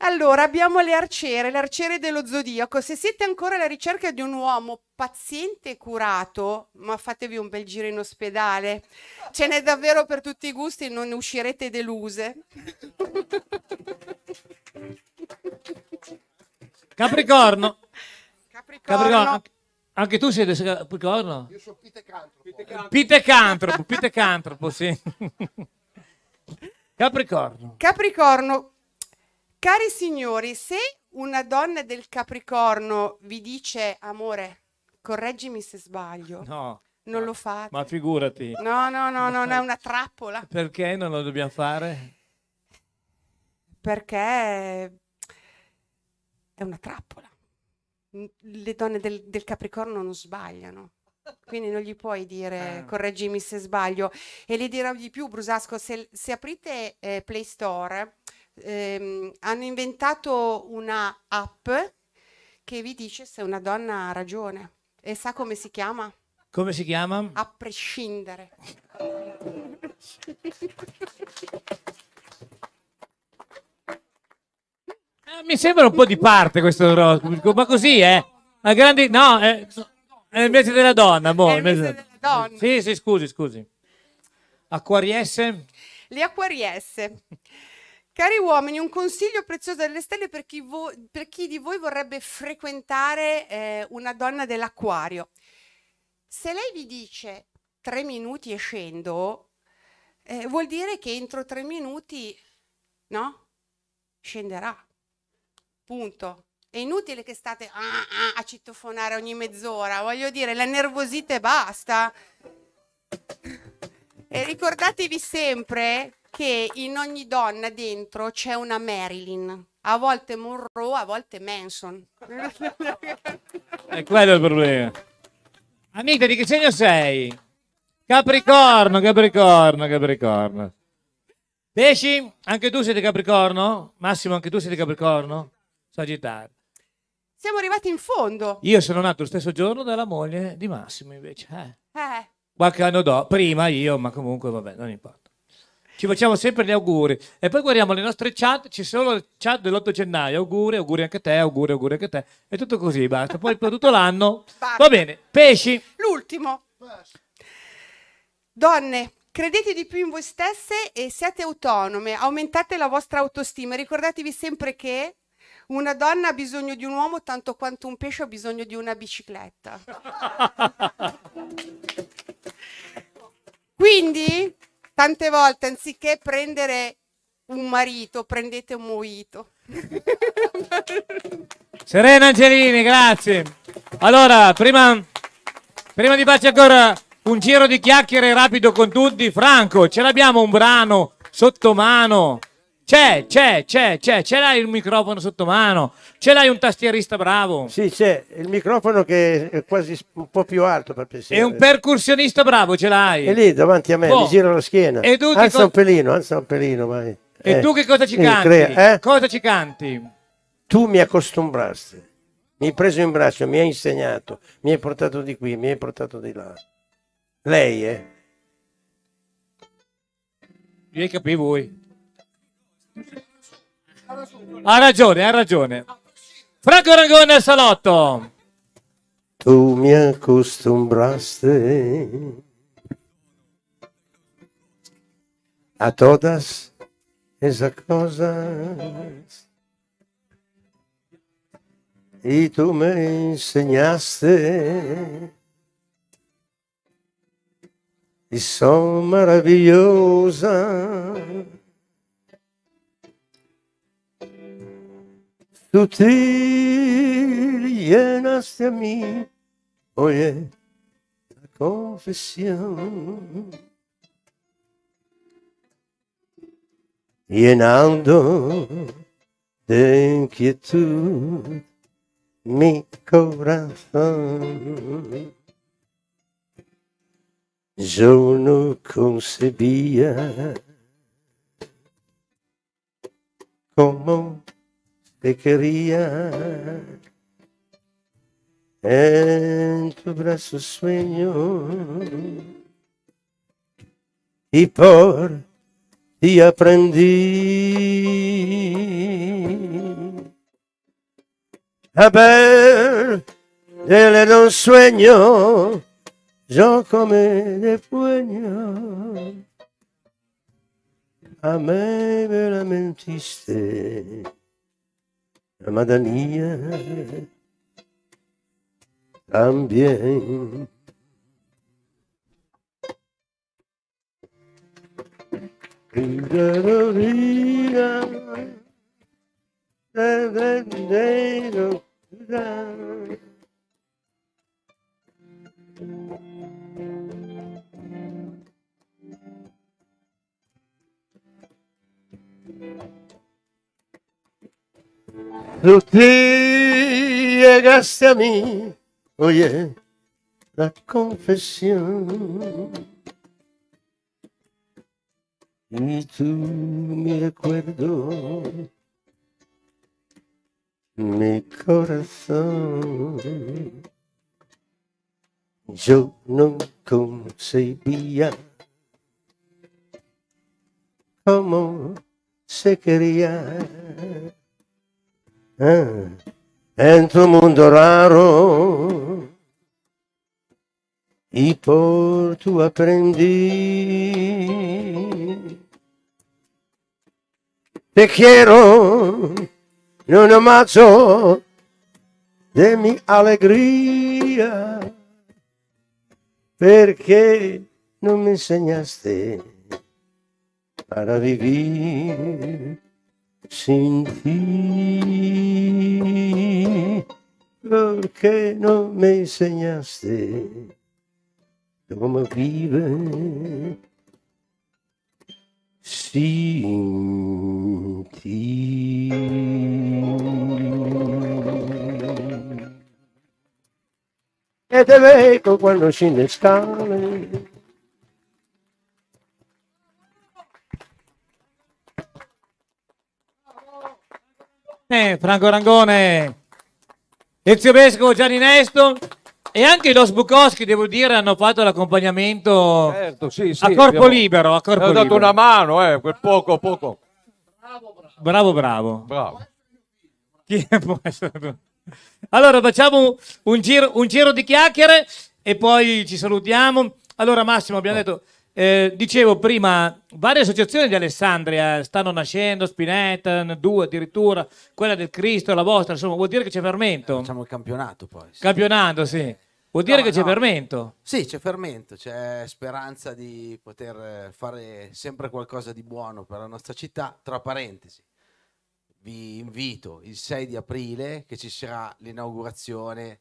Allora, abbiamo le arciere, le arciere dello zodiaco. Se siete ancora alla ricerca di un uomo paziente e curato, ma fatevi un bel giro in ospedale. Ce n'è davvero per tutti i gusti, non ne uscirete deluse. Capricorno. Capricorno. Capricorno. Anche tu sei Capricorno? Io sono Pitecantropo. Pitecantropo, Pitecantropo, sì. Capricorno. Capricorno, Cari signori, se una donna del Capricorno vi dice amore, correggimi se sbaglio. No. Non lo fate. Ma figurati. No, no, no, non è una trappola. Perché non lo dobbiamo fare? Perché è una trappola. Le donne del, del Capricorno non sbagliano. Quindi non gli puoi dire ah. correggimi se sbaglio. E le dirò di più, Brusasco, se, se aprite eh, Play Store, ehm, hanno inventato una app che vi dice se una donna ha ragione. E sa come si chiama? Come si chiama? A prescindere. Eh, mi sembra un po' di parte questo oroscopo, ma così, eh? A grandi... No, eh, è il mese della donna, boh. È il mese della donna. Sì, sì, scusi, scusi. Acquariesse? Le acquariesse. Cari uomini, un consiglio prezioso delle stelle per chi, vo- per chi di voi vorrebbe frequentare eh, una donna dell'acquario. Se lei vi dice tre minuti e scendo, eh, vuol dire che entro tre minuti, no? Scenderà. Punto. È inutile che state ah, ah, a citofonare ogni mezz'ora, voglio dire, la nervosite basta. E ricordatevi sempre che in ogni donna dentro c'è una Marilyn, a volte Monroe, a volte Manson. è quello il problema. Amica, di che segno sei? Capricorno, Capricorno, Capricorno. Pesci, anche tu sei di Capricorno? Massimo, anche tu sei di Capricorno? Sagittario. Siamo arrivati in fondo. Io sono nato lo stesso giorno dalla moglie di Massimo, invece. Eh. Eh. Qualche anno dopo, prima io, ma comunque vabbè, non importa. Ci facciamo sempre gli auguri. E poi guardiamo le nostre chat, c'è solo il chat dell'8 gennaio, auguri, auguri anche a te, auguri, auguri anche a te. E tutto così, basta. Poi per tutto l'anno. Basta. Va bene, pesci. L'ultimo. Donne, Credete di più in voi stesse e siate autonome, aumentate la vostra autostima. Ricordatevi sempre che una donna ha bisogno di un uomo tanto quanto un pesce ha bisogno di una bicicletta. Quindi tante volte anziché prendere un marito, prendete un moito. Serena Angelini, grazie. Allora, prima, prima di farci ancora un giro di chiacchiere rapido con tutti, Franco, ce l'abbiamo un brano sotto mano? C'è, c'è, c'è, c'è, ce l'hai il microfono sotto mano, ce l'hai un tastierista bravo. Sì, c'è il microfono che è quasi un po' più alto per pensare. E un percussionista bravo ce l'hai. E lì davanti a me, oh. mi giro la schiena. E tu alza un pelino, alza un pelino, vai. E eh. tu che cosa ci canti? Eh? Cosa ci canti? Tu mi accostumbrasti, mi hai preso in braccio, mi hai insegnato, mi hai portato di qui, mi hai portato di là. Lei, eh? Io capivo voi. Ha ragione, ha ragione. Franco Ragone al salotto. Tu mi acostumbraste a todas esas cosas e tu me insegnaste e son maravillosas. Tu te llenaste a mí, oye, la confesión. Llenando de inquietud mi corazón. Yo no concebía como te quería. En tu brazo sueño y por ti aprendí a ver del sueño yo come de puño. A mí me lamentiste. mentiste. Madanía también. melodía de Thank Tú llegaste a mí, oye, la confesión. Y tú me recuerdo, mi corazón. Yo no concebía cómo se quería. Eh, è un mondo raro e por tu aprendi. Te quiero, non ammazzo de mi allegria perché non mi insegnaste para vivir sentì perché non mi insegnaste come vive senti ed è vecchio quando scende scale Franco Rangone, Ezio Vescovo, Gianni Nesto e anche i Los Bukowski, devo dire, hanno fatto l'accompagnamento certo, sì, sì, a corpo abbiamo... libero. A dato libero. una mano, eh, quel poco, poco. Bravo, bravo. Bravo. bravo. Chi Allora facciamo un giro, un giro di chiacchiere e poi ci salutiamo. Allora Massimo, abbiamo oh. detto eh, dicevo prima, varie associazioni di Alessandria stanno nascendo, Spinetta, due addirittura, quella del Cristo, la vostra, insomma, vuol dire che c'è fermento. Eh, facciamo il campionato poi. sì. Campionando, sì. Vuol dire No, che c'è no. fermento. Sì, c'è fermento, c'è speranza di poter fare sempre qualcosa di buono per la nostra città. Tra parentesi, vi invito il 6 di aprile che ci sarà l'inaugurazione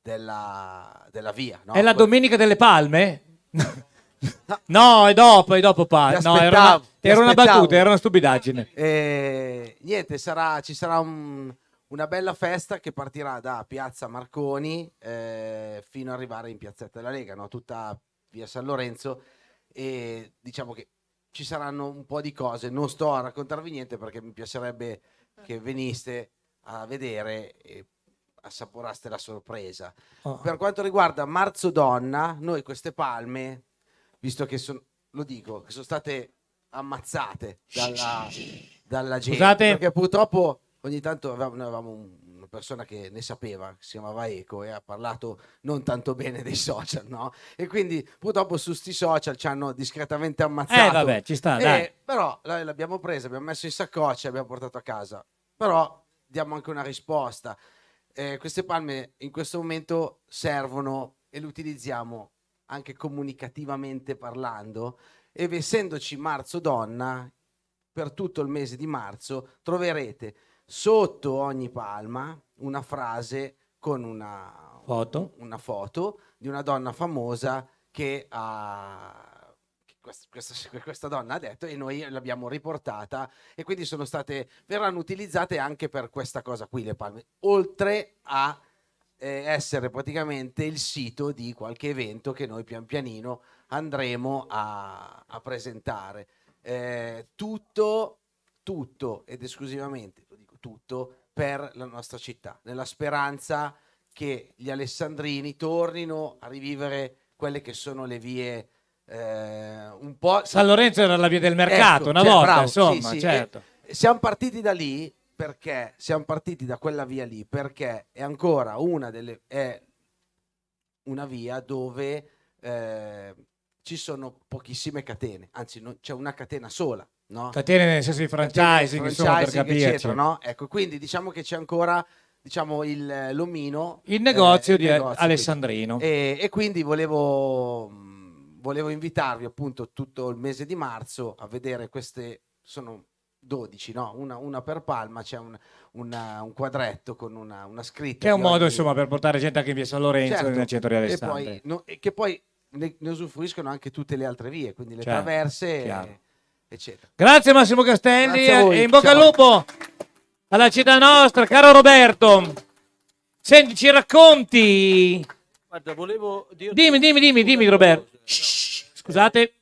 della, della via. no? È la domenica delle palme? No, è dopo, è dopo pa. No, era, una, era una, battuta, era una stupidaggine. Eh, niente, sarà, ci sarà un, una bella festa che partirà da Piazza Marconi eh, fino ad arrivare in Piazzetta della Lega, no? tutta via San Lorenzo. E diciamo che ci saranno un po' di cose. Non sto a raccontarvi niente perché mi piacerebbe che veniste a vedere e assaporaste la sorpresa. Oh. Per quanto riguarda Marzo Donna, noi queste palme visto che sono, lo dico, che sono state ammazzate dalla, dalla gente. Scusate. Perché purtroppo ogni tanto avevamo, noi avevamo un, una persona che ne sapeva, si chiamava Eco e ha parlato non tanto bene dei social, no? E quindi purtroppo su sti social ci hanno discretamente ammazzato. Eh vabbè, ci sta, e, dai. Però l'abbiamo presa, abbiamo messo in saccoccia e abbiamo portato a casa. Però diamo anche una risposta. Eh, queste palme in questo momento servono e le utilizziamo anche comunicativamente parlando, e essendoci marzo donna, per tutto il mese di marzo troverete sotto ogni palma una frase con una foto, una foto di una donna famosa che ha... Ah, questa, questa, questa, donna ha detto e noi l'abbiamo riportata e quindi sono state verranno utilizzate anche per questa cosa qui le palme oltre a eh, essere praticamente il sito di qualche evento che noi pian pianino andremo a, a presentare. Eh, tutto, tutto ed esclusivamente, lo dico tutto, per la nostra città, nella speranza che gli alessandrini tornino a rivivere quelle che sono le vie eh, un po'... San Lorenzo era la via del mercato ecco, una cioè, volta, bravo, insomma, sì, sì. certo. siamo partiti da lì perché siamo partiti da quella via lì, perché è ancora una delle... è una via dove eh, ci sono pochissime catene, anzi no, c'è una catena sola. No? Catene nel senso di franchising, franchising insomma, per capirci. Eccetera, no? ecco, quindi diciamo che c'è ancora diciamo, il, l'omino. Il negozio eh, di negozio, Alessandrino. Quindi. E, e, quindi volevo, volevo invitarvi appunto tutto il mese di marzo a vedere queste... Sono 12, no? una, una per palma, c'è un, una, un quadretto con una, una, scritta. Che è un modo ogni... insomma per portare gente anche in via San Lorenzo certo. nel centro di Alessandria. E poi, no, e che poi ne, ne, usufruiscono anche tutte le altre vie, quindi le certo, traverse, e, eccetera. Grazie Massimo Castelli Grazie e eh, in bocca ciao. al lupo alla città nostra, caro Roberto. Senti, ci racconti. Guarda, volevo dirti... Dimmi, dimmi, dimmi, dimmi Roberto. No, Scusate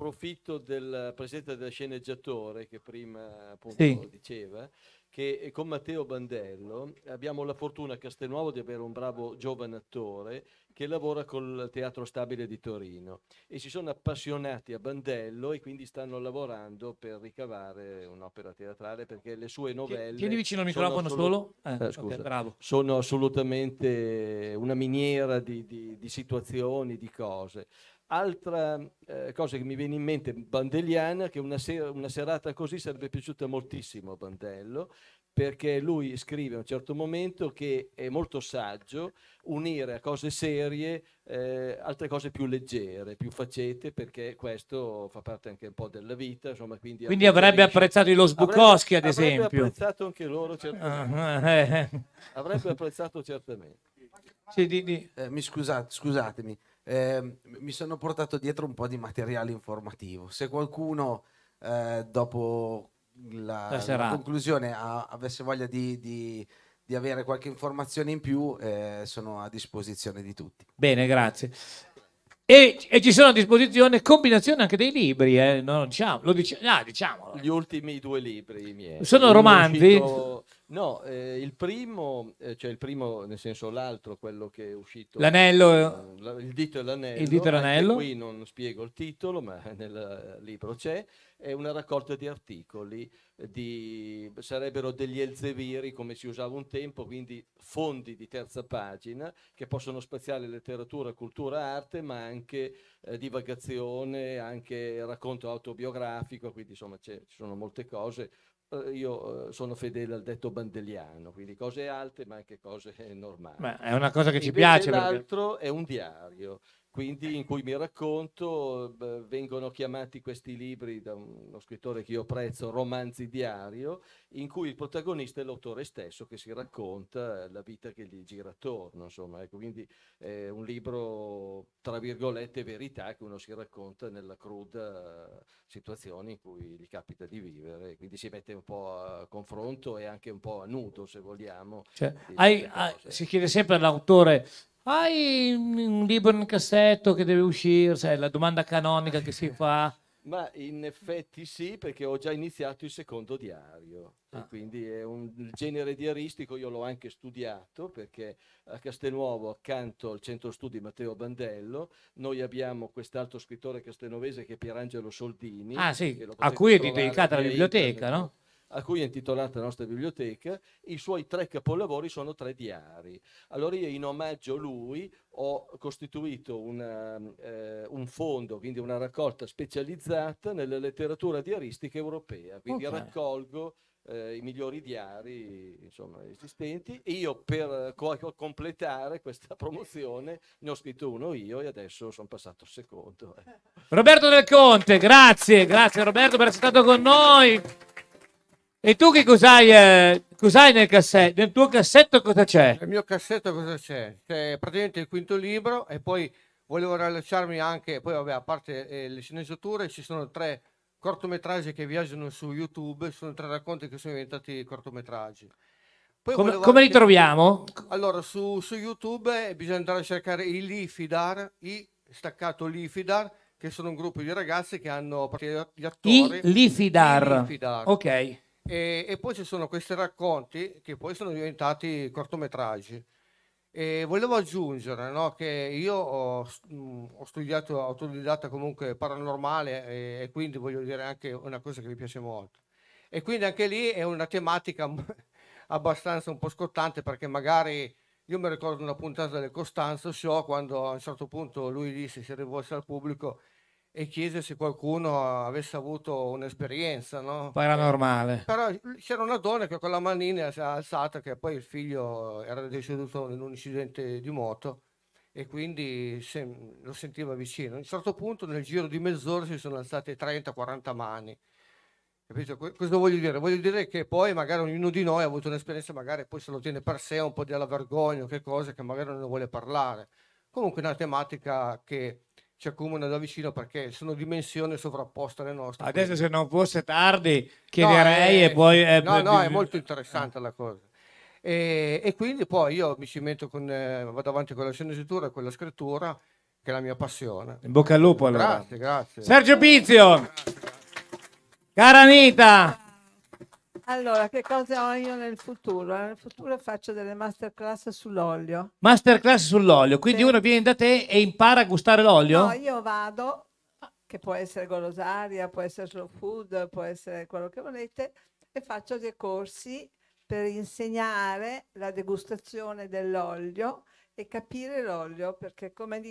approfitto del presente del sceneggiatore che prima appunto sì. diceva che eh, con Matteo Bandello abbiamo la fortuna a Castelnuovo di avere un bravo giovane attore che lavora col Teatro Stabile di Torino e si sono appassionati a Bandello e quindi stanno lavorando per ricavare un'opera teatrale perché le sue novelle... Tieni vicino al microfono solo, eh, eh, scusa, okay, sono assolutamente una miniera di, di, di situazioni, di cose. Altra eh, cosa che mi viene in mente, Bandeliana, che una, ser- una serata così sarebbe piaciuta moltissimo a Bandello, perché lui scrive a un certo momento che è molto saggio unire a cose serie eh, altre cose più leggere, più facete, perché questo fa parte anche un po' della vita. Insomma, quindi, quindi avrebbe apprezzato i Sbukowski, avrebbe, ad esempio. Avrebbe apprezzato anche loro, certamente. Ah, eh. avrebbe apprezzato certamente. Sì, di, di. Eh, mi scusate, scusatemi, eh, mi sono portato dietro un po' di materiale informativo. Se qualcuno eh, dopo la, la, la conclusione a, avesse voglia di, di di avere qualche informazione in più, eh, sono a disposizione di tutti. Bene, grazie. E, e, ci sono a disposizione combinazione anche dei libri, eh? no, diciamo, lo dici- ah, diciamolo. Gli ultimi due libri miei. Sono romanzi? Uscito... No, eh, il primo, eh, cioè il primo nel senso l'altro, quello che è uscito. L'anello. Eh, eh il dito e l'anello. Il dito e l'anello. Qui non spiego il titolo, ma nel libro c'è. È una raccolta di articoli, eh, di, sarebbero degli elzeviri come si usava un tempo, quindi fondi di terza pagina che possono spaziare letteratura, cultura, arte, ma anche eh, divagazione, anche racconto autobiografico, quindi insomma ci sono molte cose eh, io eh, sono fedele al detto bandeliano, quindi cose alte ma anche cose eh, normali. Ma è una cosa che Invece ci piace. L'altro perché... è un diario quindi in cui mi racconto, beh, vengono chiamati questi libri da uno scrittore che io prezzo, romanzi diario, in cui il protagonista è l'autore stesso che si racconta la vita che gli gira attorno, insomma, ecco, quindi è un libro, tra virgolette, verità che uno si racconta nella cruda situazione in cui gli capita di vivere, quindi si mette un po' a confronto e anche un po' a nudo, se vogliamo. Cioè, hai, hai, ah, si chiede sempre all'autore hai un libro in cassetto che deve uscire? Cioè, la domanda canonica che si fa. Ma in effetti sì, perché ho già iniziato il secondo diario. Ah. quindi è un genere diaristico, io l'ho anche studiato perché a Castelnuovo, accanto al centro studi Matteo Bandello, noi abbiamo quest'altro scrittore castenovese che è Pierangelo Soldini. Ah sì, a cui è dedicata la biblioteca, internet. no? a cui è intitolata la nostra biblioteca, i suoi tre capolavori sono tre diari. Allora io in omaggio a lui ho costituito una, eh, un fondo, quindi una raccolta specializzata nella letteratura diaristica europea, quindi okay. raccolgo eh, i migliori diari insomma, esistenti e io per eh, co- completare questa promozione ne ho scritto uno io e adesso sono passato secondo. Eh. Roberto Del Conte, grazie, grazie Roberto per essere stato con noi. E tu che cos'hai, eh, cos'hai nel cassetto? Nel tuo cassetto cosa c'è? Nel mio cassetto cosa c'è? C'è praticamente il quinto libro e poi volevo rilasciarmi anche, poi vabbè, a parte eh, le sceneggiature, ci sono tre cortometraggi che viaggiano su YouTube, sono tre racconti che sono diventati cortometraggi. Poi come, come anche... li troviamo? Allora, su, su, YouTube eh, bisogna andare a cercare i Lifidar, i staccato Lifidar, che sono un gruppo di ragazzi che hanno gli attori. I Lifidar. I Lifidar. Ok e, e, poi ci sono questi racconti che poi sono diventati cortometraggi. E volevo aggiungere no, che io ho, ho, studiato autodidatta comunque paranormale e, e, quindi voglio dire anche una cosa che mi piace molto. E quindi anche lì è una tematica abbastanza un po' scottante perché magari io mi ricordo una puntata del Costanzo Show quando a un certo punto lui disse si rivolse al pubblico e chiese se qualcuno avesse avuto un'esperienza no? paranormale. Però c'era una donna che con la manina si è alzata, che poi il figlio era deceduto in un incidente di moto e quindi se, lo sentiva vicino. A un certo punto, nel giro di mezz'ora, si sono alzate 30-40 mani. Capito? Cosa voglio dire? Voglio dire che poi magari ognuno di noi ha avuto un'esperienza, magari poi se lo tiene per sé, un po' della vergogna, che cosa, che magari non ne vuole parlare. Comunque è una tematica che ci accomuna da vicino perché sono dimensioni sovrapposte alle nostre. Adesso quindi. se non fosse tardi chiederei no, eh, è, e poi... È... Eh, no, no, è molto interessante la cosa. E, e quindi poi io mi cimento con, eh, vado avanti con la sceneggiatura e con la scrittura, che è la mia passione. In bocca al lupo allora. Grazie, grazie. Sergio Pizio, grazie, cara Anita. Allora, che cosa ho io nel futuro? Nel futuro faccio delle masterclass sull'olio. Masterclass sull'olio, quindi sì. uno viene da te e impara a gustare l'olio? No, io vado, che può essere golosaria, può essere slow food, può essere quello che volete, e faccio dei corsi per insegnare la degustazione dell'olio e capire l'olio, perché come,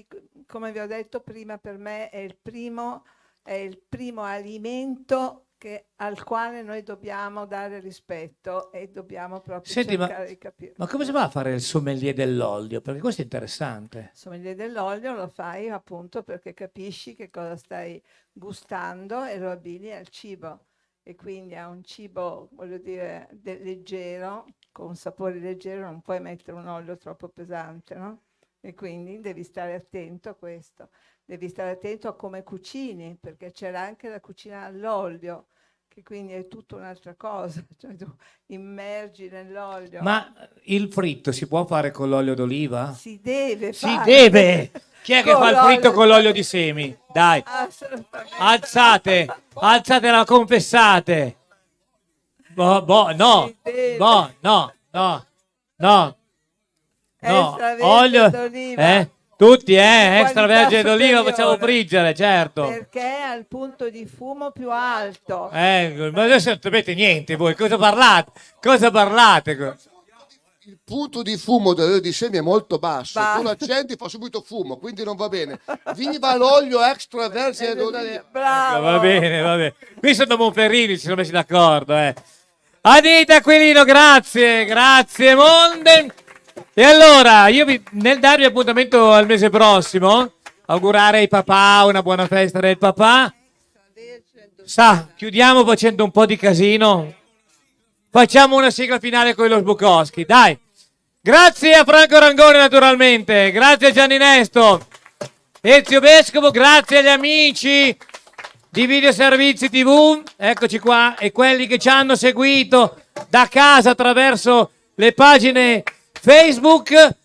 come vi ho detto prima, per me è il primo, è il primo alimento che, al quale noi dobbiamo dare rispetto e dobbiamo proprio Senti, cercare ma, di capire. Ma come si fa a fare il sommelier dell'olio? Perché questo è interessante. Il sommelier dell'olio lo fai appunto perché capisci che cosa stai gustando e lo abbini al cibo. E quindi a un cibo, voglio dire, leggero, con un sapore leggero, non puoi mettere un olio troppo pesante, no? E quindi devi stare attento a questo devi stare attento a come cucini, perché c'era anche la cucina all'olio, che quindi è tutta un'altra cosa, cioè tu immergi nell'olio. Ma il fritto si può fare con l'olio d'oliva? Si deve fare. Si deve! Chi è che fa il fritto con l'olio di semi? Dai, alzate, alzate la confessate. Boh, boh, no, boh, no, no, no. No, olio, eh? Tutti, eh, extravergine d'oliva facciamo friggere, certo. Perché è al punto di fumo più alto. Eh, ma adesso non sapete niente voi, cosa parlate? Cosa parlate? Il punto di fumo dell'olio di semi è molto basso, tu lo accendi fa subito fumo, quindi non va bene. Viva l'olio extravergine d'oliva. Bravo. Ecco, va bene, va bene. Qui sono Monferrini, ci siamo messi d'accordo, eh. Adita Aquilino, grazie, grazie Monde. E allora, io vi, nel darvi appuntamento al mese prossimo, augurare ai papà una buona festa del papà. Sa, chiudiamo facendo un po' di casino. Facciamo una sigla finale con lo Sbukowski, dai. Grazie a Franco Rangone naturalmente, grazie a Gianni Nesto, Ezio Vescovo, grazie agli amici di Videoservizi TV, eccoci qua, e quelli che ci hanno seguito da casa attraverso le pagine Facebook,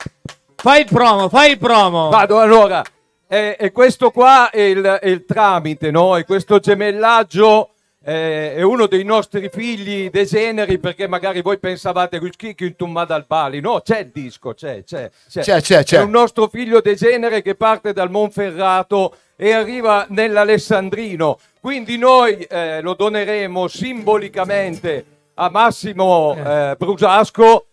fai il promo, fai il promo. Vado allora. E, e questo qua è il, è il tramite, no? E questo gemellaggio eh, è uno dei nostri figli degeneri perché magari voi pensavate che in tumma dal Bali no c'è il disco c'è c'è, c'è. c'è, c'è, c'è. un nostro figlio degenere che parte dal Monferrato e arriva nell'Alessandrino quindi noi eh, lo doneremo simbolicamente a Massimo eh, eh Brusasco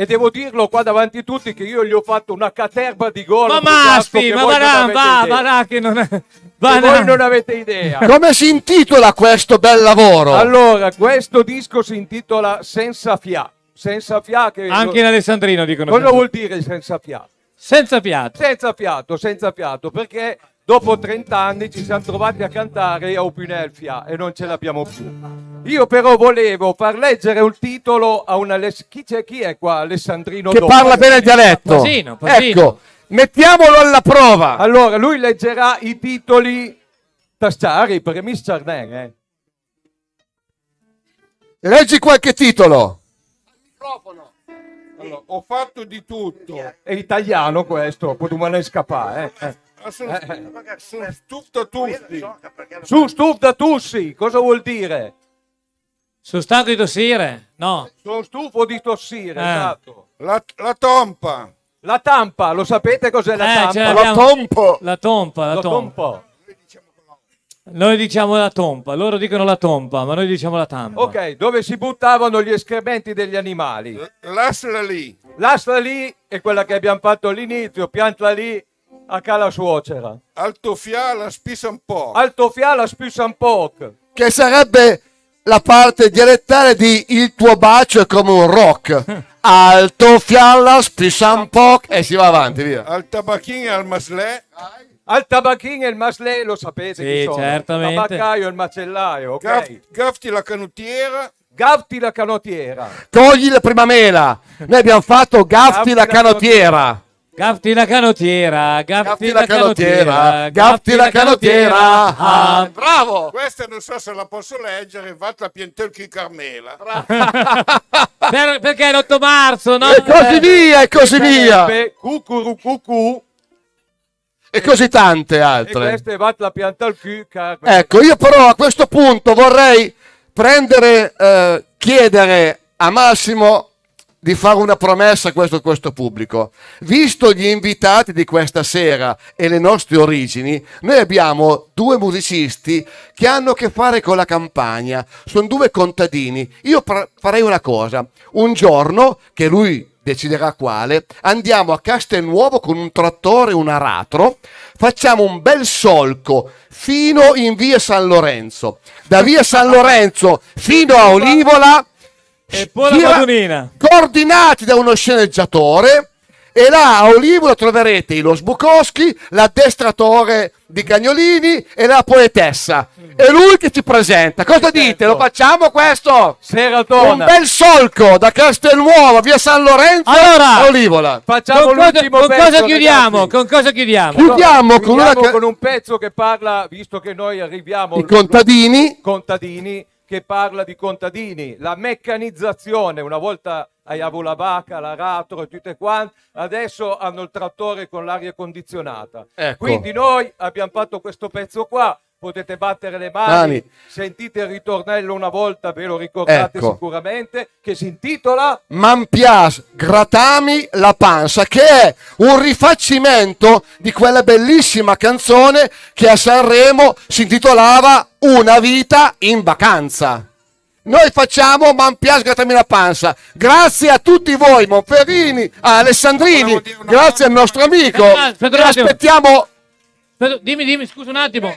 e devo dirlo qua davanti a tutti che io gli ho fatto una caterba di gol. Ma Maspi, ma Varà, va, Varà che non è... Voi non avete idea. Come si intitola questo bel lavoro? Allora, questo disco si intitola Senza Fià. Senza Fià che... Anche in Alessandrino dicono. Cosa senza. vuol dire senza fiato? Senza fiato. Senza fiato, senza fiato, perché Dopo 30 anni ci siamo trovati a cantare a Opinelfia e non ce l'abbiamo più. Io però volevo far leggere un titolo a una... Chi, c'è, chi è qua? Alessandrino Che Dopo. parla bene il dialetto. Pasino, pasino. Ecco, mettiamolo alla prova. Allora, lui leggerà i titoli tasciari, premis Charnin, eh. Leggi qualche titolo. Al microfono. Allora, ho fatto di tutto. È italiano questo, potevano scappare. Eh sono, eh, eh, sono stuf da tussi. Su stuf da tussi, cosa vuol dire? Sono stanco di tossire, no. Sono stufo di tossire, eh. esatto. La, la tompa. La tampa, lo sapete cos'è la eh, tampa? Cioè, la tompo. La tompa, la, la tompa. Diciamo noi diciamo la tompa, loro dicono la tompa, ma noi diciamo la tampa. Ok, dove si buttavano gli escrementi degli animali? L- l'asla lì. L'asla lì è quella che abbiamo fatto all'inizio, piantla lì a cala suocera. Alto fiala Altofiala Spissanpoc. Altofiala Spissanpoc. Che sarebbe la parte dialettale di Il tuo bacio è come un rock. Alto fiala fialla, spissampoc e eh, si va avanti, via. Al tabacchino e al maslè. Al tabacchino e il maslè lo sapete sì, chi sono. Il tabaccaio e il macellaio, ok. Gaff, gafti la canottiera. Gafti la canottiera. Togli la prima mela. Noi abbiamo fatto Gafti, gafti la, la canottiera. Gafti la canottiera, Gafti, la canottiera, Gafti la canottiera. Ah. ah, bravo! Questa non so se la posso leggere, vado a Pientelchi Carmela. per, perché è l'8 marzo, no? E così via, e così via. Cucurucucu. E così tante altre. E questa è Vat la pianta al Ecco, io però a questo punto vorrei prendere, eh, chiedere a Massimo di fare una promessa a questo, a questo, pubblico. Visto gli invitati di questa sera e le nostre origini, noi abbiamo due musicisti che hanno a che fare con la campagna, sono due contadini. Io farei una cosa, un giorno che lui deciderà quale, andiamo a Castelnuovo con un trattore un aratro, facciamo un bel solco fino in via San Lorenzo, da via San Lorenzo fino a Olivola e poi la Madonina. coordinati da uno sceneggiatore e là a Olivola troverete Ilos Bukowski, l'addestratore di Cagnolini e la poetessa. È lui che ci presenta. Cosa certo. dite? Lo facciamo questo? Seratona. Un bel solco da Castelnuovo, via San Lorenzo allora, a Olivola. Facciamo con l'ultimo cosa, pezzo, con cosa chiudiamo? Ragazzi. Con cosa chiudiamo? Chiudiamo, no, con, chiudiamo una... con, un pezzo che parla, visto che noi arriviamo... I contadini. Contadini che parla di contadini, la meccanizzazione, una volta avevo la vacca, l'aratro e tutte quante, adesso hanno il trattore con l'aria condizionata. Ecco. Quindi noi abbiamo fatto questo pezzo qua, potete battere le mani, mani. sentite il ritornello una volta, ve lo ricordate ecco. sicuramente, che si intitola Mampias Gratami la panza, che è un rifacimento di quella bellissima canzone che a Sanremo si intitolava Una vita in vacanza. Noi facciamo Mampias Gratami la panza. Grazie a tutti voi, Monferrini, a Alessandrini, grazie al nostro amico. Eh, aspettiamo. Dimmi, dimmi, scusa un attimo.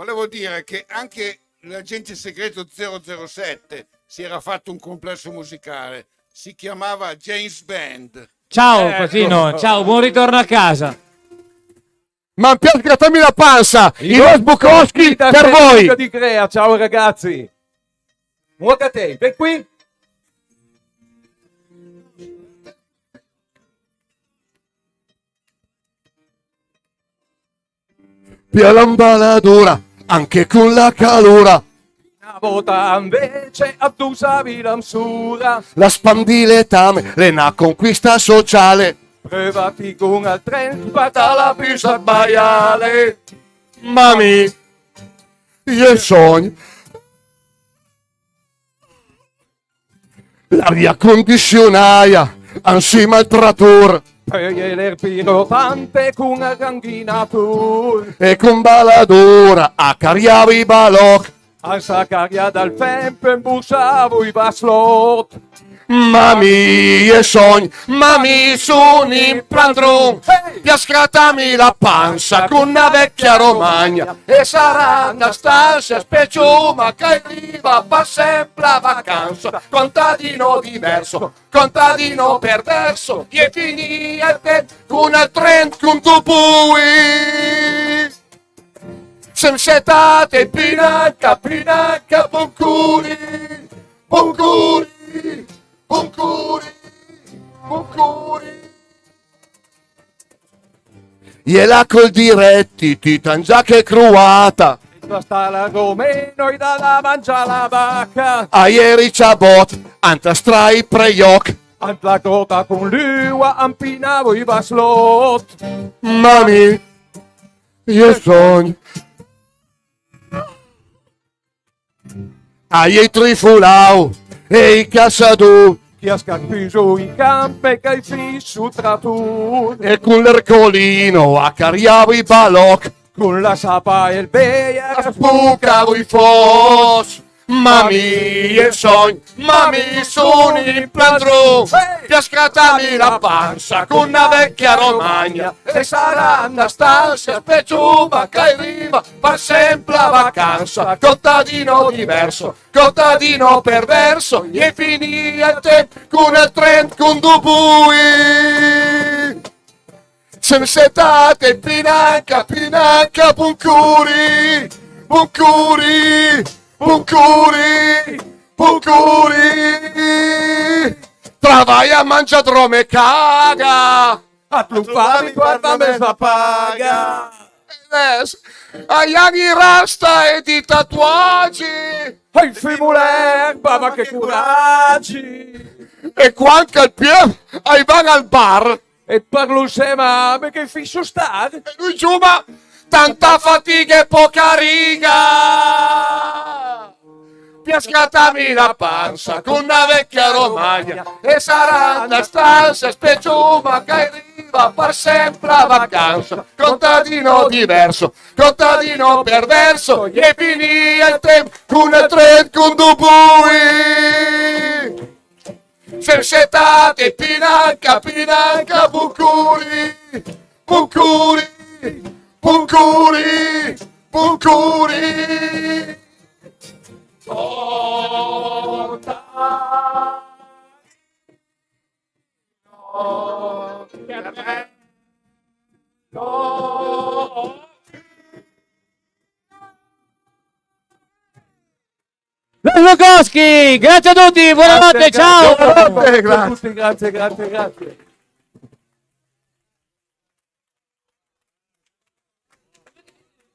Volevo dire che anche l'agente segreto 007 si era fatto un complesso musicale, si chiamava James Band. Ciao ecco. Patino, ciao, buon ritorno a casa. Ma piace grattarmi la panza, Ivan Bukowski per voi. Di Crea. Ciao ragazzi. Muotate, per qui. Pia lambada dura, anche con la calura. La spandiletame, è una conquista sociale. Prevati con al tren, la pisa baiale. Mami, io sogno. L'aria condizionaia, al maltrator. fejer pirotante con tu e con baladura acariavi balok, al sacaria dal fempe imbusavu i baslot. Mami e sogn, mami sono in padron, piascatami la panza con una vecchia romagna e sarà una stanza speciuma che arriva va sempre a vacanza, contadino diverso, contadino perverso, e finite con una trend con tu pui. Sem setate pinacca, pinacca, buon culi, buon culi. Cucuri, cucuri. Iela col diretti, titangia che cruata. Sta la gomeno e dalla mangia la vacca. A ieri c'ha bot, anta strai preioc. Anta cota con l'ua, ampinavo i vaslot. Mami, io eh. sogno. Ai trifulau, i caçador, ti ha scappiso in campo e calci sul trattur. E con l'ercolino accarriavo i balocchi. Con la sapa e il beia spucavo i fossi. Mami, el sogno, mami, sono il padrone. Hey! Piascatami la panza con una vecchia romagna. E sarà stanza Speciuba, che arriva, fa sempre la vacanza. Contadino diverso, contadino perverso, e finì a te con il tren con dubui. Sensetate, pinacca, pinacca, buncuri, buncuri. Pucuri! Pucuri! Travaia, mangia, drome, caga! A tu fami guarda me fa paga! Agli anni rasta e di tatuaggi! E il fimulemba, ma che curaggi! E quanto al pier, ai van al bar! E parlo insieme a me che fisso sta! E lui giuma! Tanta fatica e poca riga. Piascatami la pancia con una vecchia romagna e sarà una stanza speciuma che arriva per sempre a vacanza. Contadino diverso, contadino perverso, e finì il tempo con il tren con dubui. Fersetate, pinanca, pinanca, bucuri, bucuri. Buncuri! Buncuri! Sottarino! Lello Coschi, grazie a tutti, buonanotte, grazie, ciao! Buonanotte, grazie, grazie, grazie. grazie.